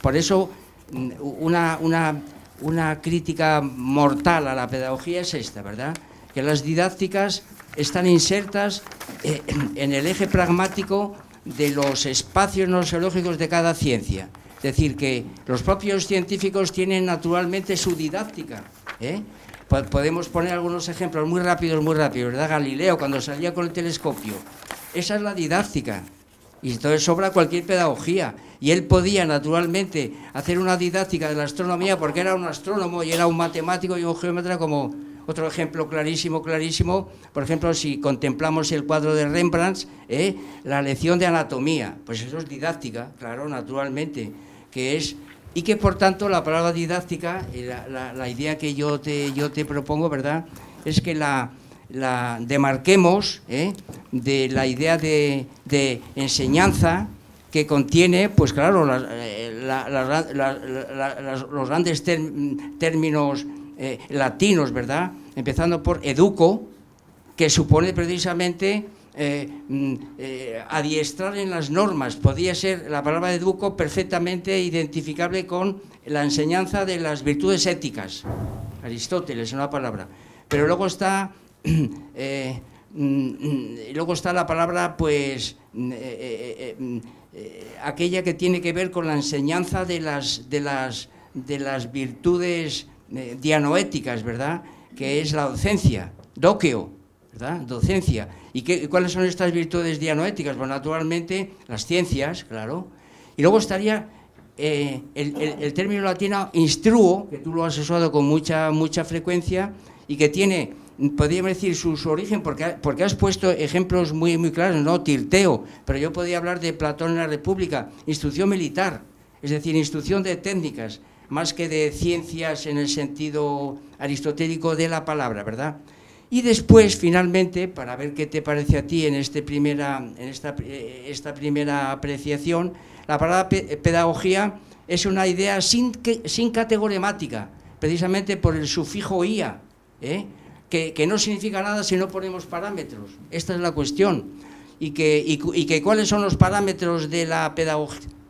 Por eso una, crítica mortal a la pedagogía es esta, ¿verdad? Que las didácticas están insertas eh, en el eje pragmático de los espacios no-seológicos de cada ciencia. Es decir, que los propios científicos tienen naturalmente su didáctica. ¿eh? Podemos poner algunos ejemplos muy rápidos, muy rápidos, ¿verdad? Galileo, cuando salía con el telescopio. Esa es la didáctica. Y entonces sobra cualquier pedagogía. Y él podía, naturalmente, hacer una didáctica de la astronomía porque era un astrónomo y era un matemático y un geómetra como otro ejemplo clarísimo, clarísimo. Por ejemplo, si contemplamos el cuadro de Rembrandt, ¿eh? la lección de anatomía. Pues eso es didáctica, claro, naturalmente, que es... Y que, por tanto, la palabra didáctica, eh, la, la idea que yo te, yo te propongo, ¿verdad?, es que la, la demarquemos ¿eh? de la idea de, enseñanza que contiene, pues claro, eh, los grandes términos eh, latinos, ¿verdad? Empezando por educo, que supone precisamente mm, adiestrar en las normas. Podría ser la palabra educo perfectamente identificable con la enseñanza de las virtudes éticas. Aristóteles, una palabra. Pero luego está y eh, mm, mm, luego está la palabra, pues, mm, eh, eh, aquella que tiene que ver con la enseñanza de las, de las, de las virtudes dianoéticas, ¿verdad? Que es la docencia, doqueo, ¿verdad? Docencia. ¿Y qué, cuáles son estas virtudes dianoéticas? Bueno, naturalmente, las ciencias, claro. Y luego estaría el, el, el, término latino instruo, que tú lo has usado con mucha, mucha frecuencia y que tiene podríamos decir su, origen, porque, porque, has puesto ejemplos muy, muy claros, ¿no? tirteo, pero yo podría hablar de Platón en la República, instrucción militar, es decir, instrucción de técnicas, más que de ciencias en el sentido aristotélico de la palabra, ¿verdad? Y después, finalmente, para ver qué te parece a ti en, este primera, en esta, eh, esta primera apreciación, la palabra pedagogía es una idea sin, sin categoremática, precisamente por el sufijo IA, ¿eh? que, no significa nada si no ponemos parámetros. Esta es la cuestión. Y que, que cuáles son los parámetros de la,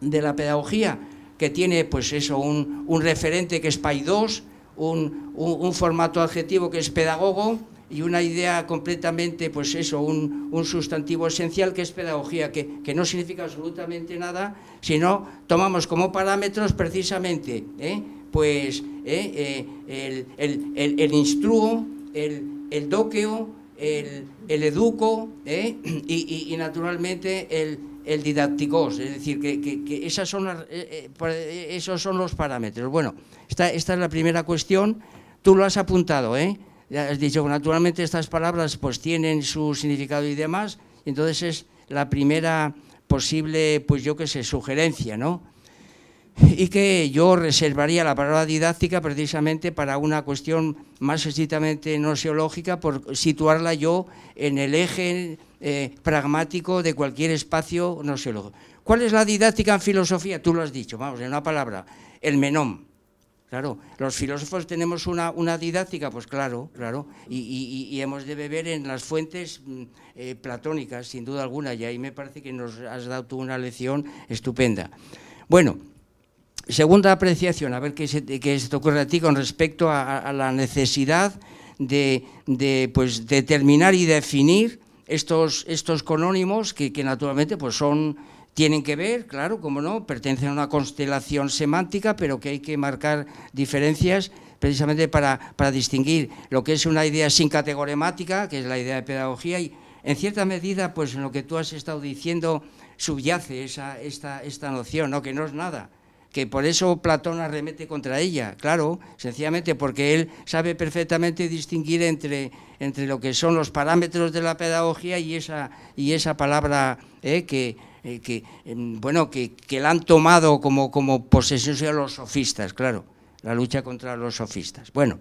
de la pedagogía, que tiene pues eso, un, referente que es PAI2, un, formato adjetivo que es pedagogo y una idea completamente, pues eso, un, sustantivo esencial que es pedagogía, que, no significa absolutamente nada, sino tomamos como parámetros precisamente, ¿eh? pues ¿eh? Eh, el, el, el, el instruo, el, el doqueo, el, educo ¿eh? y, naturalmente el, el es decir, que, esas son eh, eh, eh, esos son los parámetros. Bueno, esta, esta es la primera cuestión, tú lo has apuntado, ¿eh? Has dicho, naturalmente estas palabras pues tienen su significado y demás, entonces es la primera posible, pues yo que sé, sugerencia, ¿no? y que yo reservaría la palabra didáctica precisamente para una cuestión más estrictamente seológica, por situarla yo en el eje eh, pragmático de cualquier espacio no seológico. ¿Cuál es la didáctica en filosofía? Tú lo has dicho, vamos, en una palabra, el menón. Claro, los filósofos tenemos una, didáctica, pues claro, claro, y, hemos de beber en las fuentes mm, eh, platónicas, sin duda alguna, y ahí me parece que nos has dado tú una lección estupenda. Bueno, Segunda apreciación, a ver qué se, te ocurre a ti con respecto a, la necesidad de, pues, determinar y definir estos, estos conónimos que, naturalmente pues, son, tienen que ver, claro, como no, pertenecen a una constelación semántica, pero que hay que marcar diferencias precisamente para, para distinguir lo que es una idea sin categoremática, que es la idea de pedagogía, y en cierta medida, pues en lo que tú has estado diciendo, subyace esa, esta, esta noción, ¿no? que no es nada que por eso Platón arremete contra ella, claro, sencillamente porque él sabe perfectamente distinguir entre, entre lo que son los parámetros de la pedagogía y esa, y esa palabra eh, que, eh, em, bueno, que, la han tomado como, como posesión a los sofistas, claro, la lucha contra los sofistas. Bueno,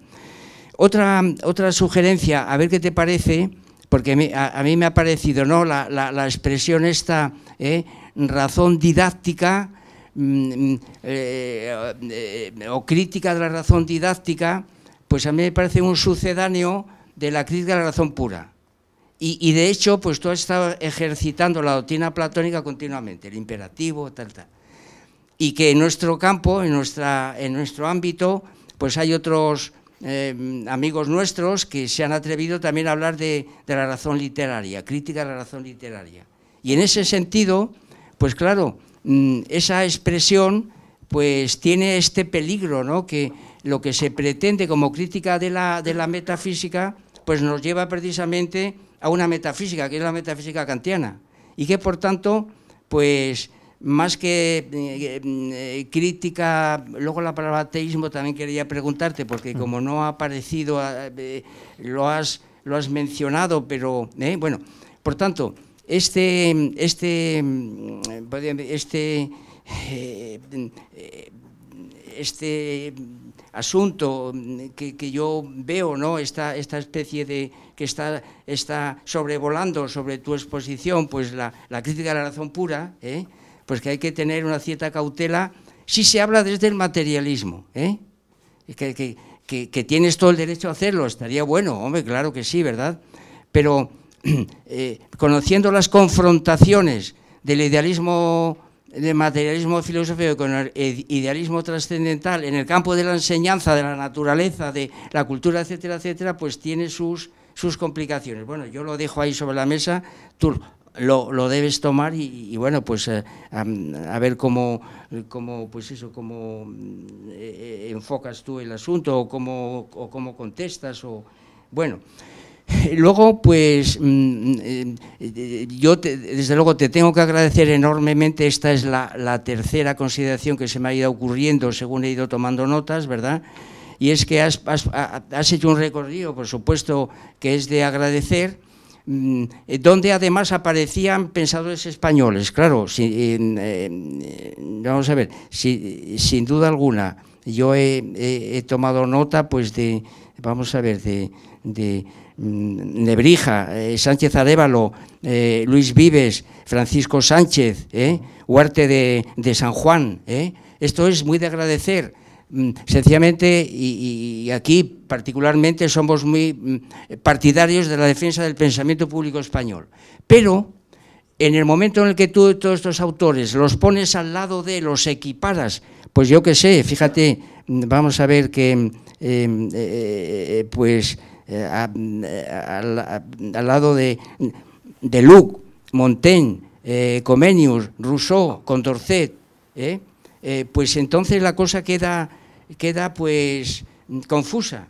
otra, otra sugerencia, a ver qué te parece, porque a mí, me ha parecido ¿no? la, la expresión esta, eh, razón didáctica, Mm, mm, eh, eh, o crítica de la razón didáctica, pues a mí me parece un sucedáneo de la crítica de la razón pura. Y, de hecho, pues tú has ejercitando la doctrina platónica continuamente, el imperativo, tal, tal. Y que en nuestro campo, en, nuestra, en nuestro ámbito, pues hay otros eh, amigos nuestros que se han atrevido también a hablar de, de, la razón literaria, crítica de la razón literaria. Y en ese sentido, pues claro, Mm, esa expresión pues tiene este peligro, ¿no? que lo que se pretende como crítica de la, metafísica pues nos lleva precisamente a una metafísica, que es la metafísica kantiana, y que por tanto, pues más que eh, eh, crítica, luego la palabra ateísmo también quería preguntarte, porque mm. como no ha aparecido, eh, lo, has, lo has mencionado, pero bueno, por tanto, este, este, mm, este, eh, este asunto que, que, yo veo, ¿no? esta, esta especie de que está, está sobrevolando sobre tu exposición, pues la, la crítica a la razón pura, ¿eh? pues que hay que tener una cierta cautela si se habla desde el materialismo, ¿eh? que, que, que, que tienes todo el derecho a hacerlo, estaría bueno, hombre, claro que sí, ¿verdad? Pero Eh, conociendo las confrontaciones del idealismo del materialismo filosófico con el idealismo trascendental en el campo de la enseñanza, de la naturaleza, de la cultura, etcétera, etcétera, pues tiene sus, sus complicaciones. Bueno, yo lo dejo ahí sobre la mesa, tú lo, debes tomar y, bueno, pues eh, a, ver cómo, cómo, pues eso, cómo eh, enfocas tú el asunto o cómo, o cómo contestas o... Bueno, Luego, pues mm, mm, eh, yo desde luego te tengo que agradecer enormemente, esta es la, tercera consideración que se me ha ido ocurriendo según he ido tomando notas, ¿verdad? Y es que has, hecho un recorrido, por supuesto, que es de agradecer, mm, eh, donde además aparecían pensadores españoles, claro, eh, vamos a ver, sin, sin duda alguna, yo he, tomado nota pues de, vamos a ver, de Mm, Nebrija, eh, Sánchez Arevalo, eh, Luis Vives, Francisco Sánchez, eh, Huarte de, San Juan. Esto es muy de agradecer. Mm, sencillamente, y, aquí particularmente somos muy mm, partidarios de la defensa del pensamiento público español. Pero en el momento en el que tú todos estos autores los pones al lado de, los equiparas, pues yo qué sé, fíjate, vamos a ver que, pues eh, eh, al lado de, de Luc, Montaigne, eh, Comenius, Rousseau, Condorcet, pues entonces la cosa queda, queda pues confusa,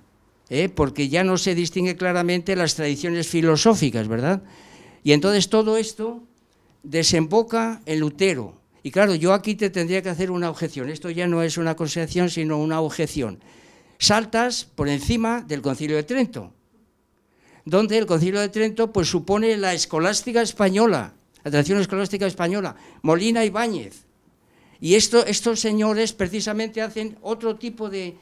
porque ya no se distingue claramente las tradiciones filosóficas, ¿verdad? Y entonces todo esto desemboca en Lutero. Y claro, yo aquí te tendría que hacer una objeción. Esto ya no es una consideración, sino una objeción saltas por encima del Concilio de Trento, donde el Concilio de Trento pues, supone la escolástica española, la tradición escolástica española, Molina y Báñez. Y estos señores precisamente hacen otro tipo de,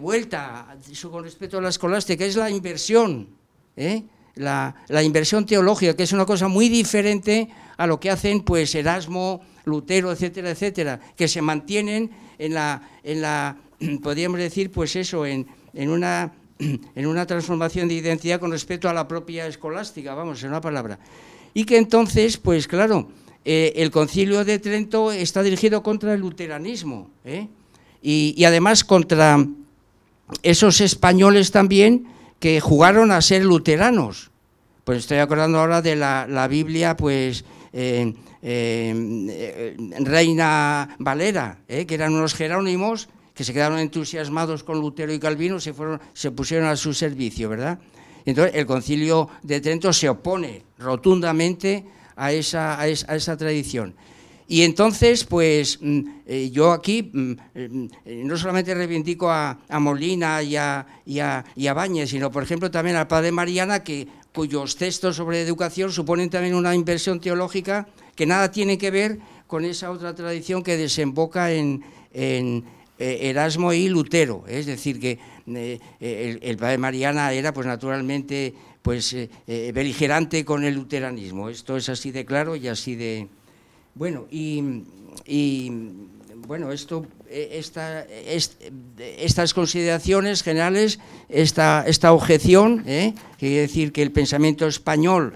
vuelta con respecto a la escolástica, es la inversión, ¿eh? la, inversión teológica, que es una cosa muy diferente a lo que hacen pues Erasmo, Lutero, etcétera, etcétera, que se mantienen en la, en la podríamos decir, pues eso, en, en, una, en una transformación de identidad con respecto a la propia escolástica, vamos, en una palabra. Y que entonces, pues claro, eh, el concilio de Trento está dirigido contra el luteranismo ¿eh? y, además contra esos españoles también que jugaron a ser luteranos. Pues estoy acordando ahora de la, Biblia, pues... Eh, Em, eh, Reina Valera, eh, que eran unos jerónimos que se quedaron entusiasmados con Lutero y Calvino, se, se pusieron a su servicio, ¿verdad? Entonces el concilio de Trento se opone rotundamente a esa, tradición. Y entonces, pues mm, eh, yo aquí mm, no solamente reivindico a, Molina y a, Bañez, sino por ejemplo también al padre Mariana, cuyos textos sobre educación suponen también una inversión teológica que nada tiene que ver con esa otra tradición que desemboca en, eh, Erasmo y Lutero, es decir, que eh, eh, el, padre Mariana era pues naturalmente pues beligerante con el luteranismo. Esto es así de claro y así de bueno y, bueno esto e, estas consideraciones generales esta esta objeción quiere decir que el pensamiento español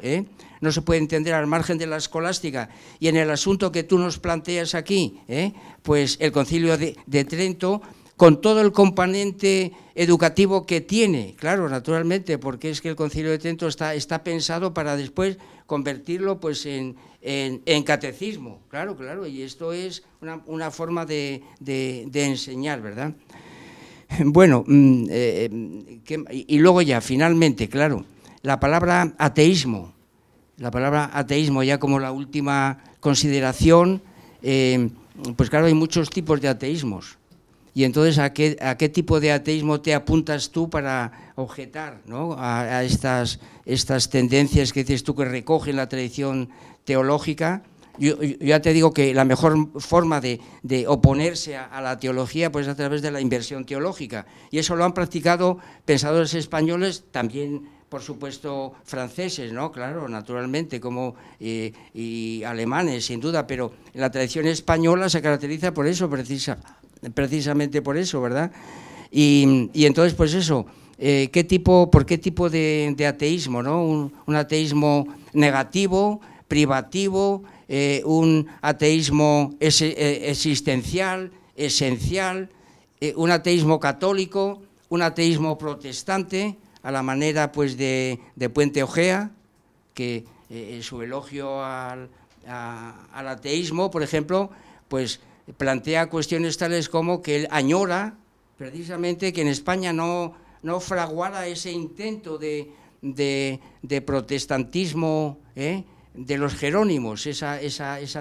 no se puede entender al margen de la escolástica. Y en el asunto que tú nos planteas aquí, ¿eh? pues el concilio de, Trento, con todo el componente educativo que tiene, claro, naturalmente, porque es que el concilio de Trento está, está pensado para después convertirlo pues, en, en, catecismo, claro, claro, y esto es una, forma de, enseñar, ¿verdad? Bueno, mm, eh, eh, y luego ya, finalmente, claro, la palabra ateísmo, la palabra ateísmo ya como la última consideración, eh, pues claro, hay muchos tipos de ateísmos. Y entonces, ¿a qué, tipo de ateísmo te apuntas tú para objetar ¿no? a, estas, estas tendencias que dices tú que recogen la tradición teológica? Yo, ya te digo que la mejor forma de, oponerse a, la teología pues es a través de la inversión teológica. Y eso lo han practicado pensadores españoles, también por supuesto, franceses, ¿no? Claro, naturalmente, como eh, y alemanes, sin duda, pero la tradición española se caracteriza por eso, precisa, precisamente por eso, ¿verdad? Y, entonces, pues eso, eh, ¿qué tipo, ¿por qué tipo de, ateísmo, ¿no? Un, ateísmo negativo, privativo, eh, un ateísmo existencial, esencial, un ateísmo católico, un ateísmo protestante, a la manera pues, de, Puente Ojea, que eh, en su elogio al, ateísmo, por ejemplo, pues plantea cuestiones tales como que él añora precisamente que en España no, no fraguara ese intento de, protestantismo ¿eh? de los jerónimos, esa,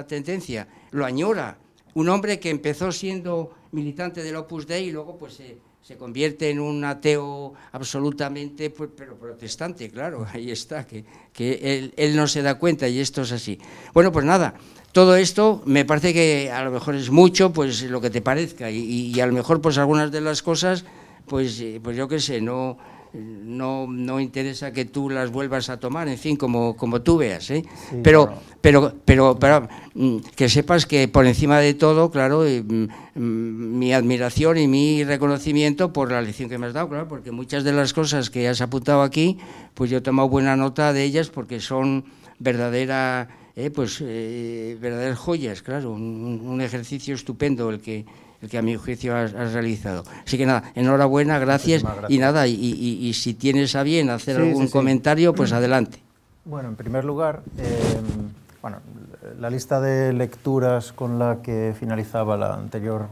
tendencia. Lo añora. Un hombre que empezó siendo militante del Opus Dei y luego pues se se convierte en un ateo absolutamente, pues, pero protestante, claro, ahí está, que, que él, no se da cuenta y esto es así. Bueno, pues nada, todo esto me parece que a lo mejor es mucho, pues lo que te parezca, y, a lo mejor pues algunas de las cosas, pues, eh, pues yo qué sé, no no, no interesa que tú las vuelvas a tomar, en fin, como, como tú veas. ¿eh? pero, pero, pero, mm, que sepas que por encima de todo, claro, eh, mm, mm, mi admiración y mi reconocimiento por la lección que me has dado, claro, porque muchas de las cosas que has apuntado aquí, pues yo he tomado buena nota de ellas porque son verdadera, eh, pues, eh, verdaderas joyas, claro, un ejercicio estupendo el que el que a mi juicio has, realizado. Así que nada, enhorabuena, gracias, y nada, y, si tienes a bien hacer algún comentario, pues mm. adelante. Bueno, en primer lugar, eh, bueno, la lista de lecturas con la que finalizaba la anterior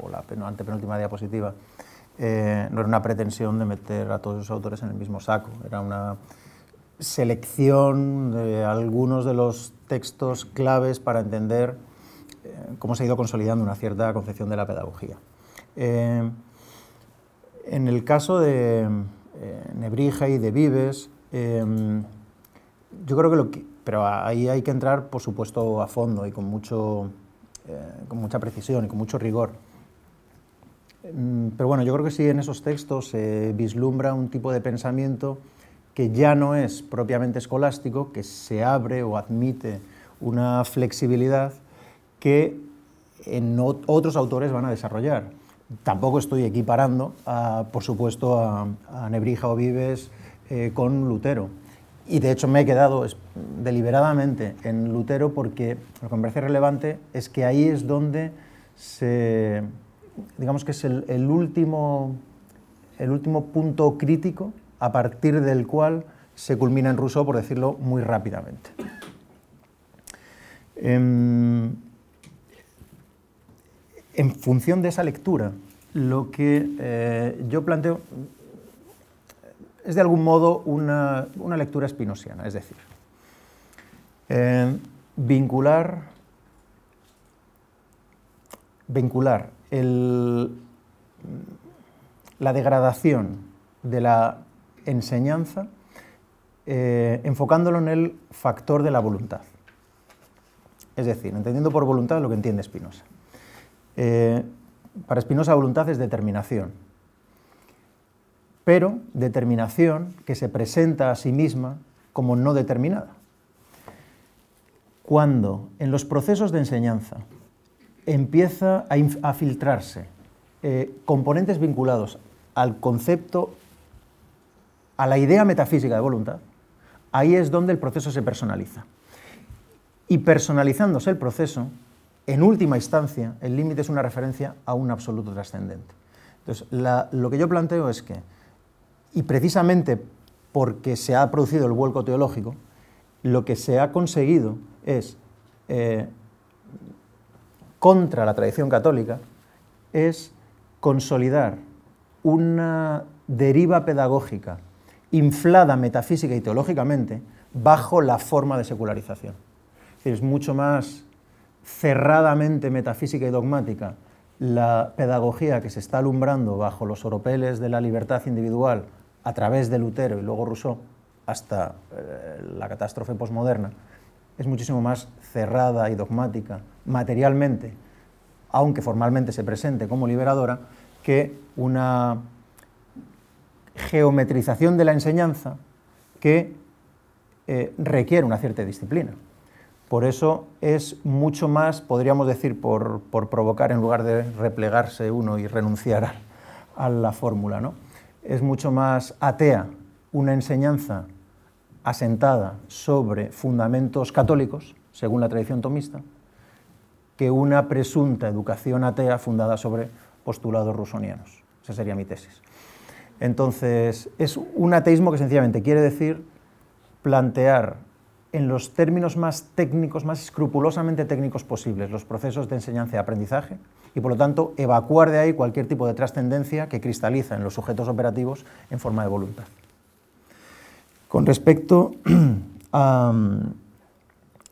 o la antepenúltima diapositiva eh, no era una pretensión de meter a todos los autores en el mismo saco, era una selección de algunos de los textos claves para entender cómo se ha ido consolidando una cierta concepción de la pedagogía. Eh, en el caso de eh, Nebrija y de Vives, em, yo creo que lo que... Pero ahí hay que entrar, por supuesto, a fondo y con, mucho, eh, con mucha precisión y con mucho rigor. Mm, pero bueno, yo creo que sí en esos textos se vislumbra un tipo de pensamiento que ya no es propiamente escolástico, que se abre o admite una flexibilidad que otros autores van a desarrollar. Tampoco estoy equiparando, por supuesto, a, Nebrija o Vives eh, con Lutero. Y de hecho me he quedado deliberadamente en Lutero porque lo que me parece relevante es que ahí es donde se, digamos que es el, último, el último punto crítico a partir del cual se culmina en Ruso, por decirlo muy rápidamente. Em, en función de esa lectura, lo que eh, yo planteo es de algún modo una, lectura espinosiana, es decir, eh, vincular, vincular la degradación de la enseñanza eh, enfocándolo en el factor de la voluntad. Es decir, entendiendo por voluntad lo que entiende Spinoza. Eh, para Spinoza voluntad es determinación, pero determinación que se presenta a sí misma como no determinada. Cuando en los procesos de enseñanza empieza a, filtrarse eh, componentes vinculados al concepto, a la idea metafísica de voluntad, ahí es donde el proceso se personaliza. Y personalizándose el proceso, en última instancia, el límite es una referencia a un absoluto trascendente. Entonces, lo que yo planteo es que, y precisamente porque se ha producido el vuelco teológico, lo que se ha conseguido es, eh, contra la tradición católica, es consolidar una deriva pedagógica inflada metafísica y teológicamente bajo la forma de secularización. Es mucho más cerradamente metafísica y dogmática la pedagogía que se está alumbrando bajo los oropeles de la libertad individual a través de Lutero y luego Rousseau hasta eh, la catástrofe posmoderna, es muchísimo más cerrada y dogmática materialmente, aunque formalmente se presente como liberadora, que una geometrización de la enseñanza que eh, requiere una cierta disciplina. Por eso es mucho más, podríamos decir, por, provocar en lugar de replegarse uno y renunciar a, la fórmula. ¿no? Es mucho más atea una enseñanza asentada sobre fundamentos católicos, según la tradición tomista, que una presunta educación atea fundada sobre postulados rusonianos. Esa sería mi tesis. Entonces, es un ateísmo que sencillamente quiere decir plantear en los términos más técnicos, más escrupulosamente técnicos posibles, los procesos de enseñanza y aprendizaje, y por lo tanto evacuar de ahí cualquier tipo de trascendencia que cristaliza en los sujetos operativos en forma de voluntad. Con respecto a,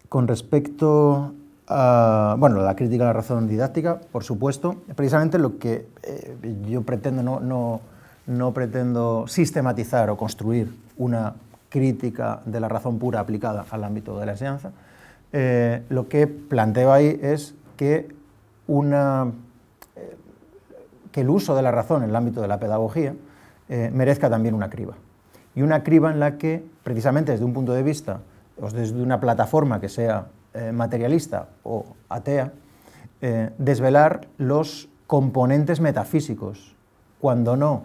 con respecto a bueno, la crítica a la razón didáctica, por supuesto, precisamente lo que eh, yo pretendo, no, no pretendo sistematizar o construir una crítica de la razón pura aplicada al ámbito de la enseñanza, eh, lo que planteo ahí es que, una, eh, que el uso de la razón en el ámbito de la pedagogía eh, merezca también una criba. Y una criba en la que, precisamente desde un punto de vista, o desde una plataforma que sea materialista o atea, desvelar los componentes metafísicos, cuando no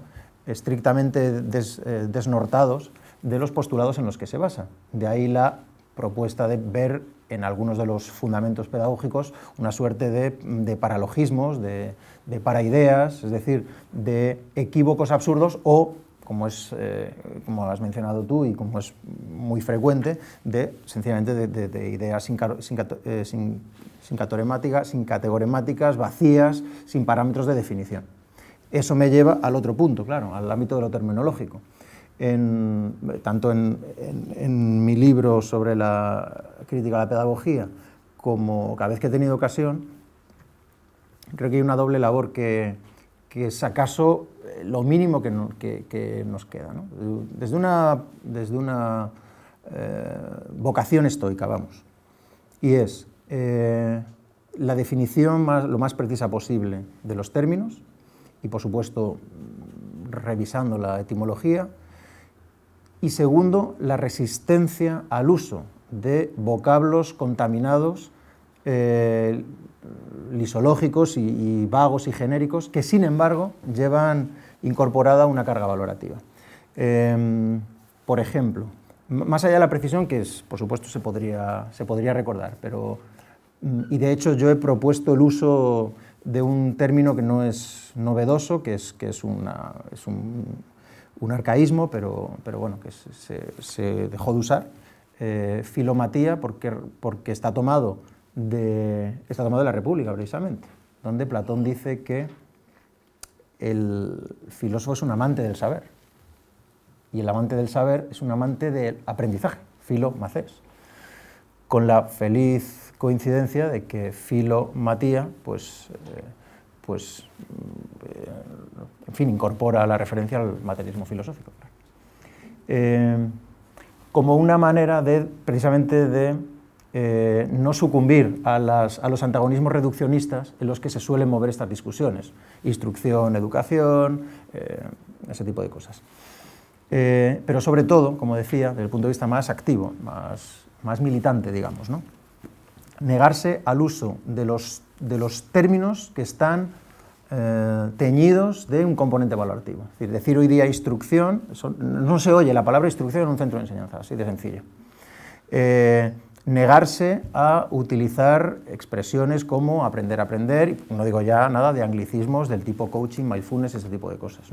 estrictamente desnortados, de los postulados en los que se basa. De ahí la propuesta de ver en algunos de los fundamentos pedagógicos una suerte de, paralogismos, de, de, paraideas, es decir, de equívocos absurdos o, como, eh, como has mencionado tú y como es muy frecuente, de sencillamente de, ideas sin, sin, eh, sin categoremáticas, vacías, sin parámetros de definición. Eso me lleva al otro punto, claro, al ámbito de lo terminológico tanto en, mi libro sobre la crítica a la pedagogía como cada vez que he tenido ocasión, creo que hay una doble labor que, es acaso eh, lo mínimo que, nos queda. Desde una, eh, vocación estoica, vamos, y es eh, la definición lo más precisa posible de los términos y, por supuesto, revisando la etimología, y segundo, la resistencia al uso de vocablos contaminados, eh, lisológicos y, vagos y genéricos, que sin embargo llevan incorporada una carga valorativa. Em, por ejemplo, más allá de la precisión, que es, por supuesto se podría, se podría recordar, pero, mm, y de hecho yo he propuesto el uso de un término que no es novedoso, que es, que una, es un un arcaísmo, pero, pero bueno, que se, dejó de usar, eh, filomatía, porque, porque está, tomado de, de la República, precisamente, donde Platón dice que el filósofo es un amante del saber, y el amante del saber es un amante del aprendizaje, filomacés, con la feliz coincidencia de que filomatía, pues... Eh, pues, eh, en fin, incorpora la referencia al materialismo filosófico. Eh, como una manera de, precisamente, de eh, no sucumbir a, los antagonismos reduccionistas en los que se suelen mover estas discusiones, instrucción, educación, ese tipo de cosas. pero sobre todo, como decía, desde el punto de vista más activo, más, más militante, digamos, negarse al uso de los, de los términos que están eh, teñidos de un componente valorativo. Es decir, decir hoy día instrucción, no se oye la palabra instrucción en un centro de enseñanza, así de sencillo. Eh, negarse a utilizar expresiones como aprender a aprender, no digo ya nada de anglicismos del tipo coaching, mindfulness, ese tipo de cosas.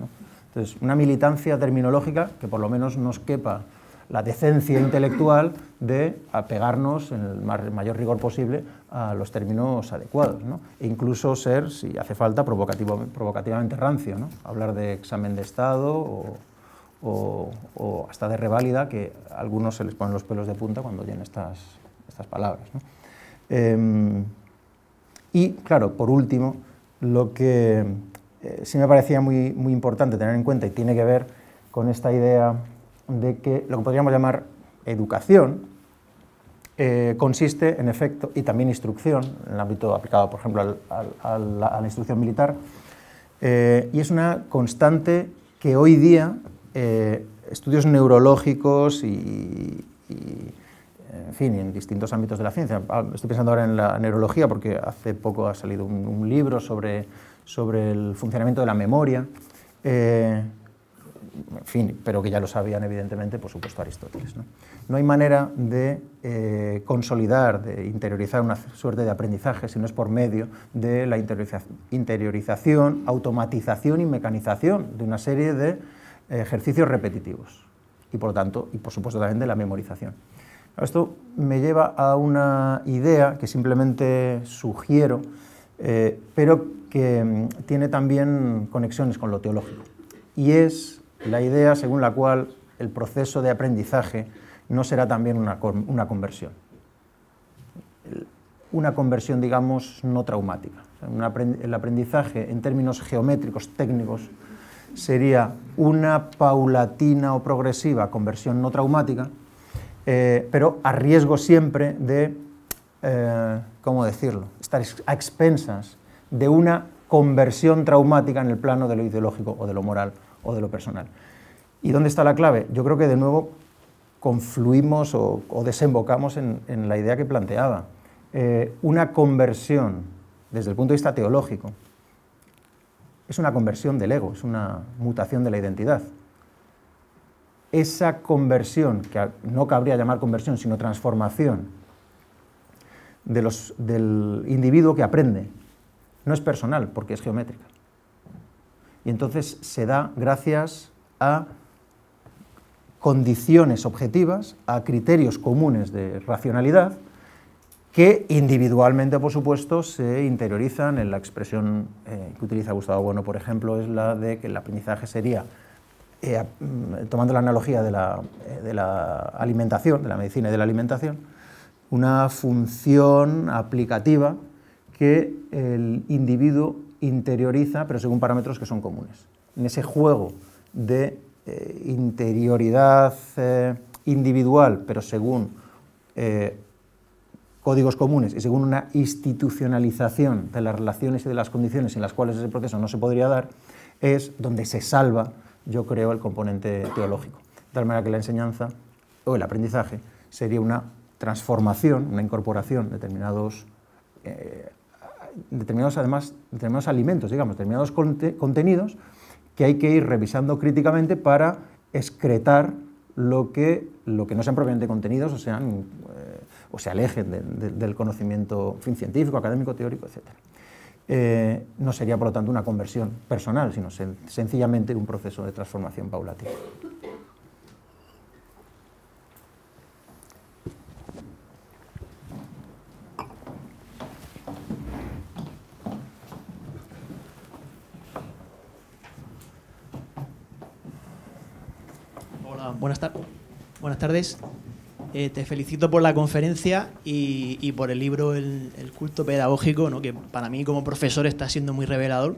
Entonces, una militancia terminológica que por lo menos nos quepa la decencia intelectual de apegarnos en el mayor rigor posible a los términos adecuados, e incluso ser, si hace falta, provocativamente rancio, hablar de examen de Estado o, hasta de reválida, que a algunos se les ponen los pelos de punta cuando oyen estas, estas palabras. Em, y, claro, por último, lo que eh, sí me parecía muy, muy importante tener en cuenta y tiene que ver con esta idea de que lo que podríamos llamar educación, eh, consiste, en efecto, y también instrucción, en el ámbito aplicado, por ejemplo, a la instrucción militar, eh, y es una constante que hoy día eh, estudios neurológicos y, en fin, en distintos ámbitos de la ciencia, ah, estoy pensando ahora en la neurología porque hace poco ha salido un, libro sobre, sobre el funcionamiento de la memoria, fin, pero que ya lo sabían evidentemente, por supuesto, Aristóteles. No, hay manera de eh, consolidar, de interiorizar una suerte de aprendizaje si no es por medio de la interiorización, automatización y mecanización de una serie de ejercicios repetitivos y por lo tanto, y por supuesto también de la memorización. Esto me lleva a una idea que simplemente sugiero, eh, pero que mm, tiene también conexiones con lo teológico, y es la idea según la cual el proceso de aprendizaje no será también una, conversión. Una conversión, digamos, no traumática. el aprendizaje en términos geométricos, técnicos, sería una paulatina o progresiva conversión no traumática, eh, pero a riesgo siempre de, eh, ¿cómo decirlo?, estar a expensas de una conversión traumática en el plano de lo ideológico o de lo moral o de lo personal. ¿Y dónde está la clave? Yo creo que de nuevo confluimos o, desembocamos en, la idea que planteaba. Eh, una conversión, desde el punto de vista teológico, es una conversión del ego, es una mutación de la identidad. Esa conversión, que no cabría llamar conversión, sino transformación del individuo que aprende, no es personal porque es geométrica. Y entonces se da gracias a condiciones objetivas, a criterios comunes de racionalidad, que individualmente, por supuesto, se interiorizan en la expresión eh, que utiliza Gustavo Bueno, por ejemplo, es la de que el aprendizaje sería, eh, mm, tomando la analogía eh, de la, alimentación, de la medicina y de la alimentación, una función aplicativa que el individuo interioriza, pero según parámetros que son comunes. En ese juego de eh, interioridad eh, individual, pero según eh, códigos comunes y según una institucionalización de las relaciones y de las condiciones en las cuales ese proceso no se podría dar, es donde se salva, yo creo, el componente teológico. De tal manera que la enseñanza o el aprendizaje sería una transformación, una incorporación de determinados determinados, además, alimentos, digamos, determinados contenidos que hay que ir revisando críticamente para excretar lo que, no sean propiamente contenidos o, eh, se alejen del conocimiento científico, académico, teórico, etc. Eh, no sería, por lo tanto, una conversión personal, sino sencillamente un proceso de transformación paulatina. buenas, buenas tardes. Eh, te felicito por la conferencia y, por el libro el, culto pedagógico, ¿no? que para mí como profesor está siendo muy revelador.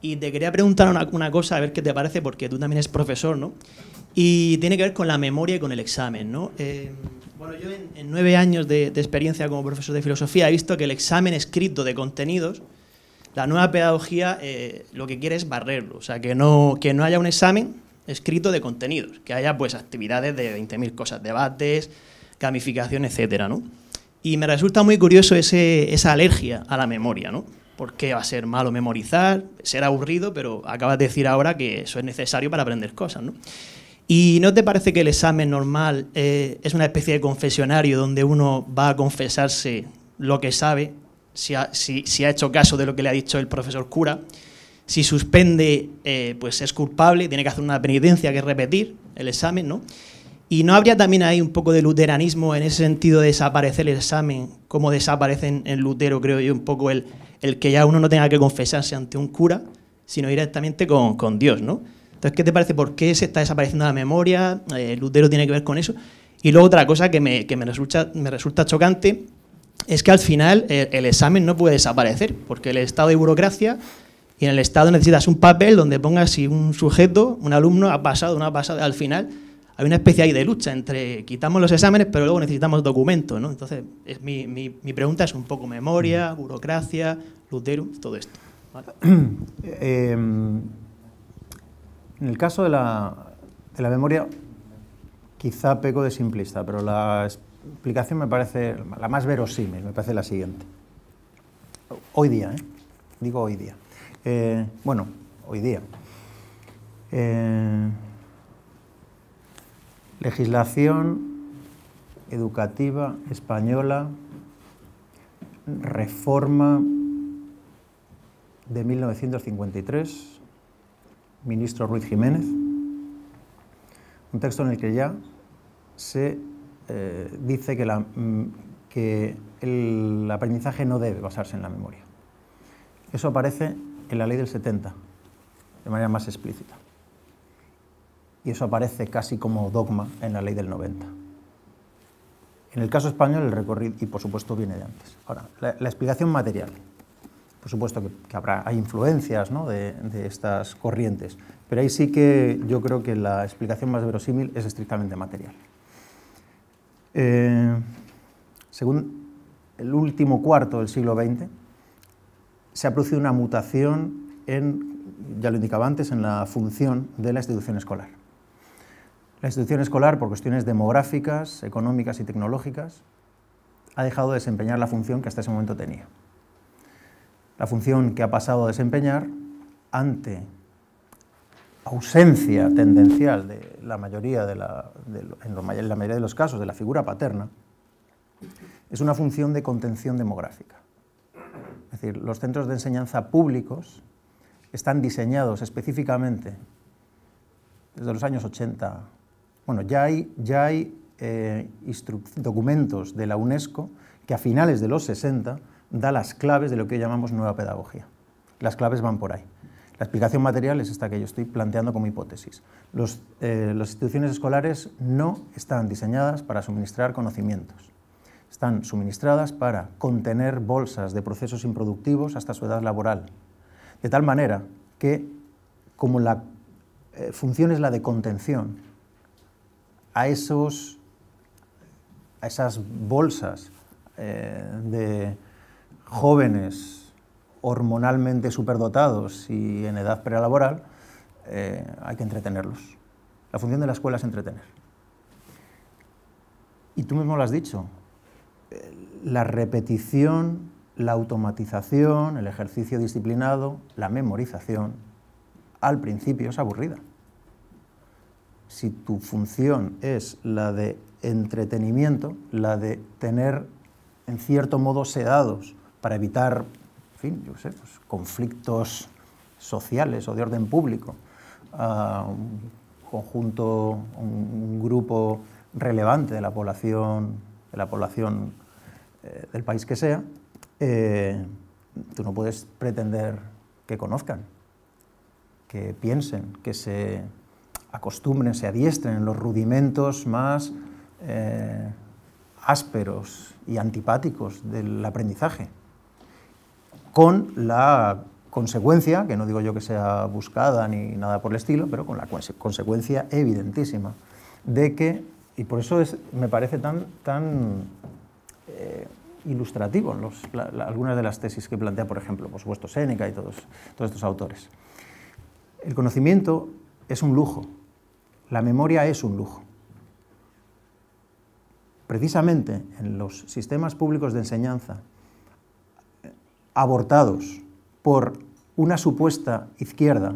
Y te quería preguntar una, cosa, a ver qué te parece, porque tú también eres profesor, Y tiene que ver con la memoria y con el examen, ¿no? Eh, bueno, yo en, nueve años de, experiencia como profesor de filosofía he visto que el examen escrito de contenidos, la nueva pedagogía eh, lo que quiere es barrerlo, o sea, que no, que no haya un examen escrito de contenidos, que haya pues actividades de 20.000 cosas, debates, gamificación, etcétera, Y me resulta muy curioso esa alergia a la memoria, ¿no? Porque va a ser malo memorizar, será aburrido, pero acabas de decir ahora que eso es necesario para aprender cosas, ¿no? ¿Y no te parece que el examen normal eh, es una especie de confesionario donde uno va a confesarse lo que sabe, si ha hecho caso de lo que le ha dicho el profesor cura? Si suspende, eh, pues es culpable, tiene que hacer una penitencia que es repetir el examen, ¿no? Y no habría también ahí un poco de luteranismo en ese sentido de desaparecer el examen, como desaparece en, Lutero, creo yo, un poco el, el, que ya uno no tenga que confesarse ante un cura, sino directamente con, con Dios, ¿no? Entonces, ¿qué te parece? ¿Por qué se está desapareciendo la memoria? Eh, ¿Lutero tiene que ver con eso? Y luego otra cosa que me, que me, resulta, me resulta chocante es que al final el, el, examen no puede desaparecer, porque el estado de burocracia y en el Estado necesitas un papel donde pongas si un sujeto, un alumno, ha pasado o no ha pasado. Al final hay una especie de lucha entre quitamos los exámenes, pero luego necesitamos documentos. Entonces, es mi, pregunta es un poco memoria, mm. burocracia, Lutero, todo esto. Em, en el caso de la, de la memoria, quizá peco de simplista, pero la explicación me parece, la más verosímil, me parece la siguiente. Hoy día, ¿eh? digo hoy día. Eh, bueno, hoy día. Eh, legislación educativa española, reforma de 1953, ministro Ruiz Jiménez, un texto en el que ya se eh, dice que, la, mm, que el aprendizaje no debe basarse en la memoria. Eso aparece en la ley del 70, de manera más explícita. Y eso aparece casi como dogma en la ley del 90. En el caso español, el recorrido, y por supuesto viene de antes. Ahora, la, explicación material. Por supuesto que, habrá, hay influencias de, estas corrientes, pero ahí sí que yo creo que la explicación más verosímil es estrictamente material. Eh, según el último cuarto del siglo XX, se ha producido una mutación en, ya lo indicaba antes, en la función de la institución escolar. La institución escolar, por cuestiones demográficas, económicas y tecnológicas, ha dejado de desempeñar la función que hasta ese momento tenía. La función que ha pasado a desempeñar ante ausencia tendencial de la mayoría de la, en la mayoría de los casos de la figura paterna es una función de contención demográfica. Es decir, los centros de enseñanza públicos están diseñados específicamente desde los años 80. Bueno, ya hay, eh, documentos de la UNESCO que a finales de los 60 da las claves de lo que llamamos nueva pedagogía. Las claves van por ahí. La explicación material es esta que yo estoy planteando como hipótesis. Eh, las instituciones escolares no están diseñadas para suministrar conocimientos están suministradas para contener bolsas de procesos improductivos hasta su edad laboral, de tal manera que como la eh, función es la de contención, a, a esas bolsas eh, de jóvenes hormonalmente superdotados y en edad prelaboral, eh, hay que entretenerlos. La función de la escuela es entretener. Y tú mismo lo has dicho, la repetición, la automatización, el ejercicio disciplinado, la memorización, al principio es aburrida. Si tu función es la de entretenimiento, la de tener en cierto modo sedados para evitar, fin, pues, conflictos sociales o de orden público, un conjunto, un grupo relevante de la población, de la población eh, del país que sea, eh, tú no puedes pretender que conozcan, que piensen, que se acostumbren, se adiestren en los rudimentos más eh, ásperos y antipáticos del aprendizaje, con la consecuencia, que no digo yo que sea buscada ni nada por el estilo, pero con la consecuencia evidentísima de que, y por eso me parece tan, tan eh, ilustrativo en algunas de las tesis que plantea, por ejemplo, por supuesto, Séneca y todos, todos estos autores. El conocimiento es un lujo, la memoria es un lujo. Precisamente en los sistemas públicos de enseñanza eh, abortados por una supuesta izquierda,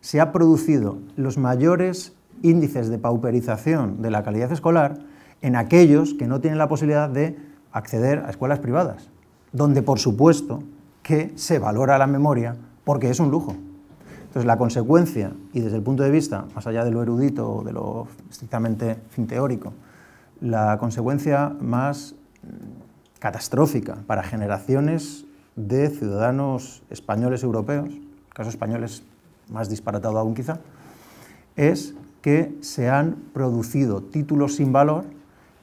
se ha producido los mayores índices de pauperización de la calidad escolar en aquellos que no tienen la posibilidad de acceder a escuelas privadas, donde por supuesto que se valora la memoria porque es un lujo. Entonces la consecuencia, y desde el punto de vista, más allá de lo erudito o de lo estrictamente fin teórico, la consecuencia más catastrófica para generaciones de ciudadanos españoles europeos, el caso español más disparatado aún quizá, es que se han producido títulos sin valor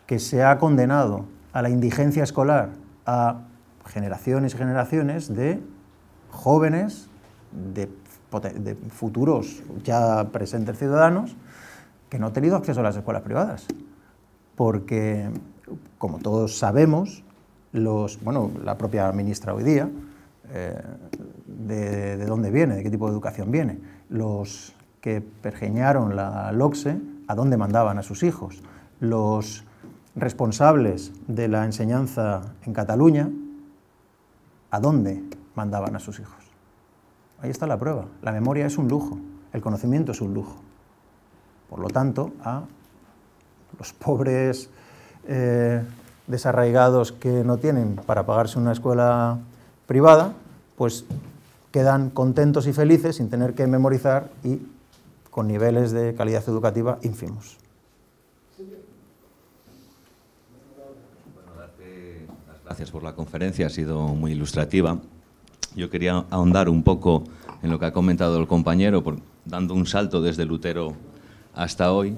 que se ha condenado a la indigencia escolar a generaciones y generaciones de jóvenes, de, futuros ya presentes ciudadanos, que no han tenido acceso a las escuelas privadas. Porque, como todos sabemos, los, bueno, la propia ministra hoy día, eh, de, dónde viene, de qué tipo de educación viene. Los que pergeñaron la LOCSE, a dónde mandaban a sus hijos. Los responsables de la enseñanza en Cataluña a dónde mandaban a sus hijos. Ahí está la prueba. La memoria es un lujo, el conocimiento es un lujo. Por lo tanto, a los pobres eh, desarraigados que no tienen para pagarse una escuela privada, pues quedan contentos y felices sin tener que memorizar y con niveles de calidad educativa ínfimos. Gracias por la conferencia, ha sido muy ilustrativa. Yo quería ahondar un poco en lo que ha comentado el compañero, por, dando un salto desde Lutero hasta hoy,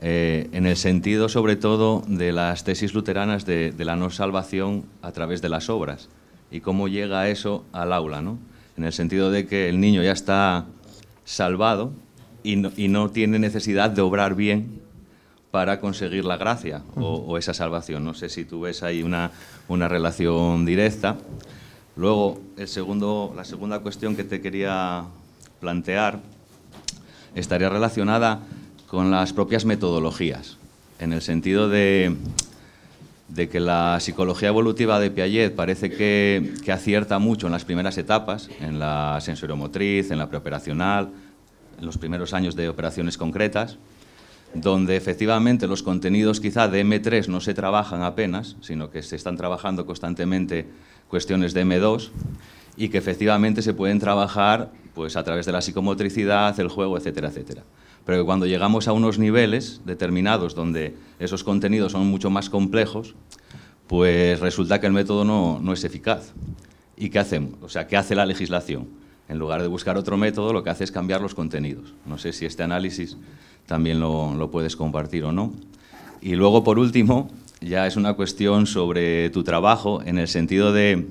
eh, en el sentido sobre todo de las tesis luteranas de, la no salvación a través de las obras y cómo llega eso al aula, ¿no? en el sentido de que el niño ya está salvado y y no tiene necesidad de obrar bien para conseguir la gracia o, esa salvación. No sé si tú ves ahí una, relación directa. Luego, el segundo, la segunda cuestión que te quería plantear estaría relacionada con las propias metodologías, en el sentido de, que la psicología evolutiva de Piaget parece que, que, acierta mucho en las primeras etapas, en la sensoriomotriz, en la preoperacional, en los primeros años de operaciones concretas, donde efectivamente los contenidos quizá de M3 no se trabajan apenas, sino que se están trabajando constantemente cuestiones de M2 y que efectivamente se pueden trabajar pues, a través de la psicomotricidad, el juego, etcétera, etcétera. Pero cuando llegamos a unos niveles determinados donde esos contenidos son mucho más complejos, pues resulta que el método no, no es eficaz. ¿Y qué hacemos? O sea, ¿qué hace la legislación? en lugar de buscar otro método, lo que hace es cambiar los contenidos. No sé si este análisis también lo, puedes compartir o no. Y luego, por último, ya es una cuestión sobre tu trabajo, en el sentido de,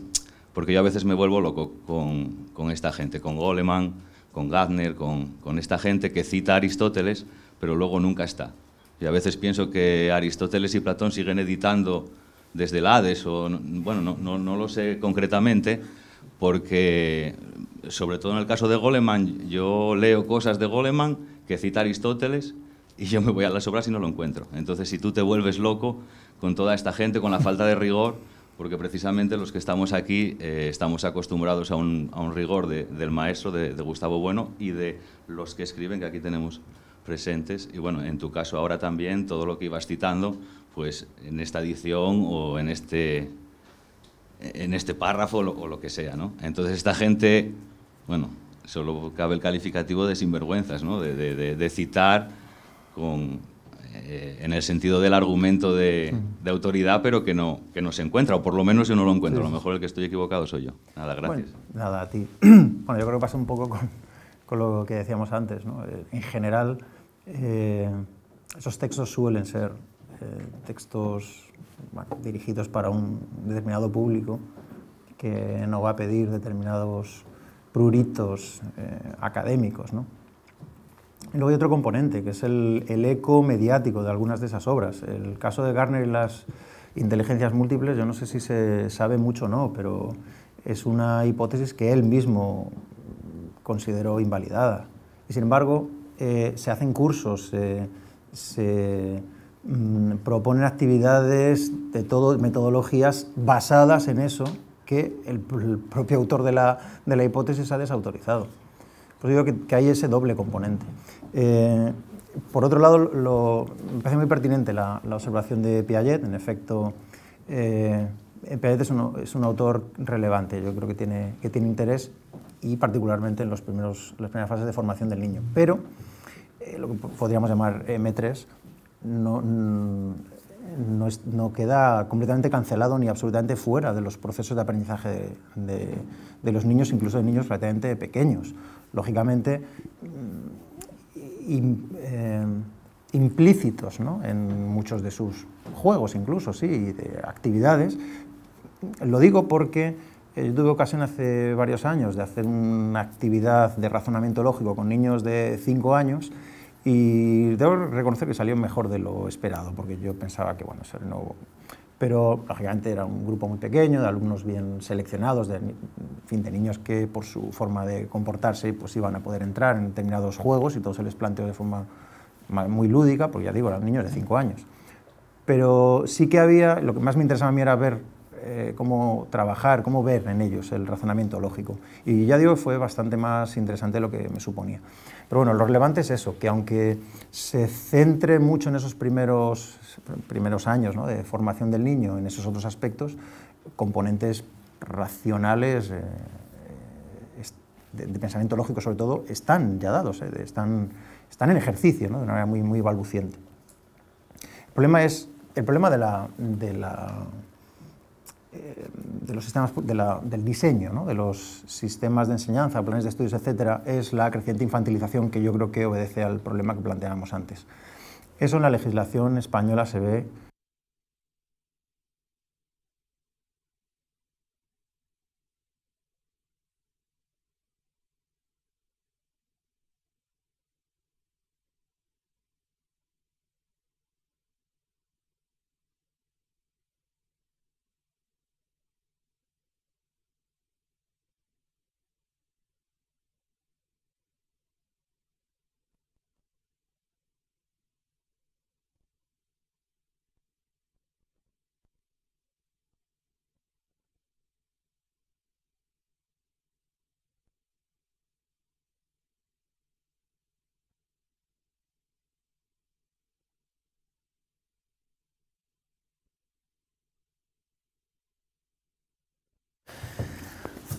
porque yo a veces me vuelvo loco con, esta gente, con Goleman, con Gardner, con, esta gente que cita a Aristóteles, pero luego nunca está. Y a veces pienso que Aristóteles y Platón siguen editando desde el Hades, o bueno, no lo sé concretamente, porque sobre todo en el caso de Goleman, yo leo cosas de Goleman que cita Aristóteles y yo me voy a las obras y no lo encuentro. Entonces, si tú te vuelves loco con toda esta gente, con la falta de rigor, porque precisamente los que estamos aquí eh, estamos acostumbrados a un, rigor del maestro, de, de, Gustavo Bueno, y de los que escriben, que aquí tenemos presentes, y bueno, en tu caso ahora también, todo lo que ibas citando, pues en esta edición o en este en este párrafo o lo, que sea, ¿no? Entonces esta gente, bueno, solo cabe el calificativo de sinvergüenzas, ¿no? De, citar eh, en el sentido del argumento de, autoridad, pero que no, que no se encuentra, o por lo menos yo no lo encuentro, a lo mejor el que estoy equivocado soy yo. Nada, gracias. nada, a ti. bueno, yo creo que pasa un poco con, lo que decíamos antes, ¿no? Eh, en general, eh, esos textos suelen ser eh, textos dirigidos para un determinado público que no va a pedir determinados pruritos eh, académicos. ¿no? Y luego hay otro componente, que es el, eco mediático de algunas de esas obras. El caso de Garner y las inteligencias múltiples, yo no sé si se sabe mucho o no, pero es una hipótesis que él mismo consideró invalidada. Y sin embargo, eh, se hacen cursos, se Mm, proponen actividades de todo, metodologías basadas en eso que el, propio autor de la, de la, hipótesis ha desautorizado. Por digo que, hay ese doble componente. Eh, por otro lado, me parece muy pertinente la, observación de Piaget. En efecto, eh, eh, Piaget es un, autor relevante, yo creo que tiene, que tiene interés y particularmente en los primeros, las primeras fases de formación del niño. Pero lo que podríamos llamar M3 Mm, no, queda completamente cancelado ni absolutamente fuera de los procesos de aprendizaje de, los niños, incluso de niños relativamente pequeños. Lógicamente, mm, eh, implícitos en muchos de sus juegos, incluso, sí, y de actividades. Lo digo porque eh, yo tuve ocasión hace varios años de hacer una actividad de razonamiento lógico con niños de 5 años y debo reconocer que salió mejor de lo esperado, porque yo pensaba que, bueno, ser nuevo. Pero, lógicamente, era un grupo muy pequeño, de alumnos bien seleccionados, de, fin, de niños que, por su forma de comportarse, pues iban a poder entrar en determinados juegos y todo se les planteó de forma muy lúdica, porque ya digo, eran niños de 5 años. Pero sí que había, lo que más me interesaba a mí era ver eh, cómo trabajar, cómo ver en ellos el razonamiento lógico. Y ya digo, fue bastante más interesante de lo que me suponía. Pero bueno, lo relevante es eso, que aunque se centre mucho en esos primeros, primeros años de formación del niño, en esos otros aspectos, componentes racionales... Eh, de, pensamiento lógico sobre todo, están ya dados, ¿eh? están, están en ejercicio de una manera muy, muy balbuciente. El problema es el problema de la, de la eh, de los sistemas del diseño, ¿no? de los sistemas de enseñanza, planes de estudios, etcétera, es la creciente infantilización que yo creo que obedece al problema que planteábamos antes. Eso en la legislación española se ve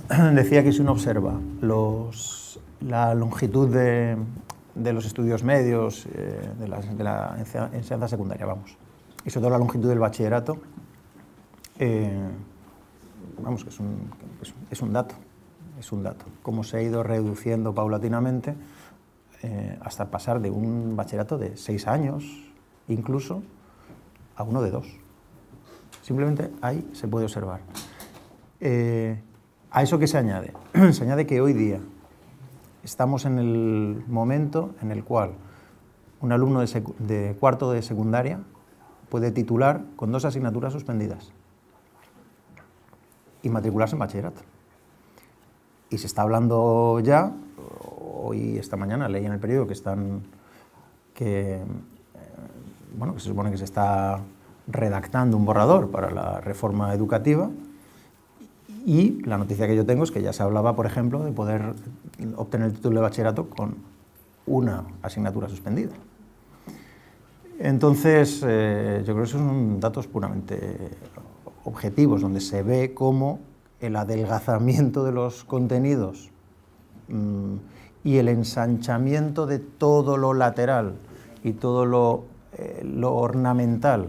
decía que si uno observa los, la longitud de, los estudios medios, eh, de, la, enseñanza secundaria, vamos, y sobre todo la longitud del bachillerato, eh, vamos, que es un, es un dato, es un dato, cómo se ha ido reduciendo paulatinamente eh, hasta pasar de un bachillerato de seis años, incluso, a uno de dos. Simplemente ahí se puede observar. ¿A eso que se añade? se añade que hoy día estamos en el momento en el cual un alumno de, cuarto de secundaria puede titular con dos asignaturas suspendidas y matricularse en bachillerato. Y se está hablando ya, hoy, esta mañana, leí en el periódico que están, que eh, se supone que se está redactando un borrador para la reforma educativa y la noticia que yo tengo es que ya se hablaba, por ejemplo, de poder obtener el título de bachillerato con una asignatura suspendida. Entonces, eh, yo creo que esos son datos puramente objetivos, donde se ve cómo el adelgazamiento de los contenidos mm, y el ensanchamiento de todo lo lateral y todo lo, eh, lo ornamental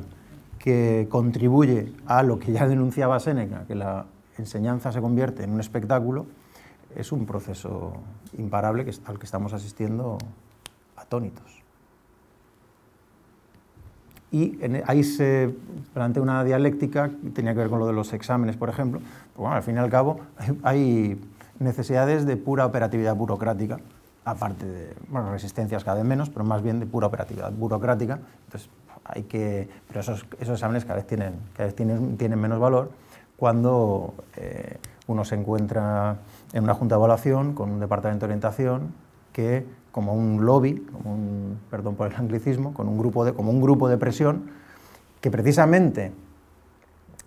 que contribuye a lo que ya denunciaba Seneca, que la enseñanza se convierte en un espectáculo, es un proceso imparable al que estamos asistiendo atónitos. Y e, ahí se plantea una dialéctica que tenía que ver con lo de los exámenes, por ejemplo. Pues al fin y al cabo hay necesidades de pura operatividad burocrática, aparte de bueno, resistencias cada vez menos, pero más bien de pura operatividad burocrática. Entonces, hay que, pero esos, exámenes cada vez tienen, tienen menos valor cuando eh, uno se encuentra en una junta de evaluación con un departamento de orientación que, como un lobby, perdón por el anglicismo, con un grupo de, como un grupo de presión, que precisamente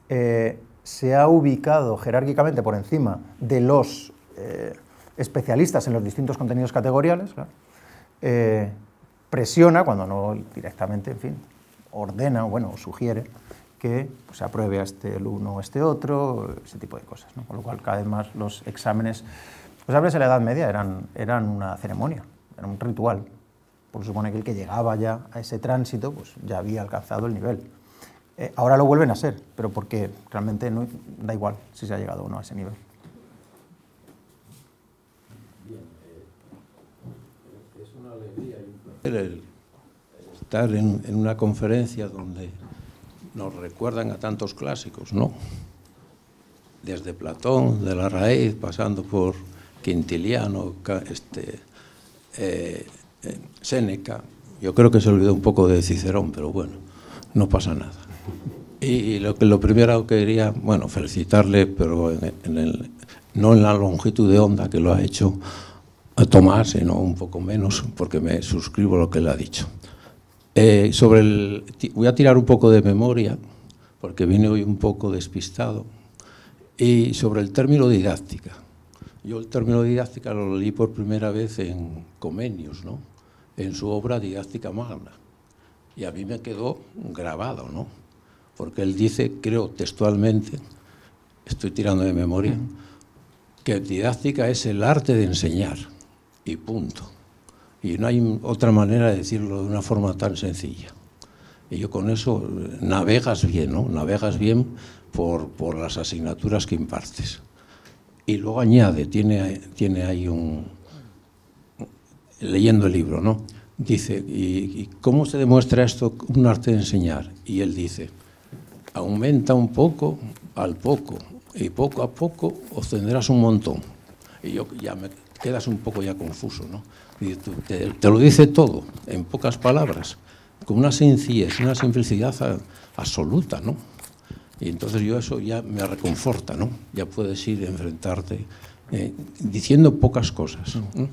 eh, se ha ubicado jerárquicamente por encima de los eh, especialistas en los distintos contenidos categoriales, presiona, cuando no directamente, en fin, ordena, bueno, sugiere, que pues, se apruebe a este uno o este otro, ese tipo de cosas. ¿no? Con lo cual, cada vez más los exámenes, pues veces en la Edad Media eran, eran una ceremonia, era un ritual. Por supone que el que llegaba ya a ese tránsito, pues ya había alcanzado el nivel. Eh, ahora lo vuelven a ser, pero porque realmente no, da igual si se ha llegado o no a ese nivel. Bien, eh, es una alegría. estar en, en una conferencia donde nos recuerdan a tantos clásicos, no. Desde Platón, de la raíz, pasando por Quintiliano, este, eh, eh, Séneca. Yo creo que se olvidó un poco de Cicerón, pero bueno, no pasa nada. Y lo, que, lo primero que quería, bueno, felicitarle, pero no en la longitud de onda que lo ha hecho a Tomás, sino un poco menos, porque me suscribo lo que le ha dicho. Eh, sobre el, voy a tirar un poco de memoria, porque vine hoy un poco despistado, y sobre el término didáctica. Yo el término didáctica lo leí por primera vez en Comenius, ¿no? en su obra Didáctica Magna, y a mí me quedó grabado, ¿no? porque él dice, creo textualmente, estoy tirando de memoria, que didáctica es el arte de enseñar, y punto. Y no hay otra manera de decirlo de una forma tan sencilla. Y yo con eso eh, navegas bien, ¿no? Navegas bien por, las asignaturas que impartes. Y luego añade, tiene, tiene ahí un... leyendo el libro, ¿no? Dice, ¿y, cómo se demuestra esto un arte de enseñar? Y él dice, aumenta un poco al poco, y poco a poco obtendrás un montón. Y yo ya me quedas un poco ya confuso, ¿no? te, lo dice todo, en pocas palabras, con una sencillez, una simplicidad absoluta, ¿no? Y entonces yo eso ya me reconforta, ¿no? Ya puedes ir a enfrentarte eh, diciendo pocas cosas. Mm.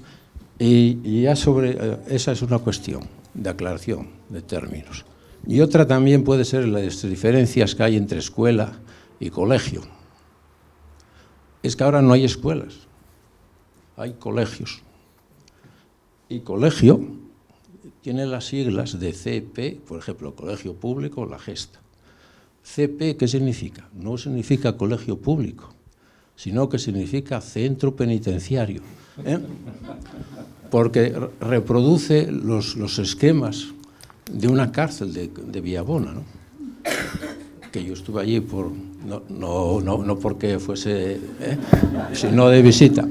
Y, ya sobre eh, esa es una cuestión de aclaración de términos. Y otra también puede ser las diferencias que hay entre escuela y colegio. Es que ahora no hay escuelas, hay colegios y colegio tiene las siglas de CP, por ejemplo, colegio público, la gesta. CP, ¿qué significa? No significa colegio público, sino que significa centro penitenciario. ¿eh? Porque reproduce los, esquemas de una cárcel de, de Villabona, que yo estuve allí por, no, no, porque fuese, ¿eh? sino de visita.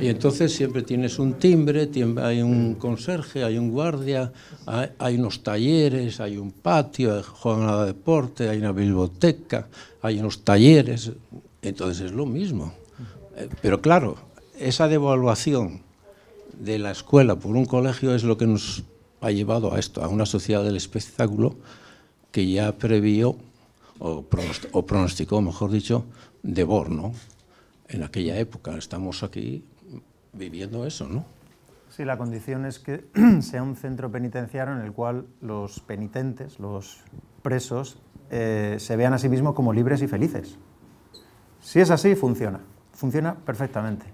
Y entonces siempre tienes un timbre, hay un conserje, hay un guardia, hay, unos talleres, hay un patio, juegan de deporte, hay una biblioteca, hay unos talleres. Entonces es lo mismo. Eh, pero claro, esa devaluación de la escuela por un colegio es lo que nos ha llevado a esto, a una sociedad del espectáculo que ya previó o, pronosticó, mejor dicho, de ¿no? en aquella época. Estamos aquí viviendo eso, ¿no? Sí, la condición es que sea un centro penitenciario en el cual los penitentes, los presos, eh, se vean a sí mismos como libres y felices. Si es así, funciona. Funciona perfectamente.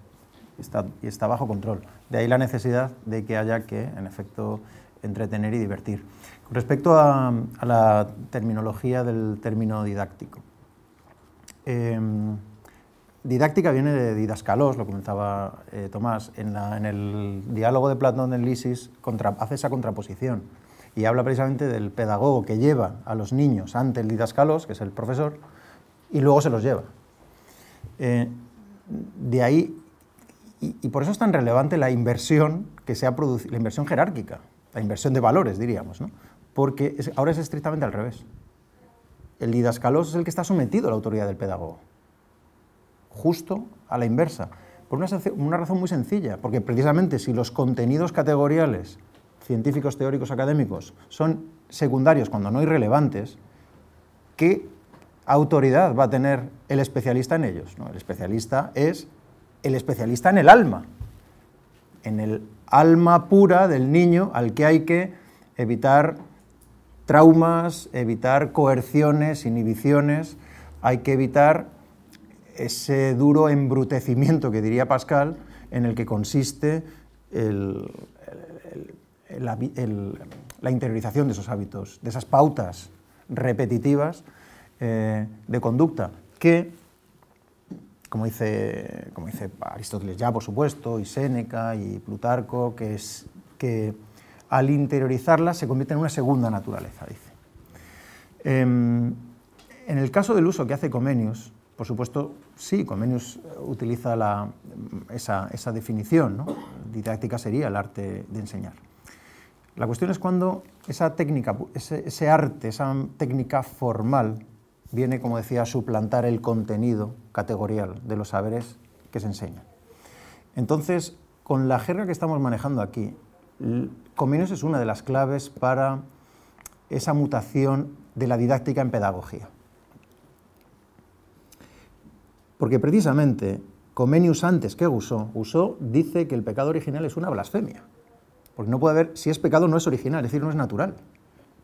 y está bajo control. De ahí la necesidad de que haya que, en efecto, entretener y divertir. Con respecto a, la terminología del término didáctico. Em, didáctica viene de Didascalos, lo comentaba eh, Tomás, en, el diálogo de Platón en Lysis contra, hace esa contraposición y habla precisamente del pedagogo que lleva a los niños ante el Didascalos, que es el profesor, y luego se los lleva. Eh, de ahí, y, por eso es tan relevante la inversión que se ha la inversión jerárquica, la inversión de valores, diríamos, porque ahora es estrictamente al revés. El didascalos es el que está sometido a la autoridad del pedagogo justo a la inversa. Por una, razón muy sencilla, porque precisamente si los contenidos categoriales científicos, teóricos, académicos son secundarios, cuando no irrelevantes, ¿qué autoridad va a tener el especialista en ellos? El especialista es el especialista en el alma, en el alma pura del niño al que hay que evitar traumas, evitar coerciones, inhibiciones, hay que evitar ese duro embrutecimiento que diría Pascal, en el que consiste la interiorización de esos hábitos, de esas pautas repetitivas eh, de conducta, que, como dice, como dice Aristóteles ya, por supuesto, y Séneca y Plutarco, que, es, que al interiorizarlas se convierte en una segunda naturaleza, dice. Em, en el caso del uso que hace Comenius, por supuesto, sí, Comenius utiliza esa, definición. Didáctica sería el arte de enseñar. La cuestión es cuando esa técnica, ese, ese arte, esa técnica formal, viene, como decía, a suplantar el contenido categorial de los saberes que se enseñan. Entonces, con la jerga que estamos manejando aquí, Comenius es una de las claves para esa mutación de la didáctica en pedagogía. Porque precisamente Comenius antes que usó? Usó, dice que el pecado original es una blasfemia. Porque no puede haber, si es pecado no es original, es decir, no es natural.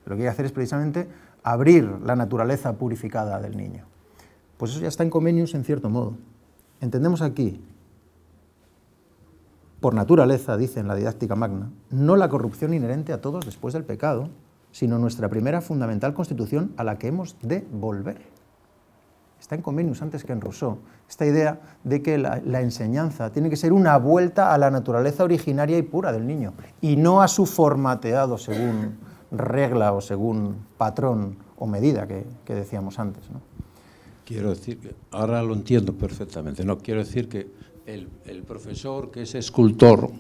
Lo que hay que hacer es precisamente abrir la naturaleza purificada del niño. Pues eso ya está en Comenius en cierto modo. Entendemos aquí, por naturaleza, dice en la didáctica magna, no la corrupción inherente a todos después del pecado, sino nuestra primera fundamental constitución a la que hemos de volver está en Comenius antes que en Rousseau, esta idea de que la, enseñanza tiene que ser una vuelta a la naturaleza originaria y pura del niño, y no a su formateado según regla o según patrón o medida que, decíamos antes. Quiero decir, ahora lo entiendo perfectamente, no quiero decir que el, profesor que es escultor,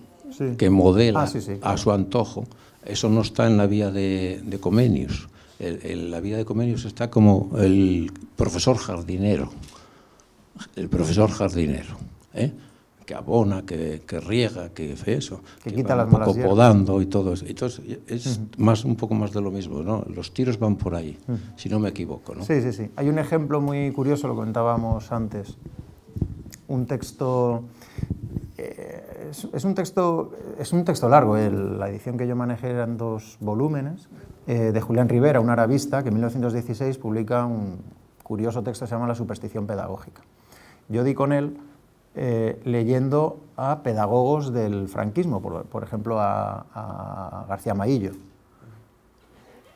que modela ah, a su antojo, eso no está en la vía de Comenius el, la vida de Comenius está como el profesor jardinero, el profesor jardinero, ¿eh? que abona, que, riega, que hace eso, que, quita las un poco podando y todo eso. Entonces es más, un poco más de lo mismo, ¿no? Los tiros van por ahí, si no me equivoco, ¿no? Sí, sí, sí. Hay un ejemplo muy curioso, lo comentábamos antes. Un texto eh, es, un texto, es un texto largo. Eh. la edición que yo manejé eran dos volúmenes eh, de Julián Rivera, un arabista, que en 1916 publica un curioso texto que se llama La superstición pedagógica. Yo di con él leyendo a pedagogos del franquismo, por, ejemplo a, García Maillo,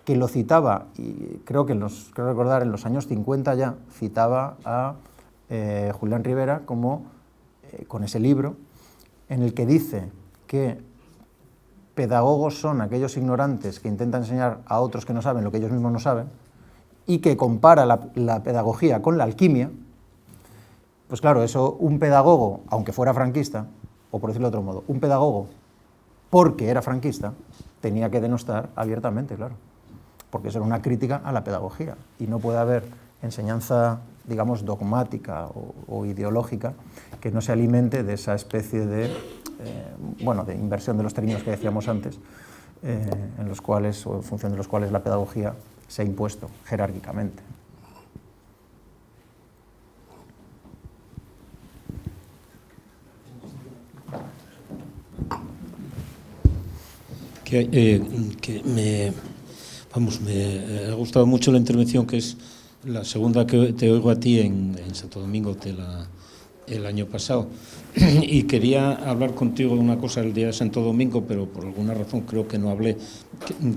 que lo citaba, y creo que los, recordar en los años 50 ya, citaba a Julián Rivera como, con ese libro, en el que dice que pedagogos son aquellos ignorantes que intentan enseñar a otros que no saben lo que ellos mismos no saben, y que compara la, pedagogía con la alquimia, pues claro, eso un pedagogo, aunque fuera franquista, o por decirlo de otro modo, un pedagogo, porque era franquista, tenía que denostar abiertamente, claro, porque eso era una crítica a la pedagogía, y no puede haber enseñanza, digamos, dogmática o ideológica que no se alimente de esa especie de, eh, bueno, de inversión de los términos que decíamos antes, eh, en los cuales, o función de los cuales la pedagogía se ha impuesto jerárquicamente. Eh, me, vamos, me ha gustado mucho la intervención que es la segunda que te oigo a ti en, en Santo Domingo, te la, el año pasado. Y quería hablar contigo de una cosa el día de Santo Domingo, pero por alguna razón creo que no hablé,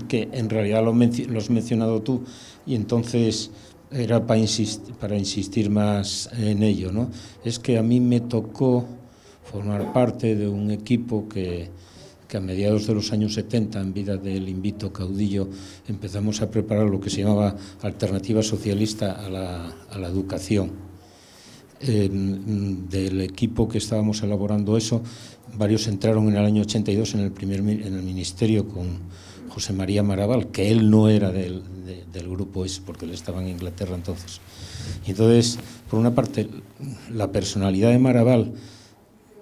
que, en realidad lo, has mencionado tú, y entonces era para, insistir, para insistir más en ello. ¿no? Es que a mí me tocó formar parte de un equipo que, a mediados de los años 70, en vida del invito caudillo, empezamos a preparar lo que se llamaba alternativa socialista a la, a la educación del equipo que estábamos elaborando eso, varios entraron en el año 82 en el, primer, en el ministerio con José María Maraval, que él no era del, grupo ese, porque él estaba en Inglaterra entonces. entonces, por una parte, la personalidad de Maraval,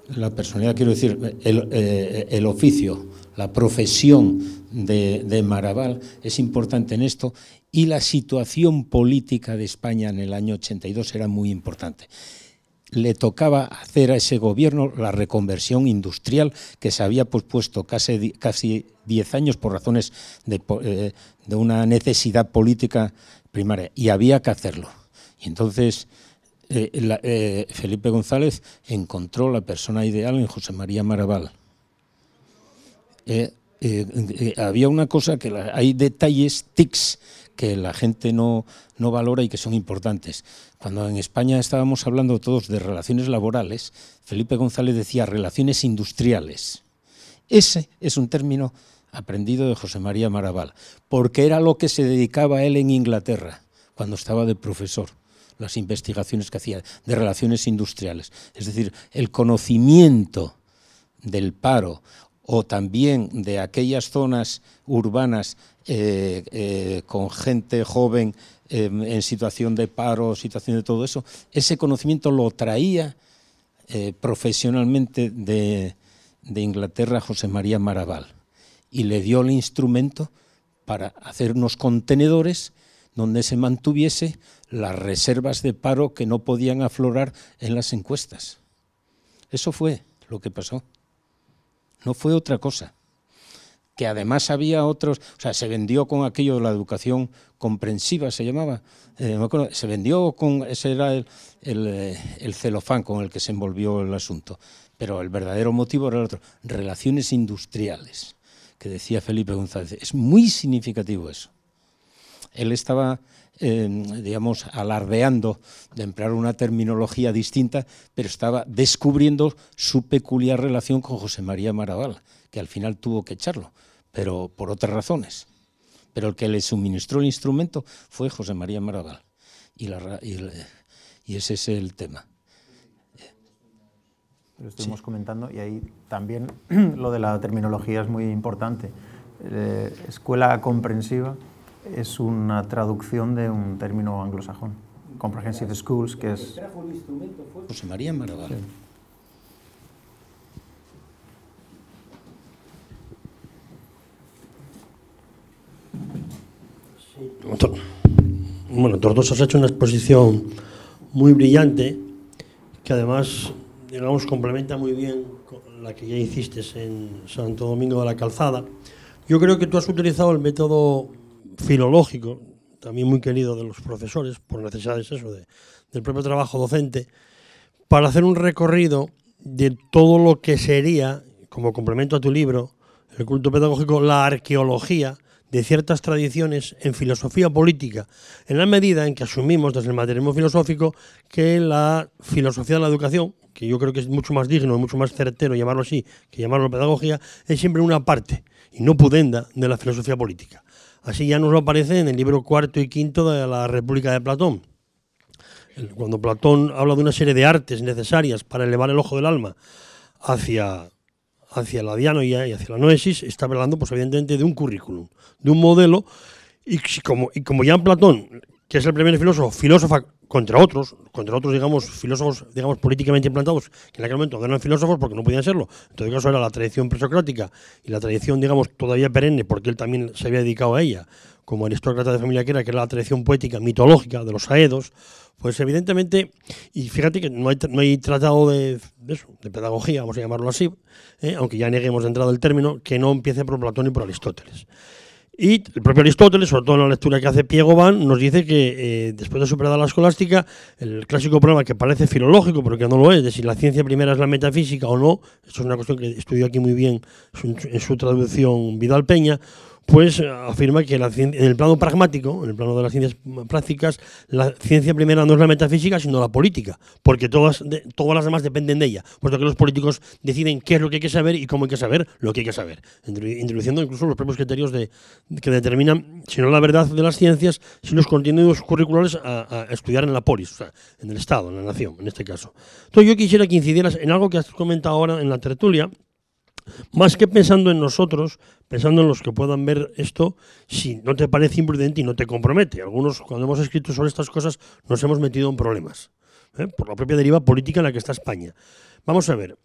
la personalidad, quiero decir, eh, el, oficio, la profesión de, de Maraval es importante en esto y la situación política de España en el año 82 era muy importante. Le tocaba hacer a ese gobierno la reconversión industrial que se había pospuesto casi, casi 10 años por razones eh, de, una necesidad política primaria y había que hacerlo. Y entonces eh, eh, Felipe González encontró la persona ideal en José María Maraval. había una cosa que hay detalles, tics, que la gente no, no valora y que son importantes. Cuando en España estábamos hablando todos de relaciones laborales, Felipe González decía relaciones industriales. Ese es un término aprendido de José María Maraval, porque era lo que se dedicaba él en Inglaterra cuando estaba de profesor, las investigaciones que hacía de relaciones industriales. Es decir, el conocimiento del paro o también de aquellas zonas urbanas eh, eh, con gente joven em, en situación de paro, situación de todo eso, ese conocimiento lo traía eh, profesionalmente de, de Inglaterra José María Maraval y le dio el instrumento para hacer unos contenedores donde se mantuviese las reservas de paro que no podían aflorar en las encuestas. Eso fue lo que pasó no fue otra cosa. Que además había otros, o sea, se vendió con aquello de la educación comprensiva, se llamaba, eh, se vendió con, ese era el, eh, el celofán con el que se envolvió el asunto, pero el verdadero motivo era el otro, relaciones industriales, que decía Felipe González. Es muy significativo eso. Él estaba Em, digamos, alardeando de emplear una terminología distinta, pero estaba descubriendo su peculiar relación con José María Maraval, que al final tuvo que echarlo, pero por otras razones. Pero el que le suministró el instrumento fue José María Maraval. Y, ese es el tema lo estuvimos comentando, y ahí también lo de la terminología es muy importante. Eh, escuela comprensiva es una traducción de un término anglosajón, Comprehensive Schools, que es... José María Maragall. Bueno, Bueno, Tordos has hecho una exposición muy brillante que además, digamos, complementa muy bien la que ya hiciste en Santo Domingo de la Calzada. Yo creo que tú has utilizado el método filológico, también muy querido de los profesores, por necesidades eso, del propio trabajo docente, para hacer un recorrido de todo lo que sería, como complemento a tu libro, el culto pedagógico, la arqueología de ciertas tradiciones en filosofía política, en la medida en que asumimos desde el materialismo filosófico que la filosofía de la educación, que yo creo que es mucho más digno, mucho más certero llamarlo así que llamarlo pedagogía, es siempre una parte y no pudenda de la filosofía política. Así ya nos lo aparece en el libro cuarto y quinto de la República de Platón. Cuando Platón habla de una serie de artes necesarias para elevar el ojo del alma hacia, hacia la diana y hacia la noesis, está hablando, pues evidentemente, de un currículum, de un modelo. Y como, y como ya en Platón que es el primer filósofo, filósofa contra otros, contra otros, digamos, filósofos, digamos, políticamente implantados, que en aquel momento no eran filósofos porque no podían serlo. En todo caso, era la tradición presocrática y la tradición, digamos, todavía perenne, porque él también se había dedicado a ella, como aristócrata de familia que era, que era la tradición poética mitológica de los aedos, pues evidentemente, y fíjate que no hay, tratado de, de, pedagogía, vamos a llamarlo así, ¿eh? aunque ya neguemos de entrada el término, que no empiece por Platón y por Aristóteles. Y el propio Aristóteles, sobre todo en la lectura que hace Piegovan, nos dice que eh, después de superada la escolástica, el clásico problema que parece filológico, pero que no lo es, de si la ciencia primera es la metafísica o no, esto es una cuestión que estudió aquí muy bien en su traducción Vidal Peña, pues eh, afirma que en el plano pragmático, en el plano de las ciencias prácticas, la ciencia primera no es la metafísica, sino la política, porque todas, todas las demás dependen de ella, puesto que los políticos deciden qué es lo que hay que saber y cómo hay que saber lo que hay que saber, introduciendo incluso los propios criterios que determinan, si no la verdad de las ciencias, si los contenidos curriculares a, a estudiar en la polis, o sea, en el Estado, en la nación, en este caso. Entonces yo quisiera que incidieras en algo que has comentado ahora en la tertulia, más que pensando en nosotros, pensando en los que puedan ver esto, si no te parece imprudente y no te compromete. Algunos, cuando hemos escrito sobre estas cosas, nos hemos metido en problemas, ¿eh? por la propia deriva política en la que está España. Vamos a ver,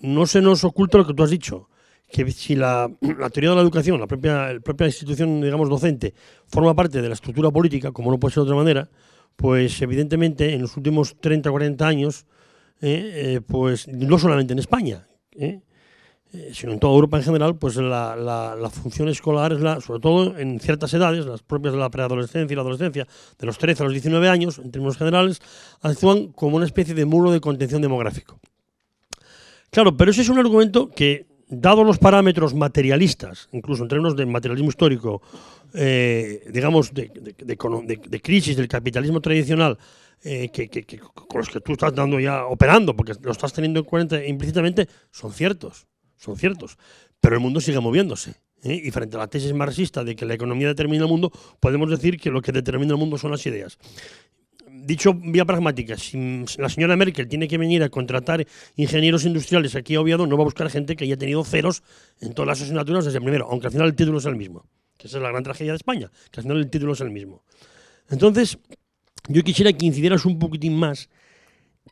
no se nos oculta lo que tú has dicho, que si la, teoría de la educación, la propia, propia institución, digamos, docente, forma parte de la estructura política, como no puede ser de otra manera, pues evidentemente en los últimos 30 o 40 años, ¿eh? Eh, pues no solamente en España, eh, sino en toda Europa en general, pues la, función escolar es la, sobre todo en ciertas edades, las propias de la preadolescencia y la adolescencia, de los 13 a los 19 años, en términos generales, actúan como una especie de muro de contención demográfico. Claro, pero ese es un argumento que, dados los parámetros materialistas, incluso en términos de materialismo histórico, eh, digamos, de, crisis del capitalismo tradicional, eh, con los que tú estás dando ya operando, porque lo estás teniendo en cuenta implícitamente, son ciertos son ciertos, pero el mundo sigue moviéndose. ¿eh? Y frente a la tesis marxista de que la economía determina el mundo, podemos decir que lo que determina el mundo son las ideas. Dicho vía pragmática, si la señora Merkel tiene que venir a contratar ingenieros industriales aquí a Oviedo, no va a buscar gente que haya tenido ceros en todas las asignaturas desde el primero, aunque al final el título es el mismo. esa es la gran tragedia de España, que al final el título es el mismo. Entonces, yo quisiera que incidieras un poquitín más,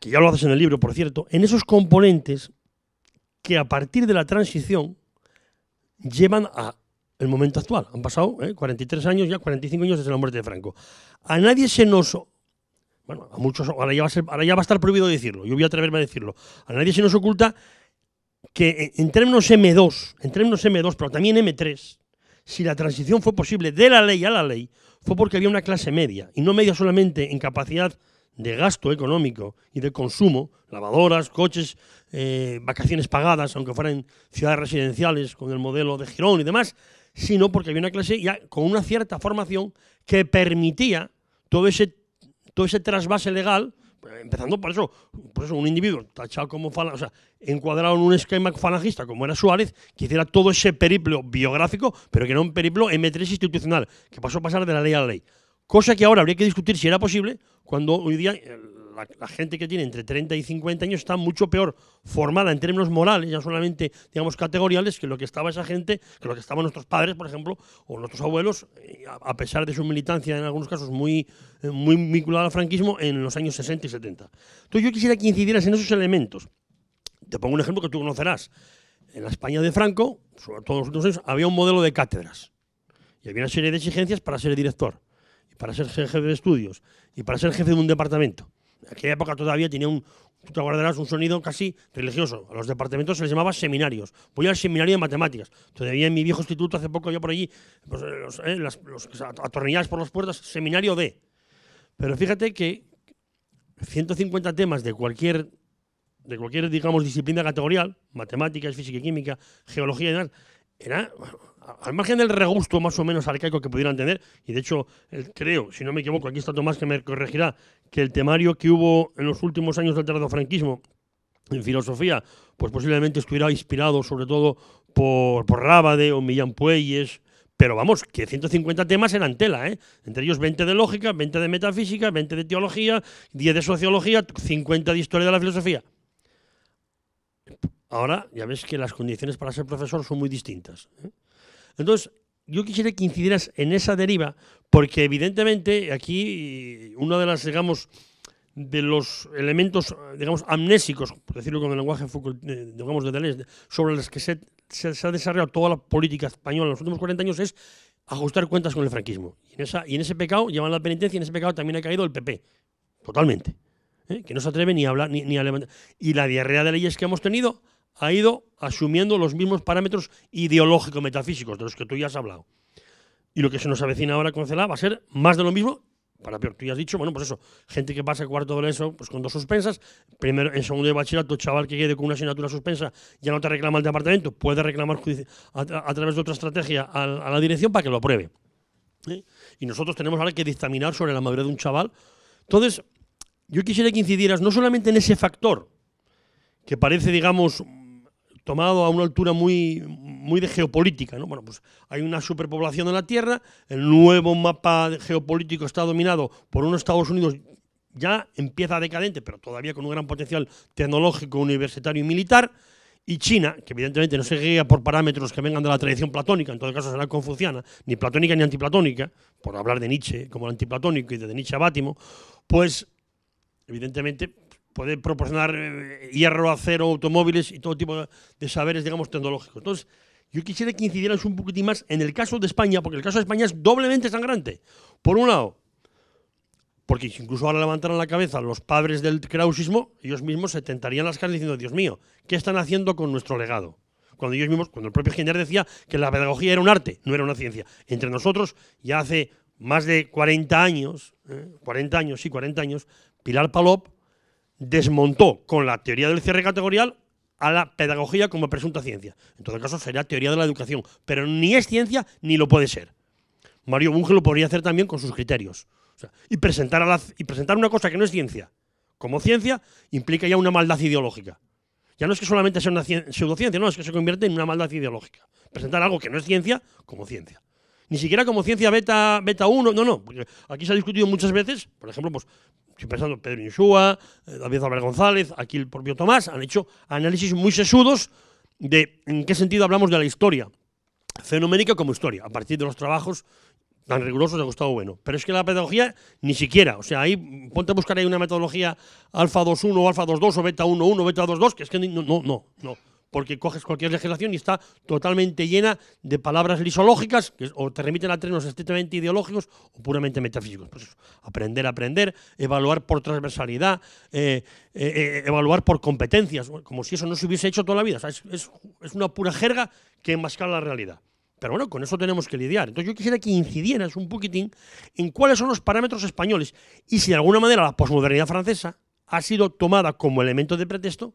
que ya lo haces en el libro, por cierto, en esos componentes que a partir de la transición llevan a el momento actual. Han pasado 43 eh, años, ya 45 años desde la muerte de Franco. A nadie se nos... Bueno, a muchos, ahora ya, va a estar prohibido decirlo, yo voy a atreverme a decirlo. A nadie se nos oculta que eh, en términos M2, en términos M2, pero también M3, si la transición fue posible de la ley a la ley, fue porque había una clase media, y no media solamente en capacidad de gasto económico y de consumo, lavadoras, coches, eh, vacaciones pagadas, aunque fueran ciudades residenciales con el modelo de Girón y demás, sino porque había una clase ya con una cierta formación que permitía todo ese, todo ese trasvase legal, pues, empezando por eso, por eso un individuo tachado como o sea, encuadrado en un esquema falangista como era Suárez, que hiciera todo ese periplo biográfico, pero que era un periplo M3 institucional, que pasó a pasar de la ley a la ley. Cosa que ahora habría que discutir si era posible, cuando hoy día eh, la, gente que tiene entre 30 y 50 años está mucho peor formada en términos morales, ya solamente, digamos, categoriales, que lo que estaba esa gente, que lo que estaban nuestros padres, por ejemplo, o nuestros abuelos, eh, a, pesar de su militancia en algunos casos muy, eh, muy vinculada al franquismo en los años 60 y 70. Entonces yo quisiera que incidieras en esos elementos. Te pongo un ejemplo que tú conocerás. En la España de Franco, sobre todo en los últimos años, había un modelo de cátedras. Y había una serie de exigencias para ser director para ser jefe de estudios y para ser jefe de un departamento. En aquella época todavía tenía un, tú un sonido casi religioso. A los departamentos se les llamaba seminarios. Voy al seminario de matemáticas. Todavía en mi viejo instituto, hace poco yo por allí, pues, eh, eh, las, los por las puertas, seminario D. Pero fíjate que 150 temas de cualquier, de cualquier digamos, disciplina categorial, matemáticas, física y química, geología y demás, era al margen del regusto más o menos arcaico que pudieran tener, y de hecho creo, si no me equivoco, aquí está Tomás que me corregirá, que el temario que hubo en los últimos años del tardofranquismo franquismo en filosofía, pues posiblemente estuviera inspirado sobre todo por, por Rábade o Millán Puelles, pero vamos, que 150 temas eran tela, ¿eh? Entre ellos 20 de lógica, 20 de metafísica, 20 de teología, 10 de sociología, 50 de historia de la filosofía. Ahora ya ves que las condiciones para ser profesor son muy distintas. ¿eh? Entonces, yo quisiera que incidieras en esa deriva, porque evidentemente aquí uno de las, digamos, de los elementos, digamos, amnésicos, por decirlo con el lenguaje eh, digamos, de Deleuze, sobre los que se, ha desarrollado toda la política española en los últimos 40 años es ajustar cuentas con el franquismo. Y en, ese pecado llevan la penitencia en ese pecado también ha caído el PP, totalmente, ¿eh? que no se atreve ni a hablar ni a levantar. Y la diarrea de leyes que hemos tenido ha ido asumiendo los mismos parámetros ideológicos metafísicos de los que tú ya has hablado. Y lo que se nos avecina ahora con CELA va a ser más de lo mismo, para peor. Tú ya has dicho, bueno, pues eso, gente que pasa cuarto de eso, pues con dos suspensas, primero en segundo de bachillerato, chaval que quede con una asignatura suspensa, ya no te reclama el departamento, puede reclamar a, a, través de otra estrategia a, la dirección para que lo apruebe. ¿eh? Y nosotros tenemos ahora que dictaminar sobre la madurez de un chaval. Entonces, yo quisiera que incidieras no solamente en ese factor, que parece, digamos, tomado a una altura muy, muy de geopolítica. ¿no? Bueno, pues hay una superpoblación de la Tierra, el nuevo mapa geopolítico está dominado por unos Estados Unidos ya empieza decadente, pero todavía con un gran potencial tecnológico, universitario y militar, y China, que evidentemente no se guía por parámetros que vengan de la tradición platónica, en todo caso será confuciana, ni platónica ni antiplatónica, por hablar de Nietzsche como el antiplatónico y de Nietzsche a Bátimo, pues evidentemente poder proporcionar eh, hierro, acero, automóviles y todo tipo de saberes, digamos, tecnológicos. Entonces, yo quisiera que incidieras un poquitín más en el caso de España, porque el caso de España es doblemente sangrante. Por un lado, porque incluso ahora levantaran la cabeza los padres del krausismo, ellos mismos se tentarían las caras diciendo, Dios mío, ¿qué están haciendo con nuestro legado? Cuando ellos mismos, cuando el propio Giner decía que la pedagogía era un arte, no era una ciencia. Entre nosotros, ya hace más de 40 años, 40 eh, años, sí, 40 años, Pilar Palop desmontó con la teoría del cierre categorial a la pedagogía como presunta ciencia. En todo caso, sería teoría de la educación, pero ni es ciencia ni lo puede ser. Mario Bunge lo podría hacer también con sus criterios. y, presentar a la, y presentar una cosa que no es ciencia como ciencia implica ya una maldad ideológica. Ya no es que solamente sea una pseudociencia, no, es que se convierte en una maldad ideológica. Presentar algo que no es ciencia como ciencia ni siquiera como ciencia beta, beta 1, no, no, aquí se ha discutido muchas veces, por ejemplo, pues estoy pensando Pedro Insúa, eh, David Álvarez González, aquí el propio Tomás, han hecho análisis muy sesudos de en qué sentido hablamos de la historia, fenoménica como historia, a partir de los trabajos tan rigurosos de Gustavo Bueno. Pero es que la pedagogía ni siquiera, o sea, ahí ponte a buscar ahí una metodología alfa 2.1 o alfa 2.2 o beta 1.1 beta 2.2, que es que no, no, no porque coges cualquier legislación y está totalmente llena de palabras lisológicas que o te remiten a términos estrictamente ideológicos o puramente metafísicos. Pues eso, aprender, aprender, evaluar por transversalidad, eh, eh, eh, evaluar por competencias, como si eso no se hubiese hecho toda la vida. es, es una pura jerga que enmascara la realidad. Pero bueno, con eso tenemos que lidiar. Entonces yo quisiera que incidieras un poquitín en cuáles son los parámetros españoles y si de alguna manera la posmodernidad francesa ha sido tomada como elemento de pretexto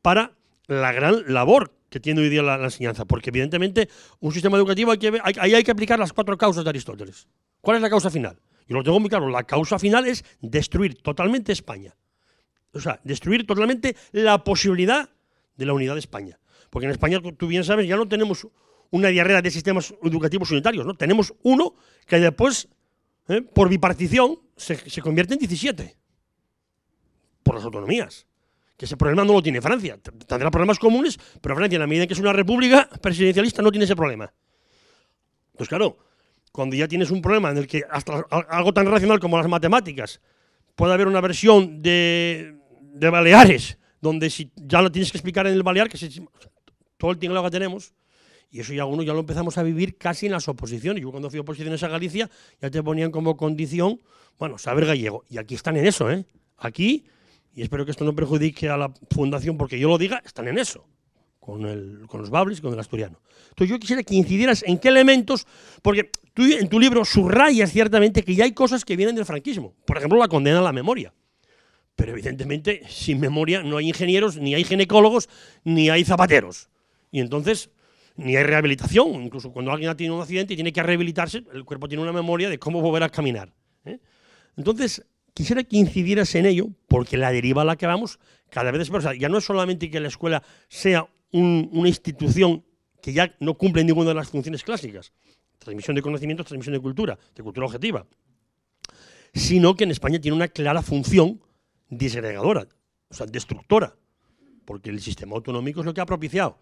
para la gran labor que tiene hoy día la, enseñanza, porque evidentemente un sistema educativo hay que, hay, hay que aplicar las cuatro causas de Aristóteles. ¿Cuál es la causa final? Yo lo tengo muy claro, la causa final es destruir totalmente España. O sea, destruir totalmente la posibilidad de la unidad de España. Porque en España, tú bien sabes, ya no tenemos una diarrea de sistemas educativos unitarios, ¿no? Tenemos uno que después, ¿eh? por bipartición, se, se convierte en 17 por las autonomías que ese problema no lo tiene Francia. Tendrá problemas comunes, pero Francia, en la medida en que es una república presidencialista, no tiene ese problema. Pues claro, cuando ya tienes un problema en el que hasta algo tan racional como las matemáticas puede haber una versión de, Baleares, donde si ya lo tienes que explicar en el Balear, que todo el tinglado que tenemos, y eso ya uno ya lo empezamos a vivir casi en las oposiciones. Yo cuando fui a oposiciones a Galicia ya te ponían como condición, bueno, saber gallego. Y aquí están en eso, ¿eh? Aquí y espero que esto no perjudique a la fundación porque yo lo diga, están en eso, con, el, con los Bablis, con el asturiano. Entonces yo quisiera que incidieras en qué elementos, porque tú en tu libro subrayas ciertamente que ya hay cosas que vienen del franquismo, por ejemplo la condena a la memoria. Pero evidentemente sin memoria no hay ingenieros, ni hay ginecólogos, ni hay zapateros. Y entonces ni hay rehabilitación. Incluso cuando alguien ha tenido un accidente y tiene que rehabilitarse, el cuerpo tiene una memoria de cómo volver a caminar. ¿eh? Entonces, Quisiera que incidieras en ello, porque la deriva a la que vamos cada vez es más. ya no es solamente que la escuela sea una institución que ya no cumple ninguna de las funciones clásicas, transmisión de conocimientos, transmisión de cultura, de cultura objetiva, sino que en España tiene una clara función disgregadora, o sea, destructora, porque el sistema autonómico es lo que ha propiciado.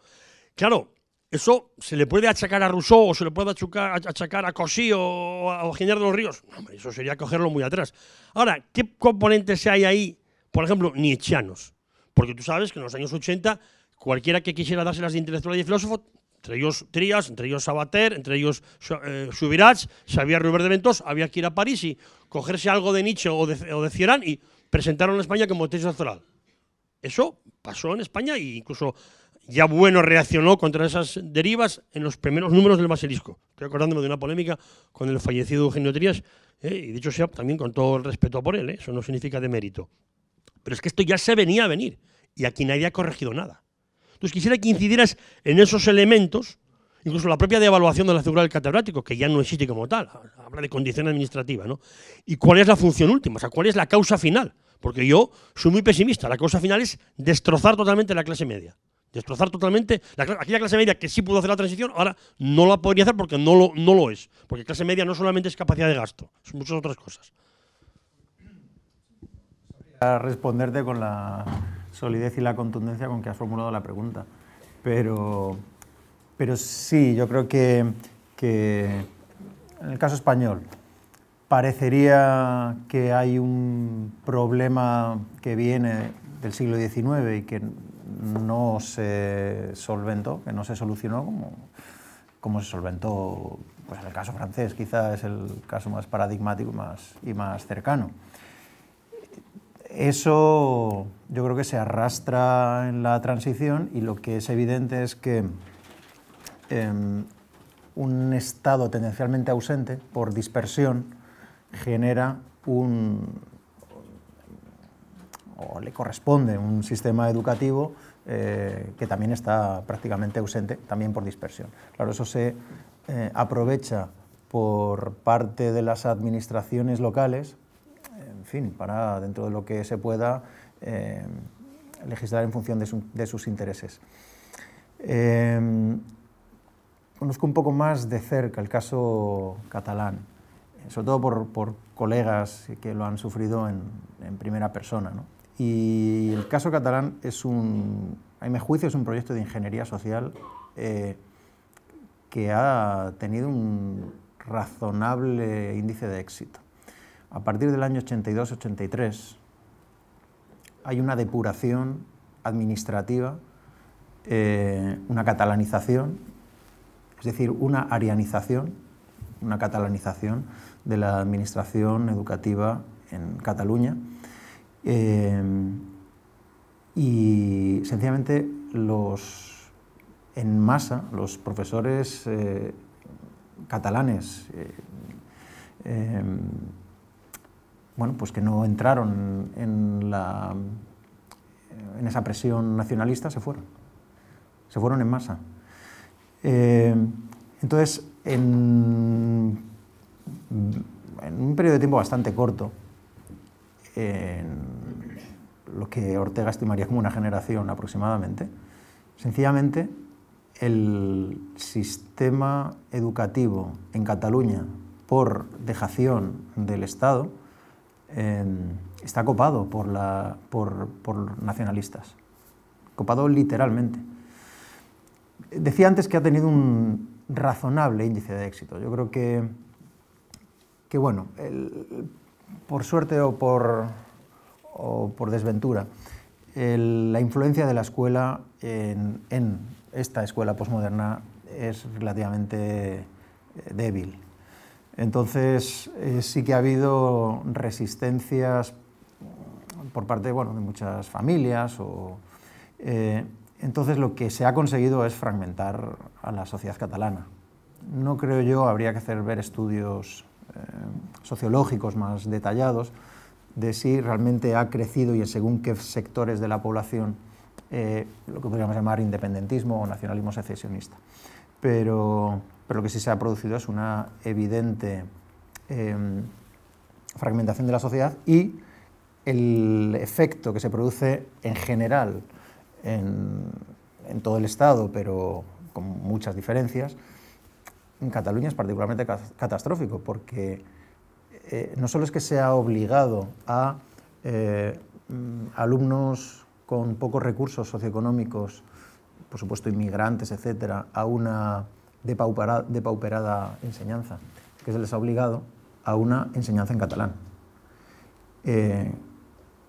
Claro, eso se le puede achacar a Rousseau o se le puede achacar, a Cosí o a Eugenio de los Ríos. eso sería cogerlo muy atrás. Ahora, ¿qué componentes hay ahí? Por ejemplo, nietzscheanos. Porque tú sabes que en los años 80, cualquiera que quisiera dárselas de intelectual y de filósofo, entre ellos Trías, entre ellos Sabater, entre ellos eh, Subirats, había Ruber de Ventos, había que ir a París y cogerse algo de Nietzsche o de, o y presentaron a España como texto doctoral. Eso pasó en España e incluso ya Bueno reaccionó contra esas derivas en los primeros números del basilisco. Estoy acordándome de una polémica con el fallecido Eugenio Trías, eh, y dicho sea también con todo el respeto por él, eh, eso no significa demérito. Pero es que esto ya se venía a venir, y aquí nadie ha corregido nada. Entonces quisiera que incidieras en esos elementos, incluso la propia devaluación de la figura del catedrático, que ya no existe como tal, habla de condición administrativa, ¿no? ¿Y cuál es la función última? O sea, ¿cuál es la causa final? Porque yo soy muy pesimista, la causa final es destrozar totalmente la clase media. Destrozar totalmente. La, aquella clase media que sí pudo hacer la transición, ahora no la podría hacer porque no lo, no lo es. Porque clase media no solamente es capacidad de gasto, son muchas otras cosas. A responderte con la solidez y la contundencia con que has formulado la pregunta. Pero, pero sí, yo creo que en el caso español parecería que hay un problema que viene del siglo XIX y que no se solventó, que no se solucionó como, como se solventó pues en el caso francés, quizá es el caso más paradigmático y más, y más cercano. Eso yo creo que se arrastra en la transición y lo que es evidente es que em, un Estado tendencialmente ausente, por dispersión, genera un, o le corresponde un sistema educativo eh, que también está prácticamente ausente, también por dispersión. Claro, eso se eh, aprovecha por parte de las administraciones locales, en fin, para dentro de lo que se pueda eh, legislar en función de, sus intereses. conozco un poco más de cerca el caso catalán, sobre todo por, colegas que lo han sufrido en, en primera persona. ¿no? Y el caso catalán es un, a juicio, es un proyecto de ingeniería social eh, que ha tenido un razonable índice de éxito. A partir del año 82-83 hay una depuración administrativa, eh, una catalanización, es decir, una arianización, una catalanización de la administración educativa en Cataluña Em, y sencillamente los, en masa, los profesores eh, catalanes, eh, em, bueno, pues que no entraron en, la, en esa presión nacionalista, se fueron. Se fueron en masa. Em, entonces, en un periodo de tiempo bastante corto, en lo que Ortega estimaría como una generación aproximadamente. Sencillamente, el sistema educativo en Cataluña por dejación del Estado em, está copado por, la, por, nacionalistas, copado literalmente. Decía antes que ha tenido un razonable índice de éxito. Yo creo que, que bueno, el, por suerte o por, desventura, la influencia de la escuela en, esta escuela posmoderna es relativamente eh, débil. Entonces eh, sí que ha habido resistencias por parte de muchas familias. Eh, entonces lo que se ha conseguido es fragmentar a la sociedad catalana. No creo yo habría que hacer ver estudios eh, sociológicos más detallados de si realmente ha crecido y en según qué sectores de la población eh, lo que podríamos llamar independentismo o nacionalismo secesionista. Pero, lo que sí se ha producido es una evidente em, fragmentación de la sociedad y el efecto que se produce en general en todo el Estado, pero con muchas diferencias, en Cataluña es particularmente catastrófico, porque eh, no solo es que se ha obligado a eh, alumnos con pocos recursos socioeconómicos, por supuesto inmigrantes, etc., a una depauperada, pauperada enseñanza, que se les ha obligado a una enseñanza en catalán. Eh,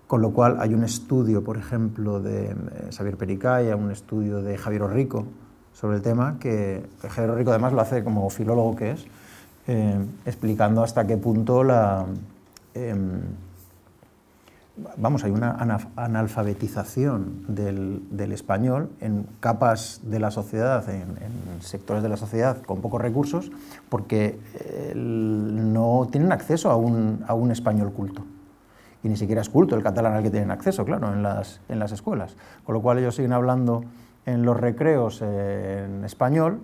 con lo cual hay un estudio, por ejemplo, de Xavier Pericay, un estudio de Javier Orrico, sobre el tema, que Jero además lo hace como filólogo que es, eh, explicando hasta qué punto la... Em, vamos, hay una analfabetización del, español en capas de la sociedad, en, sectores de la sociedad con pocos recursos, porque eh, no tienen acceso a un, español culto. Y ni siquiera es culto el catalán al que tienen acceso, claro, en las, en las escuelas. Con lo cual ellos siguen hablando en los recreos en español,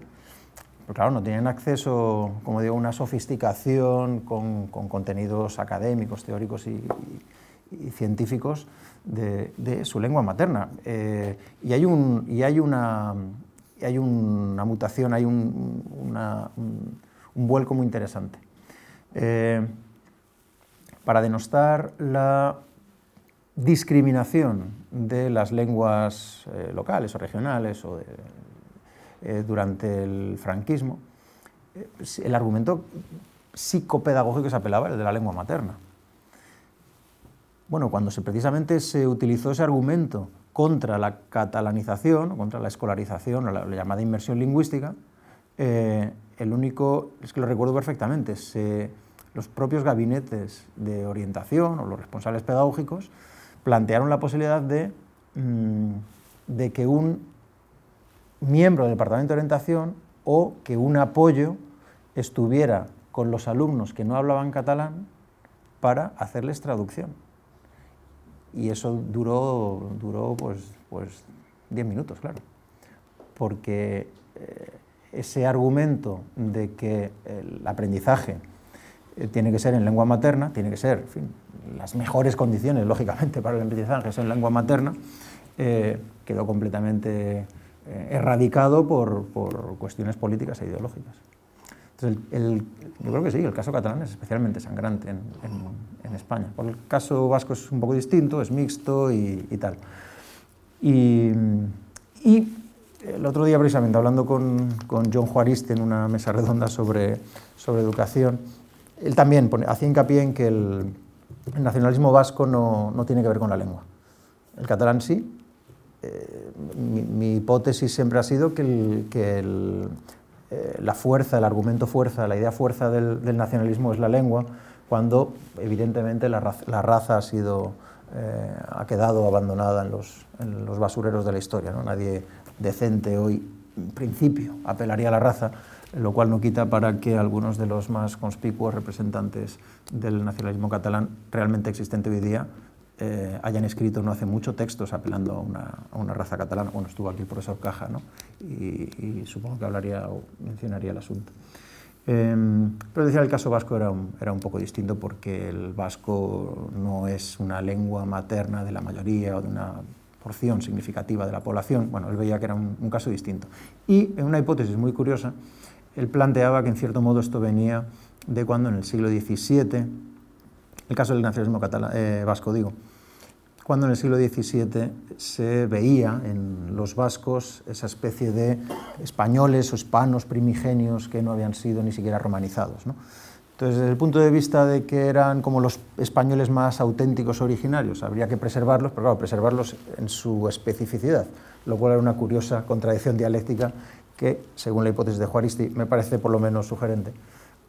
pues claro, no tienen acceso, como digo, a una sofisticación con, contenidos académicos, teóricos y, científicos de, su lengua materna. Eh, y, hay un, y hay una, hay una mutación, hay un, vuelco muy interesante. Eh, para denostar la discriminación de las lenguas eh, locales o regionales o eh, durante el franquismo, eh, el argumento psicopedagógico que se apelaba era el de la lengua materna. Bueno, cuando precisamente se utilizó ese argumento contra la catalanización, contra la escolarización o la, llamada inmersión lingüística, el único, es que lo recuerdo perfectamente, se, los propios gabinetes de orientación o los responsables pedagógicos plantearon la posibilidad de, mm, de que un miembro del departamento de orientación o que un apoyo estuviera con los alumnos que no hablaban catalán para hacerles traducción. Y eso duró, duró pues, pues 10 minutos, claro, porque eh, ese argumento de que el aprendizaje eh, tiene que ser en lengua materna, tiene que ser, fin, las mejores condiciones, lógicamente, para el aprendizaje en lengua materna, eh, quedó completamente eh, erradicado por, por, cuestiones políticas e ideológicas. Entonces, el, yo creo que sí, el caso catalán es especialmente sangrante en, España. Por el caso vasco es un poco distinto, es mixto y, tal. Y, el otro día, precisamente, hablando con, con, John Juariste en una mesa redonda sobre, sobre educación, él también hacía hincapié en que el, el nacionalismo vasco no, tiene que ver con la lengua. El catalán sí. Eh, mi, hipótesis siempre ha sido que, eh, la fuerza, el argumento fuerza, la idea fuerza del, nacionalismo es la lengua, cuando evidentemente la, raza, ha sido... Eh, ha quedado abandonada en los, en los, basureros de la historia. Nadie decente hoy, en principio, apelaría a la raza, lo cual no quita para que algunos de los más conspicuos representantes del nacionalismo catalán realmente existente hoy día eh, hayan escrito no hace mucho textos apelando a una, raza catalana. Bueno, estuvo aquí el profesor Caja, Y, supongo que hablaría o mencionaría el asunto. Em, pero decía, el caso vasco era un, era un poco distinto porque el vasco no es una lengua materna de la mayoría o de una porción significativa de la población. Bueno, él veía que era un caso distinto. Y en una hipótesis muy curiosa, él planteaba que en cierto modo esto venía de cuando en el siglo XVII, el caso del nacionalismo eh, vasco digo, cuando en el siglo XVII se veía en los vascos esa especie de españoles o hispanos primigenios que no habían sido ni siquiera romanizados. Entonces, desde el punto de vista de que eran como los españoles más auténticos originarios, habría que preservarlos, pero claro, preservarlos en su especificidad, lo cual era una curiosa contradicción dialéctica que, según la hipótesis de Juaristi, me parece por lo menos sugerente,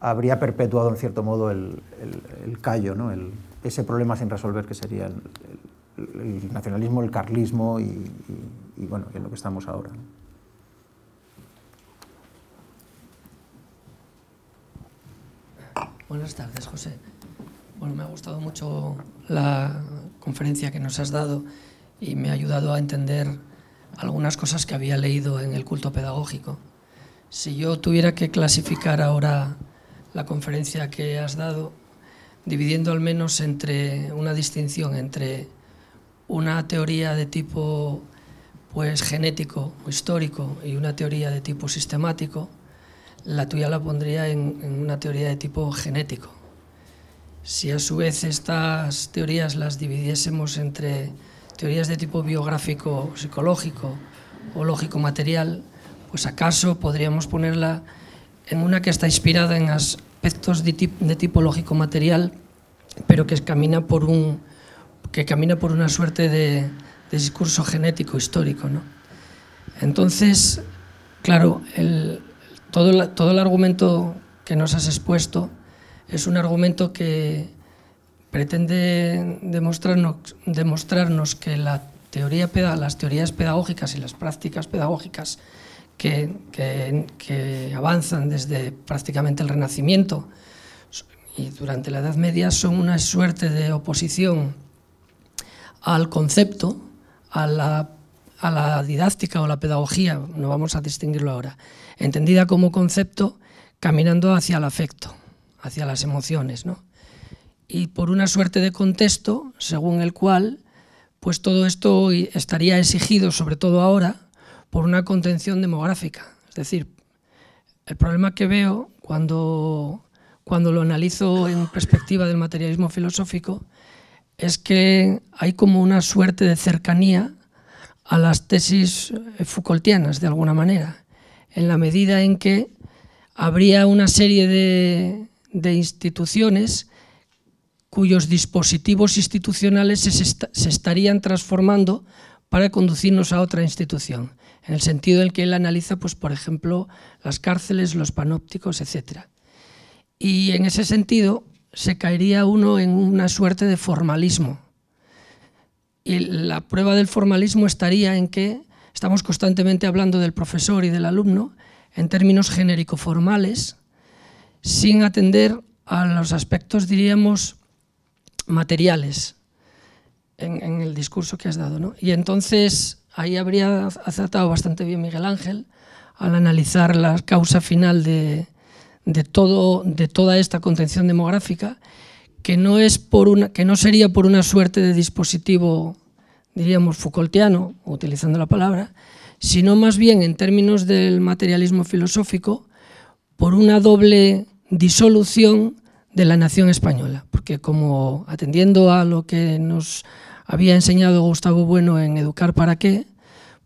habría perpetuado en cierto modo el, callo, ¿no? ese problema sin resolver que sería el, nacionalismo, el carlismo y, bueno, en lo que estamos ahora. Buenas tardes, José. Bueno, me ha gustado mucho la conferencia que nos has dado y me ha ayudado a entender algunas cosas que había leído en el culto pedagógico. Si yo tuviera que clasificar ahora la conferencia que has dado, dividiendo al menos entre una distinción entre una teoría de tipo pues genético o histórico y una teoría de tipo sistemático, la tuya la pondría en, en una teoría de tipo genético. Si a su vez estas teorías las dividiésemos entre teorías de tipo biográfico, psicológico o lógico material, pues acaso podríamos ponerla en una que está inspirada en aspectos de, tipo lógico material, pero que camina por un que camina por una suerte de, discurso genético histórico, ¿no? Entonces, claro, todo el argumento que nos has expuesto es un argumento que, pretende demostrarnos, que las teorías pedagógicas y las prácticas pedagógicas que, avanzan desde prácticamente el Renacimiento y durante la Edad Media son una suerte de oposición al concepto, a la, a la didáctica o la pedagogía, no vamos a distinguirlo ahora, entendida como concepto caminando hacia el afecto, hacia las emociones, ¿no? y por una suerte de contexto según el cual pues todo esto estaría exigido, sobre todo ahora, por una contención demográfica. Es decir, el problema que veo cuando, lo analizo en perspectiva del materialismo filosófico es que hay como una suerte de cercanía a las tesis eh, Foucaultianas, de alguna manera, en la medida en que habría una serie de, de instituciones cuyos dispositivos institucionales se, estarían transformando para conducirnos a otra institución, en el sentido en que él analiza, pues, por ejemplo, las cárceles, los panópticos, etc. Y en ese sentido se caería uno en una suerte de formalismo. Y la prueba del formalismo estaría en que estamos constantemente hablando del profesor y del alumno en términos genérico-formales, sin atender a los aspectos, diríamos, materiales en, el discurso que has dado. ¿no? Y entonces ahí habría acertado bastante bien Miguel Ángel al analizar la causa final de, de, todo, de toda esta contención demográfica, que no, es por una, que no sería por una suerte de dispositivo, diríamos, Foucaultiano, utilizando la palabra, sino más bien en términos del materialismo filosófico, por una doble disolución de la nación española que como atendiendo a lo que nos había enseñado Gustavo Bueno en Educar para qué,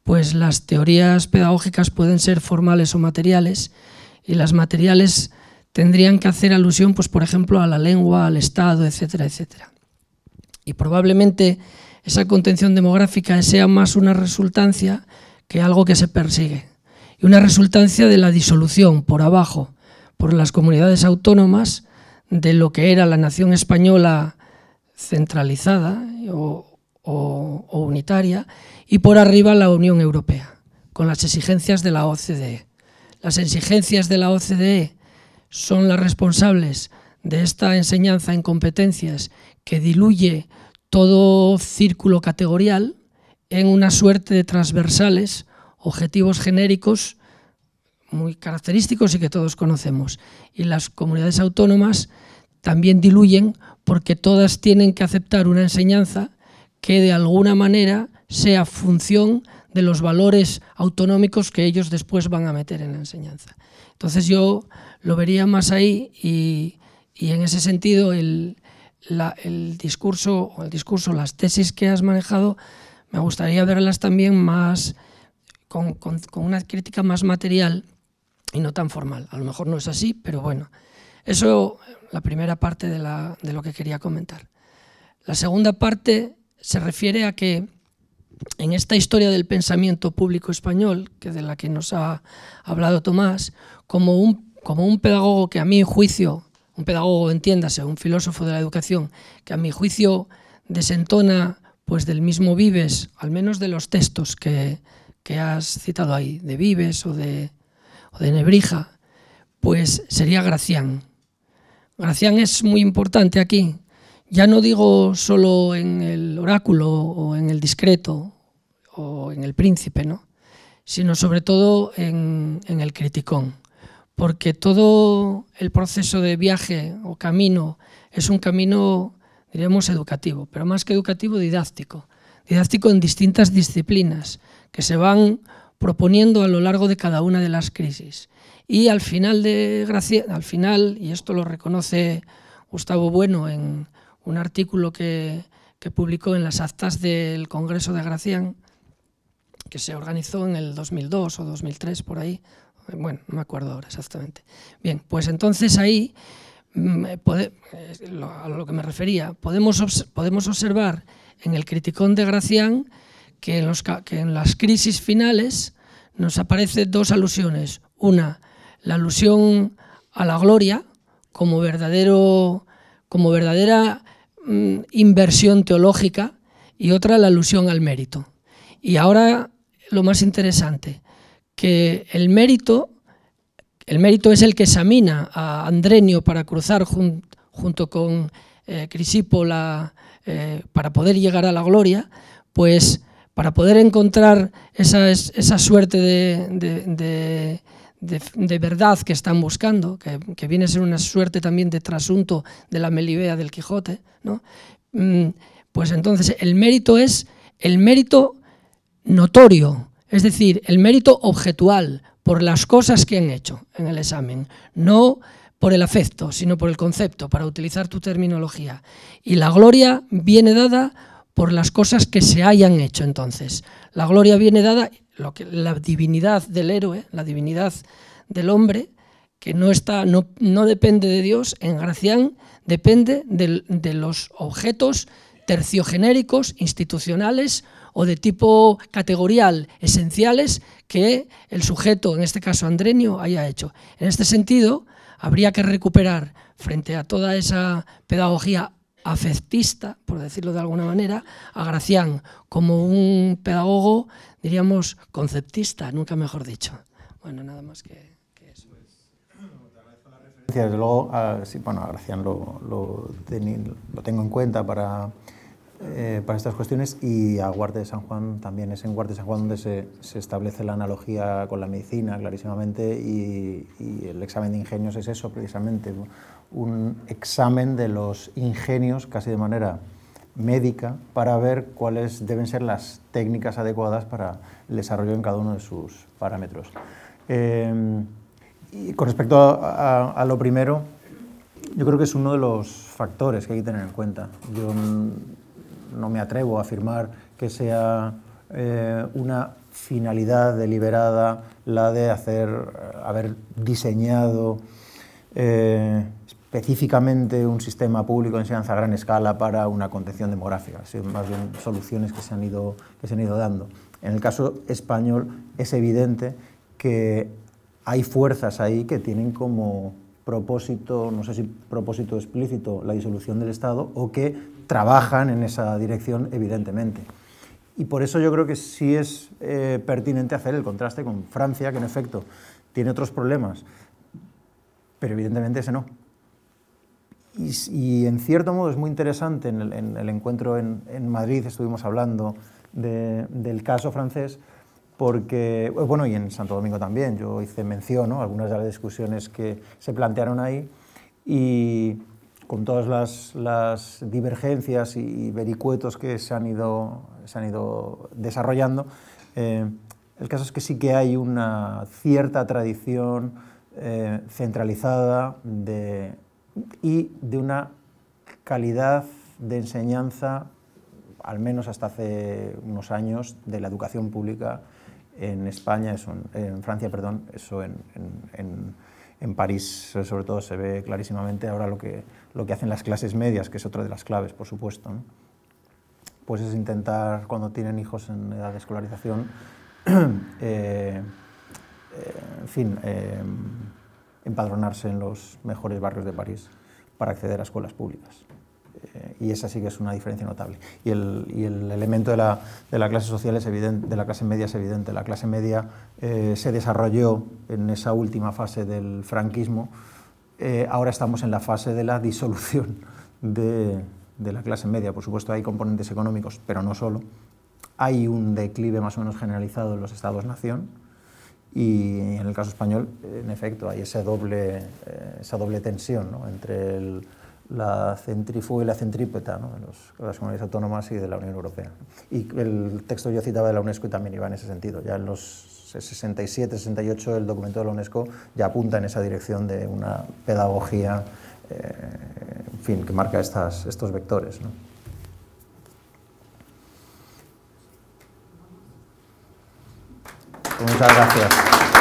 pues las teorías pedagógicas pueden ser formales o materiales y las materiales tendrían que hacer alusión, pues por ejemplo, a la lengua, al Estado, etcétera, etcétera. Y probablemente esa contención demográfica sea más una resultancia que algo que se persigue. Y una resultancia de la disolución por abajo, por las comunidades autónomas, de lo que era la nación española centralizada o, unitaria, y por arriba la Unión Europea, con las exigencias de la OCDE. Las exigencias de la OCDE son las responsables de esta enseñanza en competencias que diluye todo círculo categorial en una suerte de transversales, objetivos genéricos muy característicos y que todos conocemos. Y las comunidades autónomas también diluyen porque todas tienen que aceptar una enseñanza que de alguna manera sea función de los valores autonómicos que ellos después van a meter en la enseñanza. Entonces yo lo vería más ahí y, en ese sentido el, la, el discurso, el discurso, las tesis que has manejado, me gustaría verlas también más con una crítica más material y no tan formal. A lo mejor no es así, pero bueno. Eso, la primera parte de, lo que quería comentar. La segunda parte se refiere a que en esta historia del pensamiento público español, que de la que nos ha hablado Tomás, como un, como un pedagogo que a mi juicio, un pedagogo entiéndase, un filósofo de la educación, que a mi juicio desentona pues del mismo Vives, al menos de los textos que has citado ahí, de Vives o de, o de Nebrija, pues sería Gracián. Gracián es muy importante aquí. Ya no digo solo en el oráculo o en el discreto o en el príncipe, ¿no? sino sobre todo en, en el criticón, porque todo el proceso de viaje o camino es un camino, diríamos, educativo, pero más que educativo, didáctico. Didáctico en distintas disciplinas que se van proponiendo a lo largo de cada una de las crisis. Y al final, de Gracia, al final y esto lo reconoce Gustavo Bueno en un artículo que, publicó en las actas del Congreso de Gracián, que se organizó en el 2002 o 2003, por ahí, bueno, no me acuerdo ahora exactamente. Bien, pues entonces ahí, mm, eh, eh, a lo que me refería, podemos, podemos observar en el Criticón de Gracián que en, las crisis finales nos aparecen dos alusiones. Una, la alusión a la gloria como, verdadero, como verdadera mm, inversión teológica y otra, la alusión al mérito. Y ahora lo más interesante, que el mérito, el mérito es el que examina a Andrenio para cruzar junto con eh, Crisípola eh, para poder llegar a la gloria, pues para poder encontrar esa, esa suerte de, verdad que están buscando, que, que, viene a ser una suerte también de trasunto de la melibea del Quijote, ¿no? Mm, pues entonces el mérito es el mérito notorio, es decir, el mérito objetual por las cosas que han hecho en el examen, no por el afecto, sino por el concepto, para utilizar tu terminología. Y la gloria viene dada por las cosas que se hayan hecho entonces. La gloria viene dada, lo que, la divinidad del héroe, la divinidad del hombre, que no, está, no, no depende de Dios, en Gracián depende de, de los objetos terciogenéricos, institucionales o de tipo categorial, esenciales, que el sujeto, en este caso Andrenio, haya hecho. En este sentido, habría que recuperar, frente a toda esa pedagogía afectista, por decirlo de alguna manera, a Gracián como un pedagogo, diríamos, conceptista, nunca mejor dicho. Bueno, nada más que, que eso. Desde luego, a, sí, bueno, a Gracián lo, tengo en cuenta para, eh, para estas cuestiones y a Guarte de San Juan también. Es en Guarte de San Juan donde se, se establece la analogía con la medicina clarísimamente y, y el examen de ingenios es eso precisamente un examen de los ingenios casi de manera médica para ver cuáles deben ser las técnicas adecuadas para el desarrollo en cada uno de sus parámetros. Eh, y con respecto a, lo primero, yo creo que es uno de los factores que hay que tener en cuenta. Yo no me atrevo a afirmar que sea eh, una finalidad deliberada la de hacer, haber diseñado eh, específicamente un sistema público de enseñanza a gran escala para una contención demográfica, sino más bien soluciones que se, han ido, que se han ido dando. En el caso español es evidente que hay fuerzas ahí que tienen como propósito, no sé si propósito explícito, la disolución del Estado o que trabajan en esa dirección evidentemente. Y por eso yo creo que sí es eh, pertinente hacer el contraste con Francia, que en efecto tiene otros problemas, pero evidentemente ese no. Y, en cierto modo es muy interesante, en el, encuentro en, Madrid estuvimos hablando del caso francés, porque, eh, bueno, y en Santo Domingo también, yo hice mención a algunas de las discusiones que se plantearon ahí, y con todas las, divergencias y, vericuetos que se han ido, se han ido desarrollando, eh, el caso es que sí que hay una cierta tradición eh, centralizada de y de una calidad de enseñanza, al menos hasta hace unos años, de la educación pública en España, en, Francia, perdón, eso en, París sobre todo se ve clarísimamente ahora lo que, lo que hacen las clases medias, que es otra de las claves, por supuesto. Pues es intentar, cuando tienen hijos en edad de escolarización, eh, eh, en fin, eh, empadronarse en los mejores barrios de París para acceder a escuelas públicas. Eh, y esa sí que es una diferencia notable. Y el, y el elemento de la, de la, clase social es evidente, de la clase media es evidente. La clase media eh, se desarrolló en esa última fase del franquismo. Eh, ahora estamos en la fase de la disolución de, de la clase media. Por supuesto, hay componentes económicos, pero no solo. Hay un declive más o menos generalizado en los estados-nación y en el caso español, en efecto, hay doble, eh, esa doble tensión ¿no? entre la centrífuga y la centrípeta ¿no? de, las comunidades autónomas y de la Unión Europea. Y el texto que yo citaba de la UNESCO también iba en ese sentido. Ya en los 67, 68, el documento de la UNESCO ya apunta en esa dirección de una pedagogía eh, en fin, que marca estos vectores. ¿no? Muchas gracias.